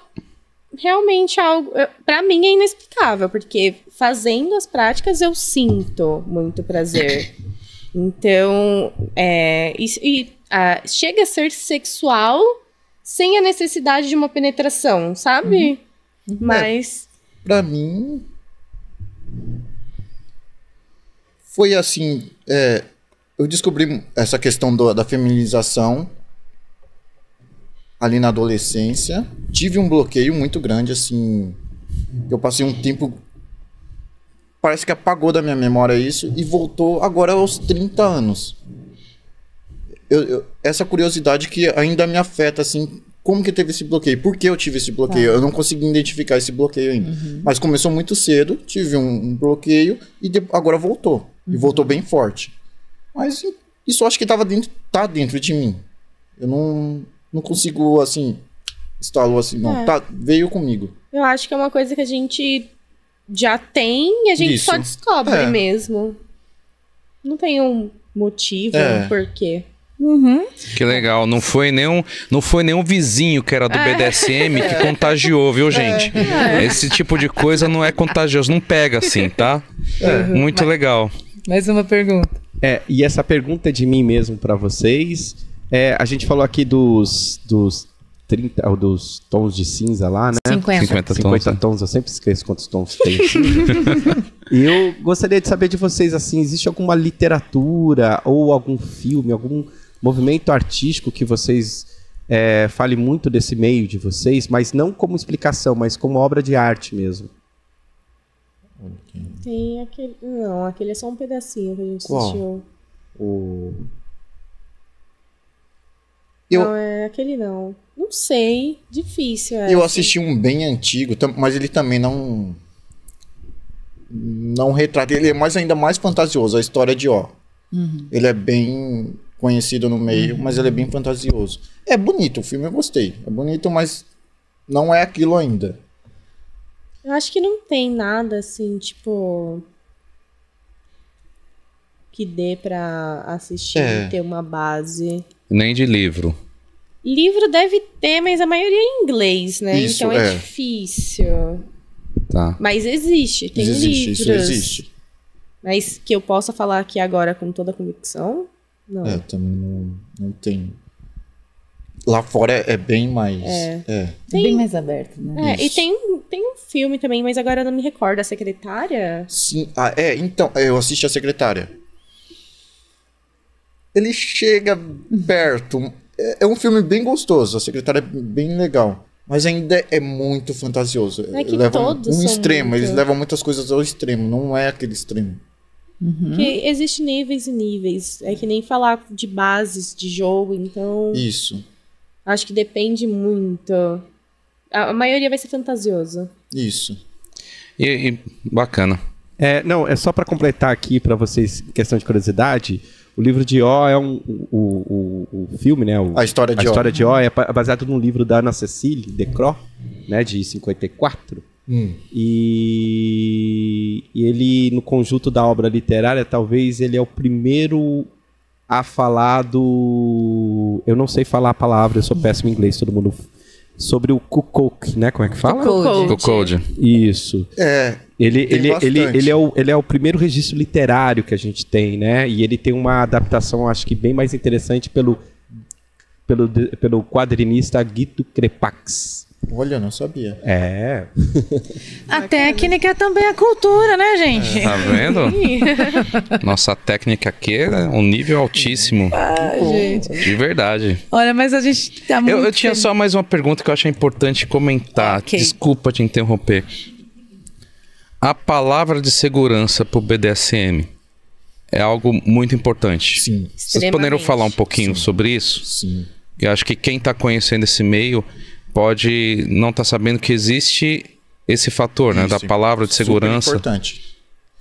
realmente algo. para mim é inexplicável, porque fazendo as práticas eu sinto muito prazer. *coughs* Então, é, e, e ah, a, chega a ser sexual sem a necessidade de uma penetração, sabe? Uhum. É. Mas. É, pra mim, foi assim. É, eu descobri essa questão do, da feminização ali na adolescência. Tive um bloqueio muito grande, assim. Eu passei um tempo. Parece que apagou da minha memória isso e voltou agora aos 30 anos. Eu, eu, essa curiosidade que ainda me afeta, assim, como que teve esse bloqueio? Por que eu tive esse bloqueio? Tá. Eu não consegui identificar esse bloqueio ainda. Uhum. Mas começou muito cedo, tive um, um bloqueio e de, agora voltou. Uhum. E voltou bem forte. Mas isso acho que estava dentro, tá dentro de mim. Eu não, não consigo, assim, instalou assim, não. É. Tá, veio comigo. Eu acho que é uma coisa que a gente já tem e a gente isso. só descobre é. mesmo. Não tem um motivo, é. um porquê. Uhum. Que legal, não foi nenhum, não foi nenhum vizinho que era do é. BDSM que *laughs* é. contagiou, viu, é. gente? É. Esse tipo de coisa não é contagioso, não pega assim, tá? Muito legal. Mais uma pergunta. É, e essa pergunta é de mim mesmo para vocês. É, a gente falou aqui dos, dos 30, ou dos tons de cinza lá, né? 50. 50 tons. 50 né? tons, eu sempre esqueço quantos tons tem. *laughs* e eu gostaria de saber de vocês, assim, existe alguma literatura ou algum filme, algum movimento artístico que vocês é, falem muito desse meio de vocês, mas não como explicação, mas como obra de arte mesmo? Tem aquele. Não, aquele é só um pedacinho que a gente Qual? assistiu. O. Eu... Não, é aquele não. Não sei. Difícil. É, eu assim. assisti um bem antigo, mas ele também não. Não retrata. Ele é mais, ainda mais fantasioso. A história de Ó. Uhum. Ele é bem conhecido no meio, uhum. mas ele é bem fantasioso. É bonito, o filme eu gostei. É bonito, mas não é aquilo ainda. Eu acho que não tem nada assim, tipo. que dê pra assistir é. e ter uma base. Nem de livro. Livro deve ter, mas a maioria é em inglês, né? Isso, então é, é, difícil. Tá. Mas existe, tem existe, livros. Isso existe. Mas que eu possa falar aqui agora com toda convicção? Não. É, também não, não tem. Lá fora é, bem mais. É. é. Tem, bem mais aberto, né? É, e tem, tem um filme também, mas agora eu não me recordo. A Secretária? Sim. Ah, é, então, eu assisti a Secretária. Ele chega perto. É, é um filme bem gostoso. A Secretária é bem legal. Mas ainda é muito fantasioso. É que levam todos um extremo, muito... eles levam muitas coisas ao extremo, não é aquele extremo. Uhum. Porque existe níveis e níveis. É que nem falar de bases de jogo, então. Isso. Acho que depende muito. A maioria vai ser fantasiosa. Isso. E, e bacana. É, não, é só para completar aqui para vocês, questão de curiosidade. O livro de O é um, o, o, o filme, né? O, a história de a O. história de O é baseado num livro da Ana Cecília de Cro, né? De 54. Hum. E, e ele, no conjunto da obra literária, talvez ele é o primeiro a falar do. Eu não sei falar a palavra, eu sou péssimo em inglês, todo mundo. Sobre o Kukoc, né? Como é que fala? Kukoc. Isso. É. Ele, ele, bastante. ele, ele, é o, ele é o primeiro registro literário que a gente tem, né? E ele tem uma adaptação, acho que bem mais interessante pelo, pelo, pelo quadrinista Gito Crepax. Olha, eu não sabia. É. A técnica também é cultura, né, gente? É, tá vendo? *laughs* Nossa técnica aqui é um nível altíssimo. Ah, gente. De verdade. Olha, mas a gente tá muito. Eu, eu tinha só mais uma pergunta que eu achei importante comentar. Okay. Desculpa te interromper. A palavra de segurança para o BDSM é algo muito importante. Sim. Vocês poderiam falar um pouquinho Sim. sobre isso? Sim. Eu acho que quem está conhecendo esse meio pode não estar tá sabendo que existe esse fator, Isso, né? Da palavra de segurança. Super importante.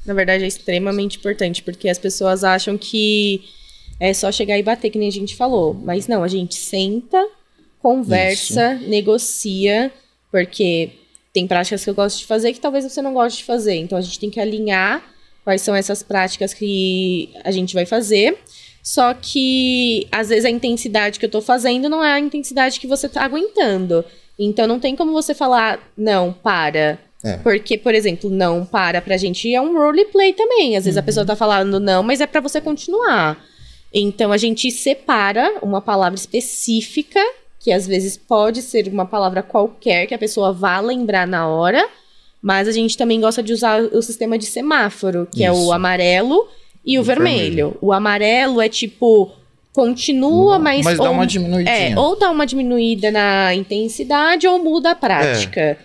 Na verdade, é extremamente importante, porque as pessoas acham que é só chegar e bater, que nem a gente falou. Mas não, a gente senta, conversa, Isso. negocia, porque tem práticas que eu gosto de fazer que talvez você não goste de fazer. Então a gente tem que alinhar quais são essas práticas que a gente vai fazer só que às vezes a intensidade que eu tô fazendo não é a intensidade que você tá aguentando. Então não tem como você falar, não, para. É. Porque, por exemplo, não para pra gente é um roleplay também. Às vezes uhum. a pessoa uhum. tá falando não, mas é para você continuar. Então a gente separa uma palavra específica, que às vezes pode ser uma palavra qualquer que a pessoa vá lembrar na hora, mas a gente também gosta de usar o sistema de semáforo, que Isso. é o amarelo e o, o vermelho. vermelho. O amarelo é tipo continua, mas. Mas ou, dá uma É, ou dá uma diminuída na intensidade ou muda a prática. É.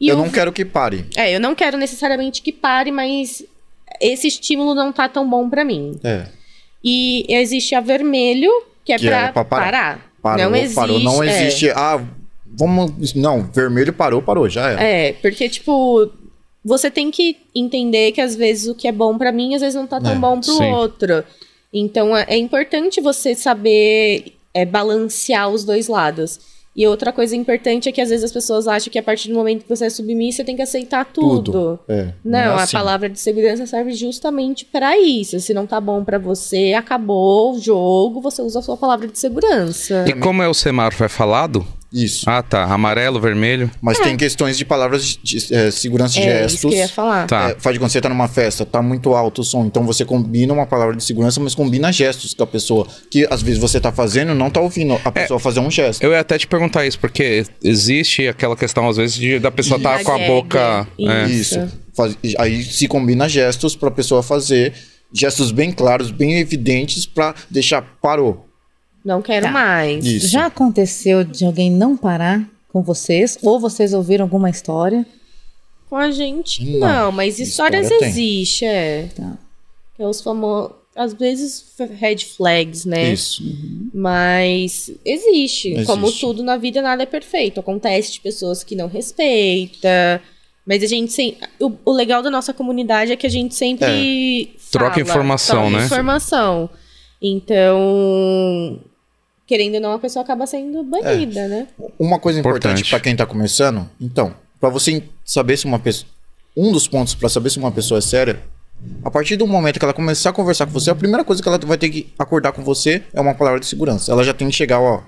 eu o, não quero que pare. É, eu não quero necessariamente que pare, mas esse estímulo não tá tão bom para mim. É. E existe a vermelho, que é, que é pra, é pra parar. parar. Parou, não existe. Parou. Não existe. É. Ah, vamos. Não, vermelho parou, parou, já é. É, porque, tipo, você tem que entender que às vezes o que é bom para mim, às vezes não tá tão é, bom pro sim. outro. Então é, é importante você saber é, balancear os dois lados. E outra coisa importante é que às vezes as pessoas acham que a partir do momento que você é submissa, você tem que aceitar tudo. tudo. É, não, é não é assim. a palavra de segurança serve justamente para isso. Se não tá bom para você, acabou o jogo, você usa a sua palavra de segurança. E como é o semáforo? É falado? Isso. Ah, tá. Amarelo, vermelho. Mas é. tem questões de palavras de, de é, segurança é, de gestos. Isso que eu ia falar. Tá. É, faz de quando você tá numa festa, tá muito alto o som. Então você combina uma palavra de segurança, mas combina gestos com a pessoa. Que às vezes você tá fazendo não tá ouvindo a é. pessoa fazer um gesto. Eu ia até te perguntar isso, porque existe aquela questão, às vezes, de, da pessoa estar tá com a boca. Né? Isso. isso. Faz, aí se combina gestos pra pessoa fazer gestos bem claros, bem evidentes para deixar parou. Não quero tá. mais. Isso. Já aconteceu de alguém não parar com vocês? Ou vocês ouviram alguma história? Com a gente, não. não mas histórias existem, é. Tá. É os famosos. Às vezes red flags, né? Isso. Uhum. Mas existe. existe. Como tudo na vida, nada é perfeito. Acontece de pessoas que não respeitam. Mas a gente sempre. O, o, legal da nossa comunidade é que a gente sempre. É. Fala, troca informação, troca né? Informação. Então querendo ou não, a pessoa acaba sendo banida, é. né? Uma coisa importante, para quem tá começando, então, para você saber se uma pessoa. Um dos pontos para saber se uma pessoa é séria, a partir do momento que ela começar a conversar com você, a primeira coisa que ela vai ter que acordar com você é uma palavra de segurança. Ela já tem que chegar, ó.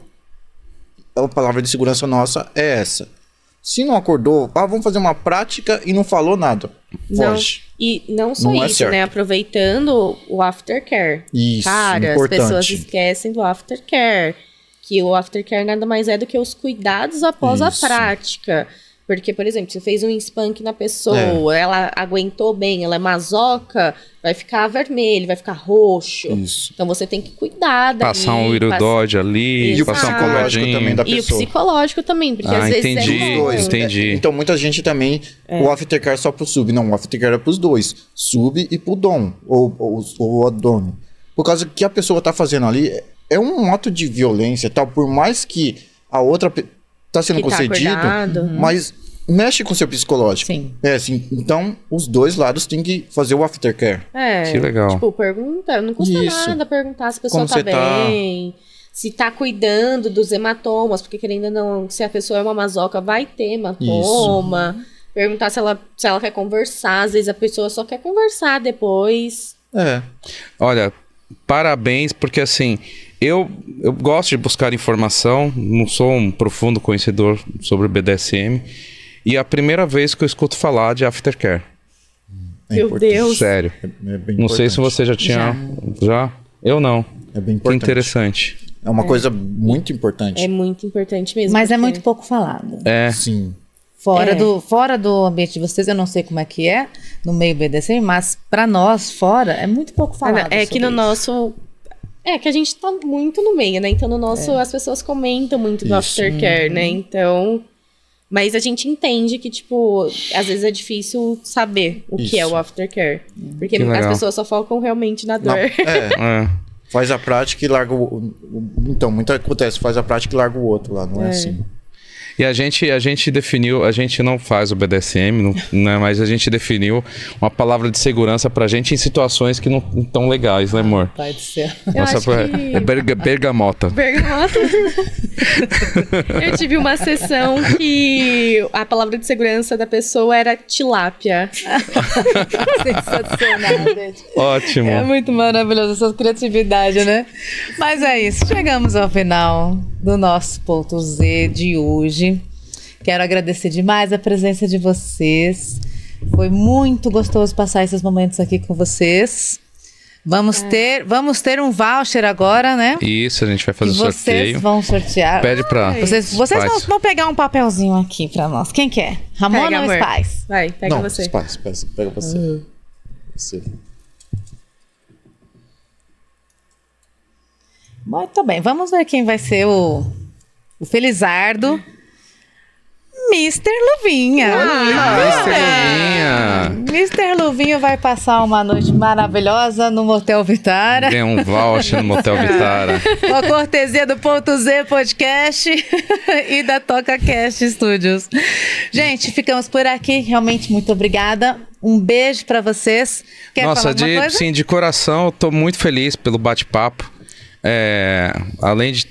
A palavra de segurança nossa é essa. Se não acordou, ah, vamos fazer uma prática e não falou nada. Foge. Não. E não só não é isso, é né? Aproveitando o aftercare. Isso, Cara, importante. as pessoas esquecem do aftercare. Que o aftercare nada mais é do que os cuidados após isso. a prática. Porque, por exemplo, você fez um spank na pessoa, é. ela aguentou bem, ela é masoca, vai ficar vermelho, vai ficar roxo. Isso. Então você tem que cuidar daí. Passar um iridóide passa... ali, Exato. passar um psicológico também da pessoa. E o psicológico também, porque ah, às entendi, vezes entendi, é dois. entendi. Então muita gente também, é. o aftercare só pro sub. Não, o aftercare é pros dois. Sub e pro dom, ou, ou, ou abdômen. Por causa que a pessoa tá fazendo ali, é um ato de violência tal, por mais que a outra está sendo que tá concedido, tá mas mexe com o seu psicológico. Sim. É assim, então os dois lados têm que fazer o aftercare. É. Que legal. Tipo, pergunta, não custa Isso. nada perguntar se a pessoa está tá. bem. Tá... Se está cuidando dos hematomas, porque querendo ou não, se a pessoa é uma masoca, vai ter hematoma. Isso. Perguntar se ela, se ela quer conversar, às vezes a pessoa só quer conversar depois. É. Olha, parabéns, porque assim, eu, eu gosto de buscar informação, não sou um profundo conhecedor sobre BDSM. E é a primeira vez que eu escuto falar de aftercare. É Meu Deus. Sério. É, é não sei se você já tinha. Já? já? Eu não. É bem importante. interessante. É uma é. coisa muito importante. É muito importante mesmo. Mas é porque... é muito pouco falado. É. Sim. Fora, é. do, fora do ambiente de vocês, eu não sei como é que é no meio BDSM, mas para nós, fora, é muito pouco falado. É que no isso. nosso é, que a gente tá muito no meio, né? Então, no nosso, é. as pessoas comentam muito do Isso. aftercare, né? Uhum. Então. Mas a gente entende que, tipo, às vezes é difícil saber o Isso. que é o aftercare. Uhum. Porque as pessoas só focam realmente na dor. é. *laughs* é. Faz a prática e larga o. Então, muito acontece, faz a prática e larga o outro lá, não é, é assim. E a gente, a gente definiu, a gente não faz o BDSM, não, né, mas a gente definiu uma palavra de segurança pra gente em situações que não estão legais, né, amor? Pode ser. céu. Nossa, que... é berga, bergamota. Bergamota. *laughs* eu tive uma sessão que a palavra de segurança da pessoa era tilápia. *laughs* Sensacional, Ótimo. É muito maravilhoso essa criatividade, né? Mas é isso, chegamos ao final do nosso ponto Z de hoje. Quero agradecer demais a presença de vocês. Foi muito gostoso passar esses momentos aqui com vocês. Vamos é. ter, vamos ter um voucher agora, né? Isso, a gente vai fazer o sorteio. Vocês vão sortear. Pede para é Vocês, vocês vão, vão, pegar um papelzinho aqui para nós. Quem quer? Ramona pega, ou Spaz? Vai, pega Não, você. Spaz, pega você. Uhum. Você. Muito tá bem, vamos ver quem vai ser o, o Felizardo. Mr. Luvinha. Ah, Mr. Luvinha. Mr. Luvinha vai passar uma noite maravilhosa no Motel Vitara. Tem um voucher no Motel *laughs* Vitara. uma cortesia do Ponto Z Podcast *laughs* e da Toca Cast Studios. Gente, ficamos por aqui. Realmente, muito obrigada. Um beijo para vocês. Quer Nossa, de, sim, de coração, eu tô muito feliz pelo bate-papo é, além de,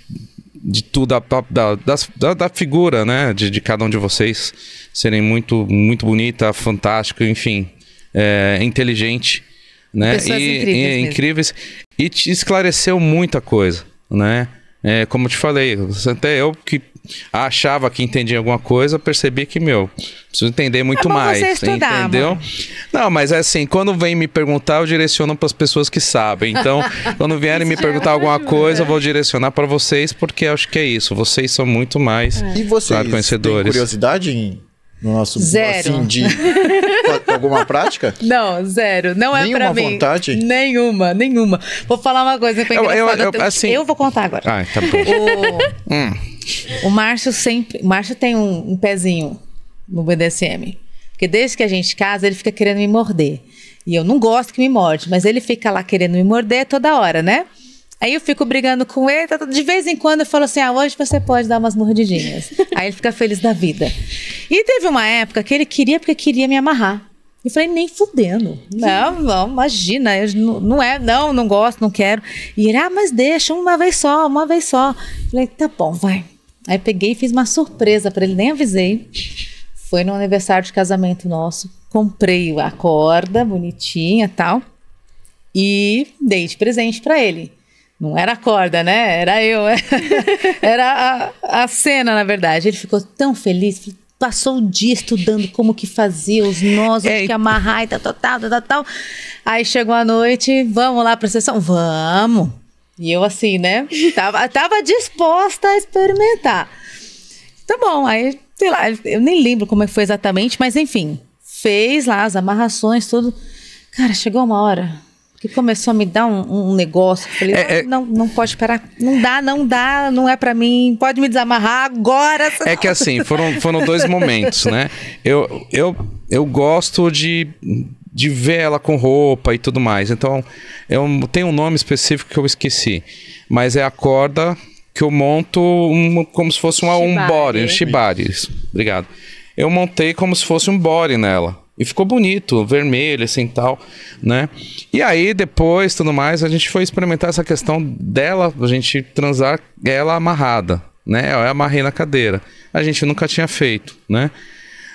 de tudo, da, da, da, figura, né, de, de cada um de vocês serem muito, muito bonita, fantástica, enfim, é, inteligente, né, Pessoas e incríveis, e, incríveis e te esclareceu muita coisa, né, é, como eu te falei, até eu que achava que entendia alguma coisa, percebi que, meu, preciso entender muito é mais. Você entendeu? Não, mas é assim, quando vem me perguntar, eu direciono para as pessoas que sabem. Então, *laughs* quando vierem me perguntar alguma coisa, eu vou direcionar para vocês, porque acho que é isso. Vocês são muito mais é. e vocês claro, conhecedores. Têm curiosidade em no nosso zero. assim de *laughs* alguma prática? Não, zero. Não é nenhuma pra mim. Nenhuma vontade? Nenhuma, nenhuma. Vou falar uma coisa que eu, eu, eu, assim... eu vou contar agora. Ah, tá bom. O, *laughs* hum. o Márcio sempre, o Márcio tem um, um pezinho no BDSM. Porque desde que a gente casa, ele fica querendo me morder. E eu não gosto que me morde, mas ele fica lá querendo me morder toda hora, né? Aí eu fico brigando com ele, tá de vez em quando eu falo assim: ah, hoje você pode dar umas mordidinhas. Aí ele fica feliz da vida. E teve uma época que ele queria, porque queria me amarrar. Eu falei, nem fudendo. Não, não, imagina, não, não, é, não, não gosto, não quero. E ele, ah, mas deixa, uma vez só, uma vez só. Eu falei, tá bom, vai. Aí peguei e fiz uma surpresa para ele, nem avisei. Foi no aniversário de casamento nosso. Comprei a corda bonitinha tal. E dei de presente para ele. Não era a corda, né? Era eu. *laughs* Era a, a cena, na verdade. Ele ficou tão feliz, passou o dia estudando como que fazia os nós, o é, que amarrar e tal, tal, tal, tal, tal. Aí chegou a noite, vamos lá pra sessão? Vamos! E eu assim, né? Tava, tava disposta a experimentar. Tá bom, aí, sei lá, eu nem lembro como é foi exatamente, mas enfim, fez lá as amarrações, tudo. Cara, chegou uma hora, que começou a me dar um, um negócio. Falei, é, não, é. não, não, pode esperar, Não dá, não dá, não é para mim. Pode me desamarrar agora. Senão... É que assim, foram, foram dois momentos, né? Eu, eu, eu gosto de, de ver ela com roupa e tudo mais. Então, eu tenho um nome específico que eu esqueci. Mas é a corda que eu monto um, como se fosse um um body, um shibari. Obrigado. Eu montei como se fosse um body nela. E ficou bonito, vermelho, assim tal, né? E aí, depois, tudo mais, a gente foi experimentar essa questão dela, a gente transar ela amarrada, né? Eu amarrei na cadeira. A gente nunca tinha feito, né?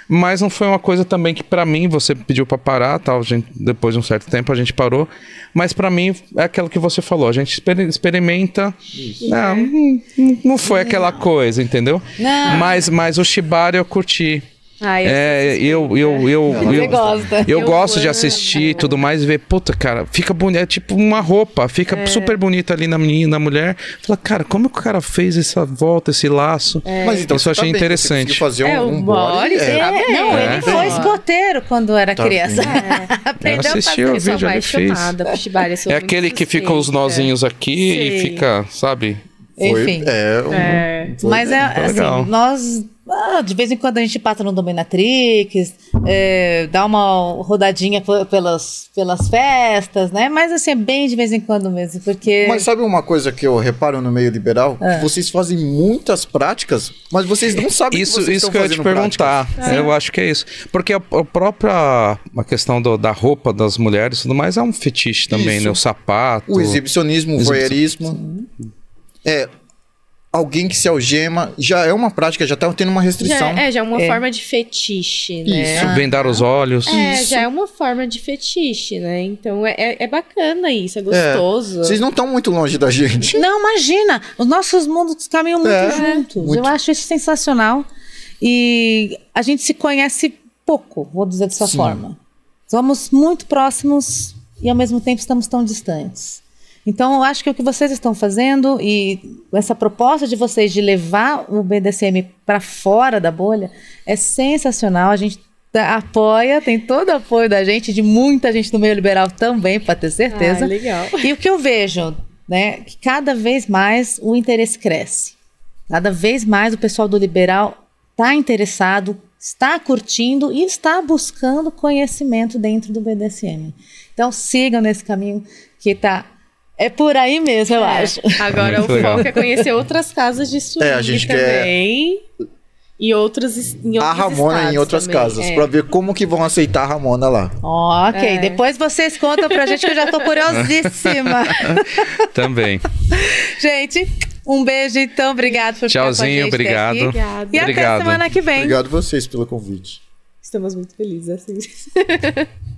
Mas não foi uma coisa também que para mim você pediu para parar, tal, gente, depois de um certo tempo a gente parou, mas para mim é aquilo que você falou, a gente exper experimenta, não, é. não, não foi aquela coisa, entendeu? Não. Mas mas o shibari eu curti. Ah, eu é, eu, eu, eu, *laughs* eu, eu, gosta. eu, eu gosto amo. de assistir e tudo mais e ver, puta, cara, fica bonita, é tipo uma roupa, fica é. super bonita ali na menina, na mulher. Fala, cara, como que o cara fez essa volta, esse laço? É. Mas então Isso eu achei tá bem, interessante. fazer um, é, um body, é. é. Não, ele é. foi tá escoteiro quando era tá criança. *laughs* Aprendeu assisti, a fazer vídeo, ele fez. é aquele que fica os nozinhos aqui Sim. e fica, sabe? Foi, Enfim. É, um, é. Foi, Mas é, assim, nós. Ah, de vez em quando a gente passa no Dominatrix, é, dá uma rodadinha pelas, pelas festas, né? Mas assim, é bem de vez em quando mesmo, porque... Mas sabe uma coisa que eu reparo no meio liberal? É. Vocês fazem muitas práticas, mas vocês não sabem isso, que vocês Isso que eu ia te perguntar, é. eu acho que é isso. Porque a, a própria a questão do, da roupa das mulheres e tudo mais é um fetiche também, isso. né? O sapato... O exibicionismo, o, o voyeurismo... Exibicionismo é, alguém que se algema já é uma prática, já tá tendo uma restrição. Já, é, já é uma é. forma de fetiche, né? Isso, vendar os olhos. É, isso. já é uma forma de fetiche, né? Então é, é, é bacana isso, é gostoso. É, vocês não estão muito longe da gente. *laughs* Não, imagina! Os nossos mundos caminham tá muito é. juntos. Muito. Eu acho isso sensacional. E a gente se conhece pouco, vou dizer dessa Sim. forma. Somos muito próximos e ao mesmo tempo estamos tão distantes. Então, eu acho que o que vocês estão fazendo e essa proposta de vocês de levar o BDSM para fora da bolha é sensacional. A gente tá, apoia, tem todo o apoio da gente, de muita gente do meio liberal também, para ter certeza. Ah, legal. E o que eu vejo, né, que cada vez mais o interesse cresce. Cada vez mais o pessoal do liberal está interessado, está curtindo e está buscando conhecimento dentro do BDSM. Então sigam nesse caminho que está é por aí mesmo, eu é. acho. Agora Muito o legal. foco é conhecer outras casas de swing é, a gente também. Quer... E outros, em outros A Ramona em outras também. casas, é. pra ver como que vão aceitar a Ramona lá. Oh, ok, é. depois vocês contam pra gente que eu já tô curiosíssima. *laughs* também. gente, um beijo então, obrigado por Tchauzinho, obrigado. obrigado. E obrigado. até semana que vem. Obrigado vocês pelo convite. Estamos muito felizes assim. *laughs*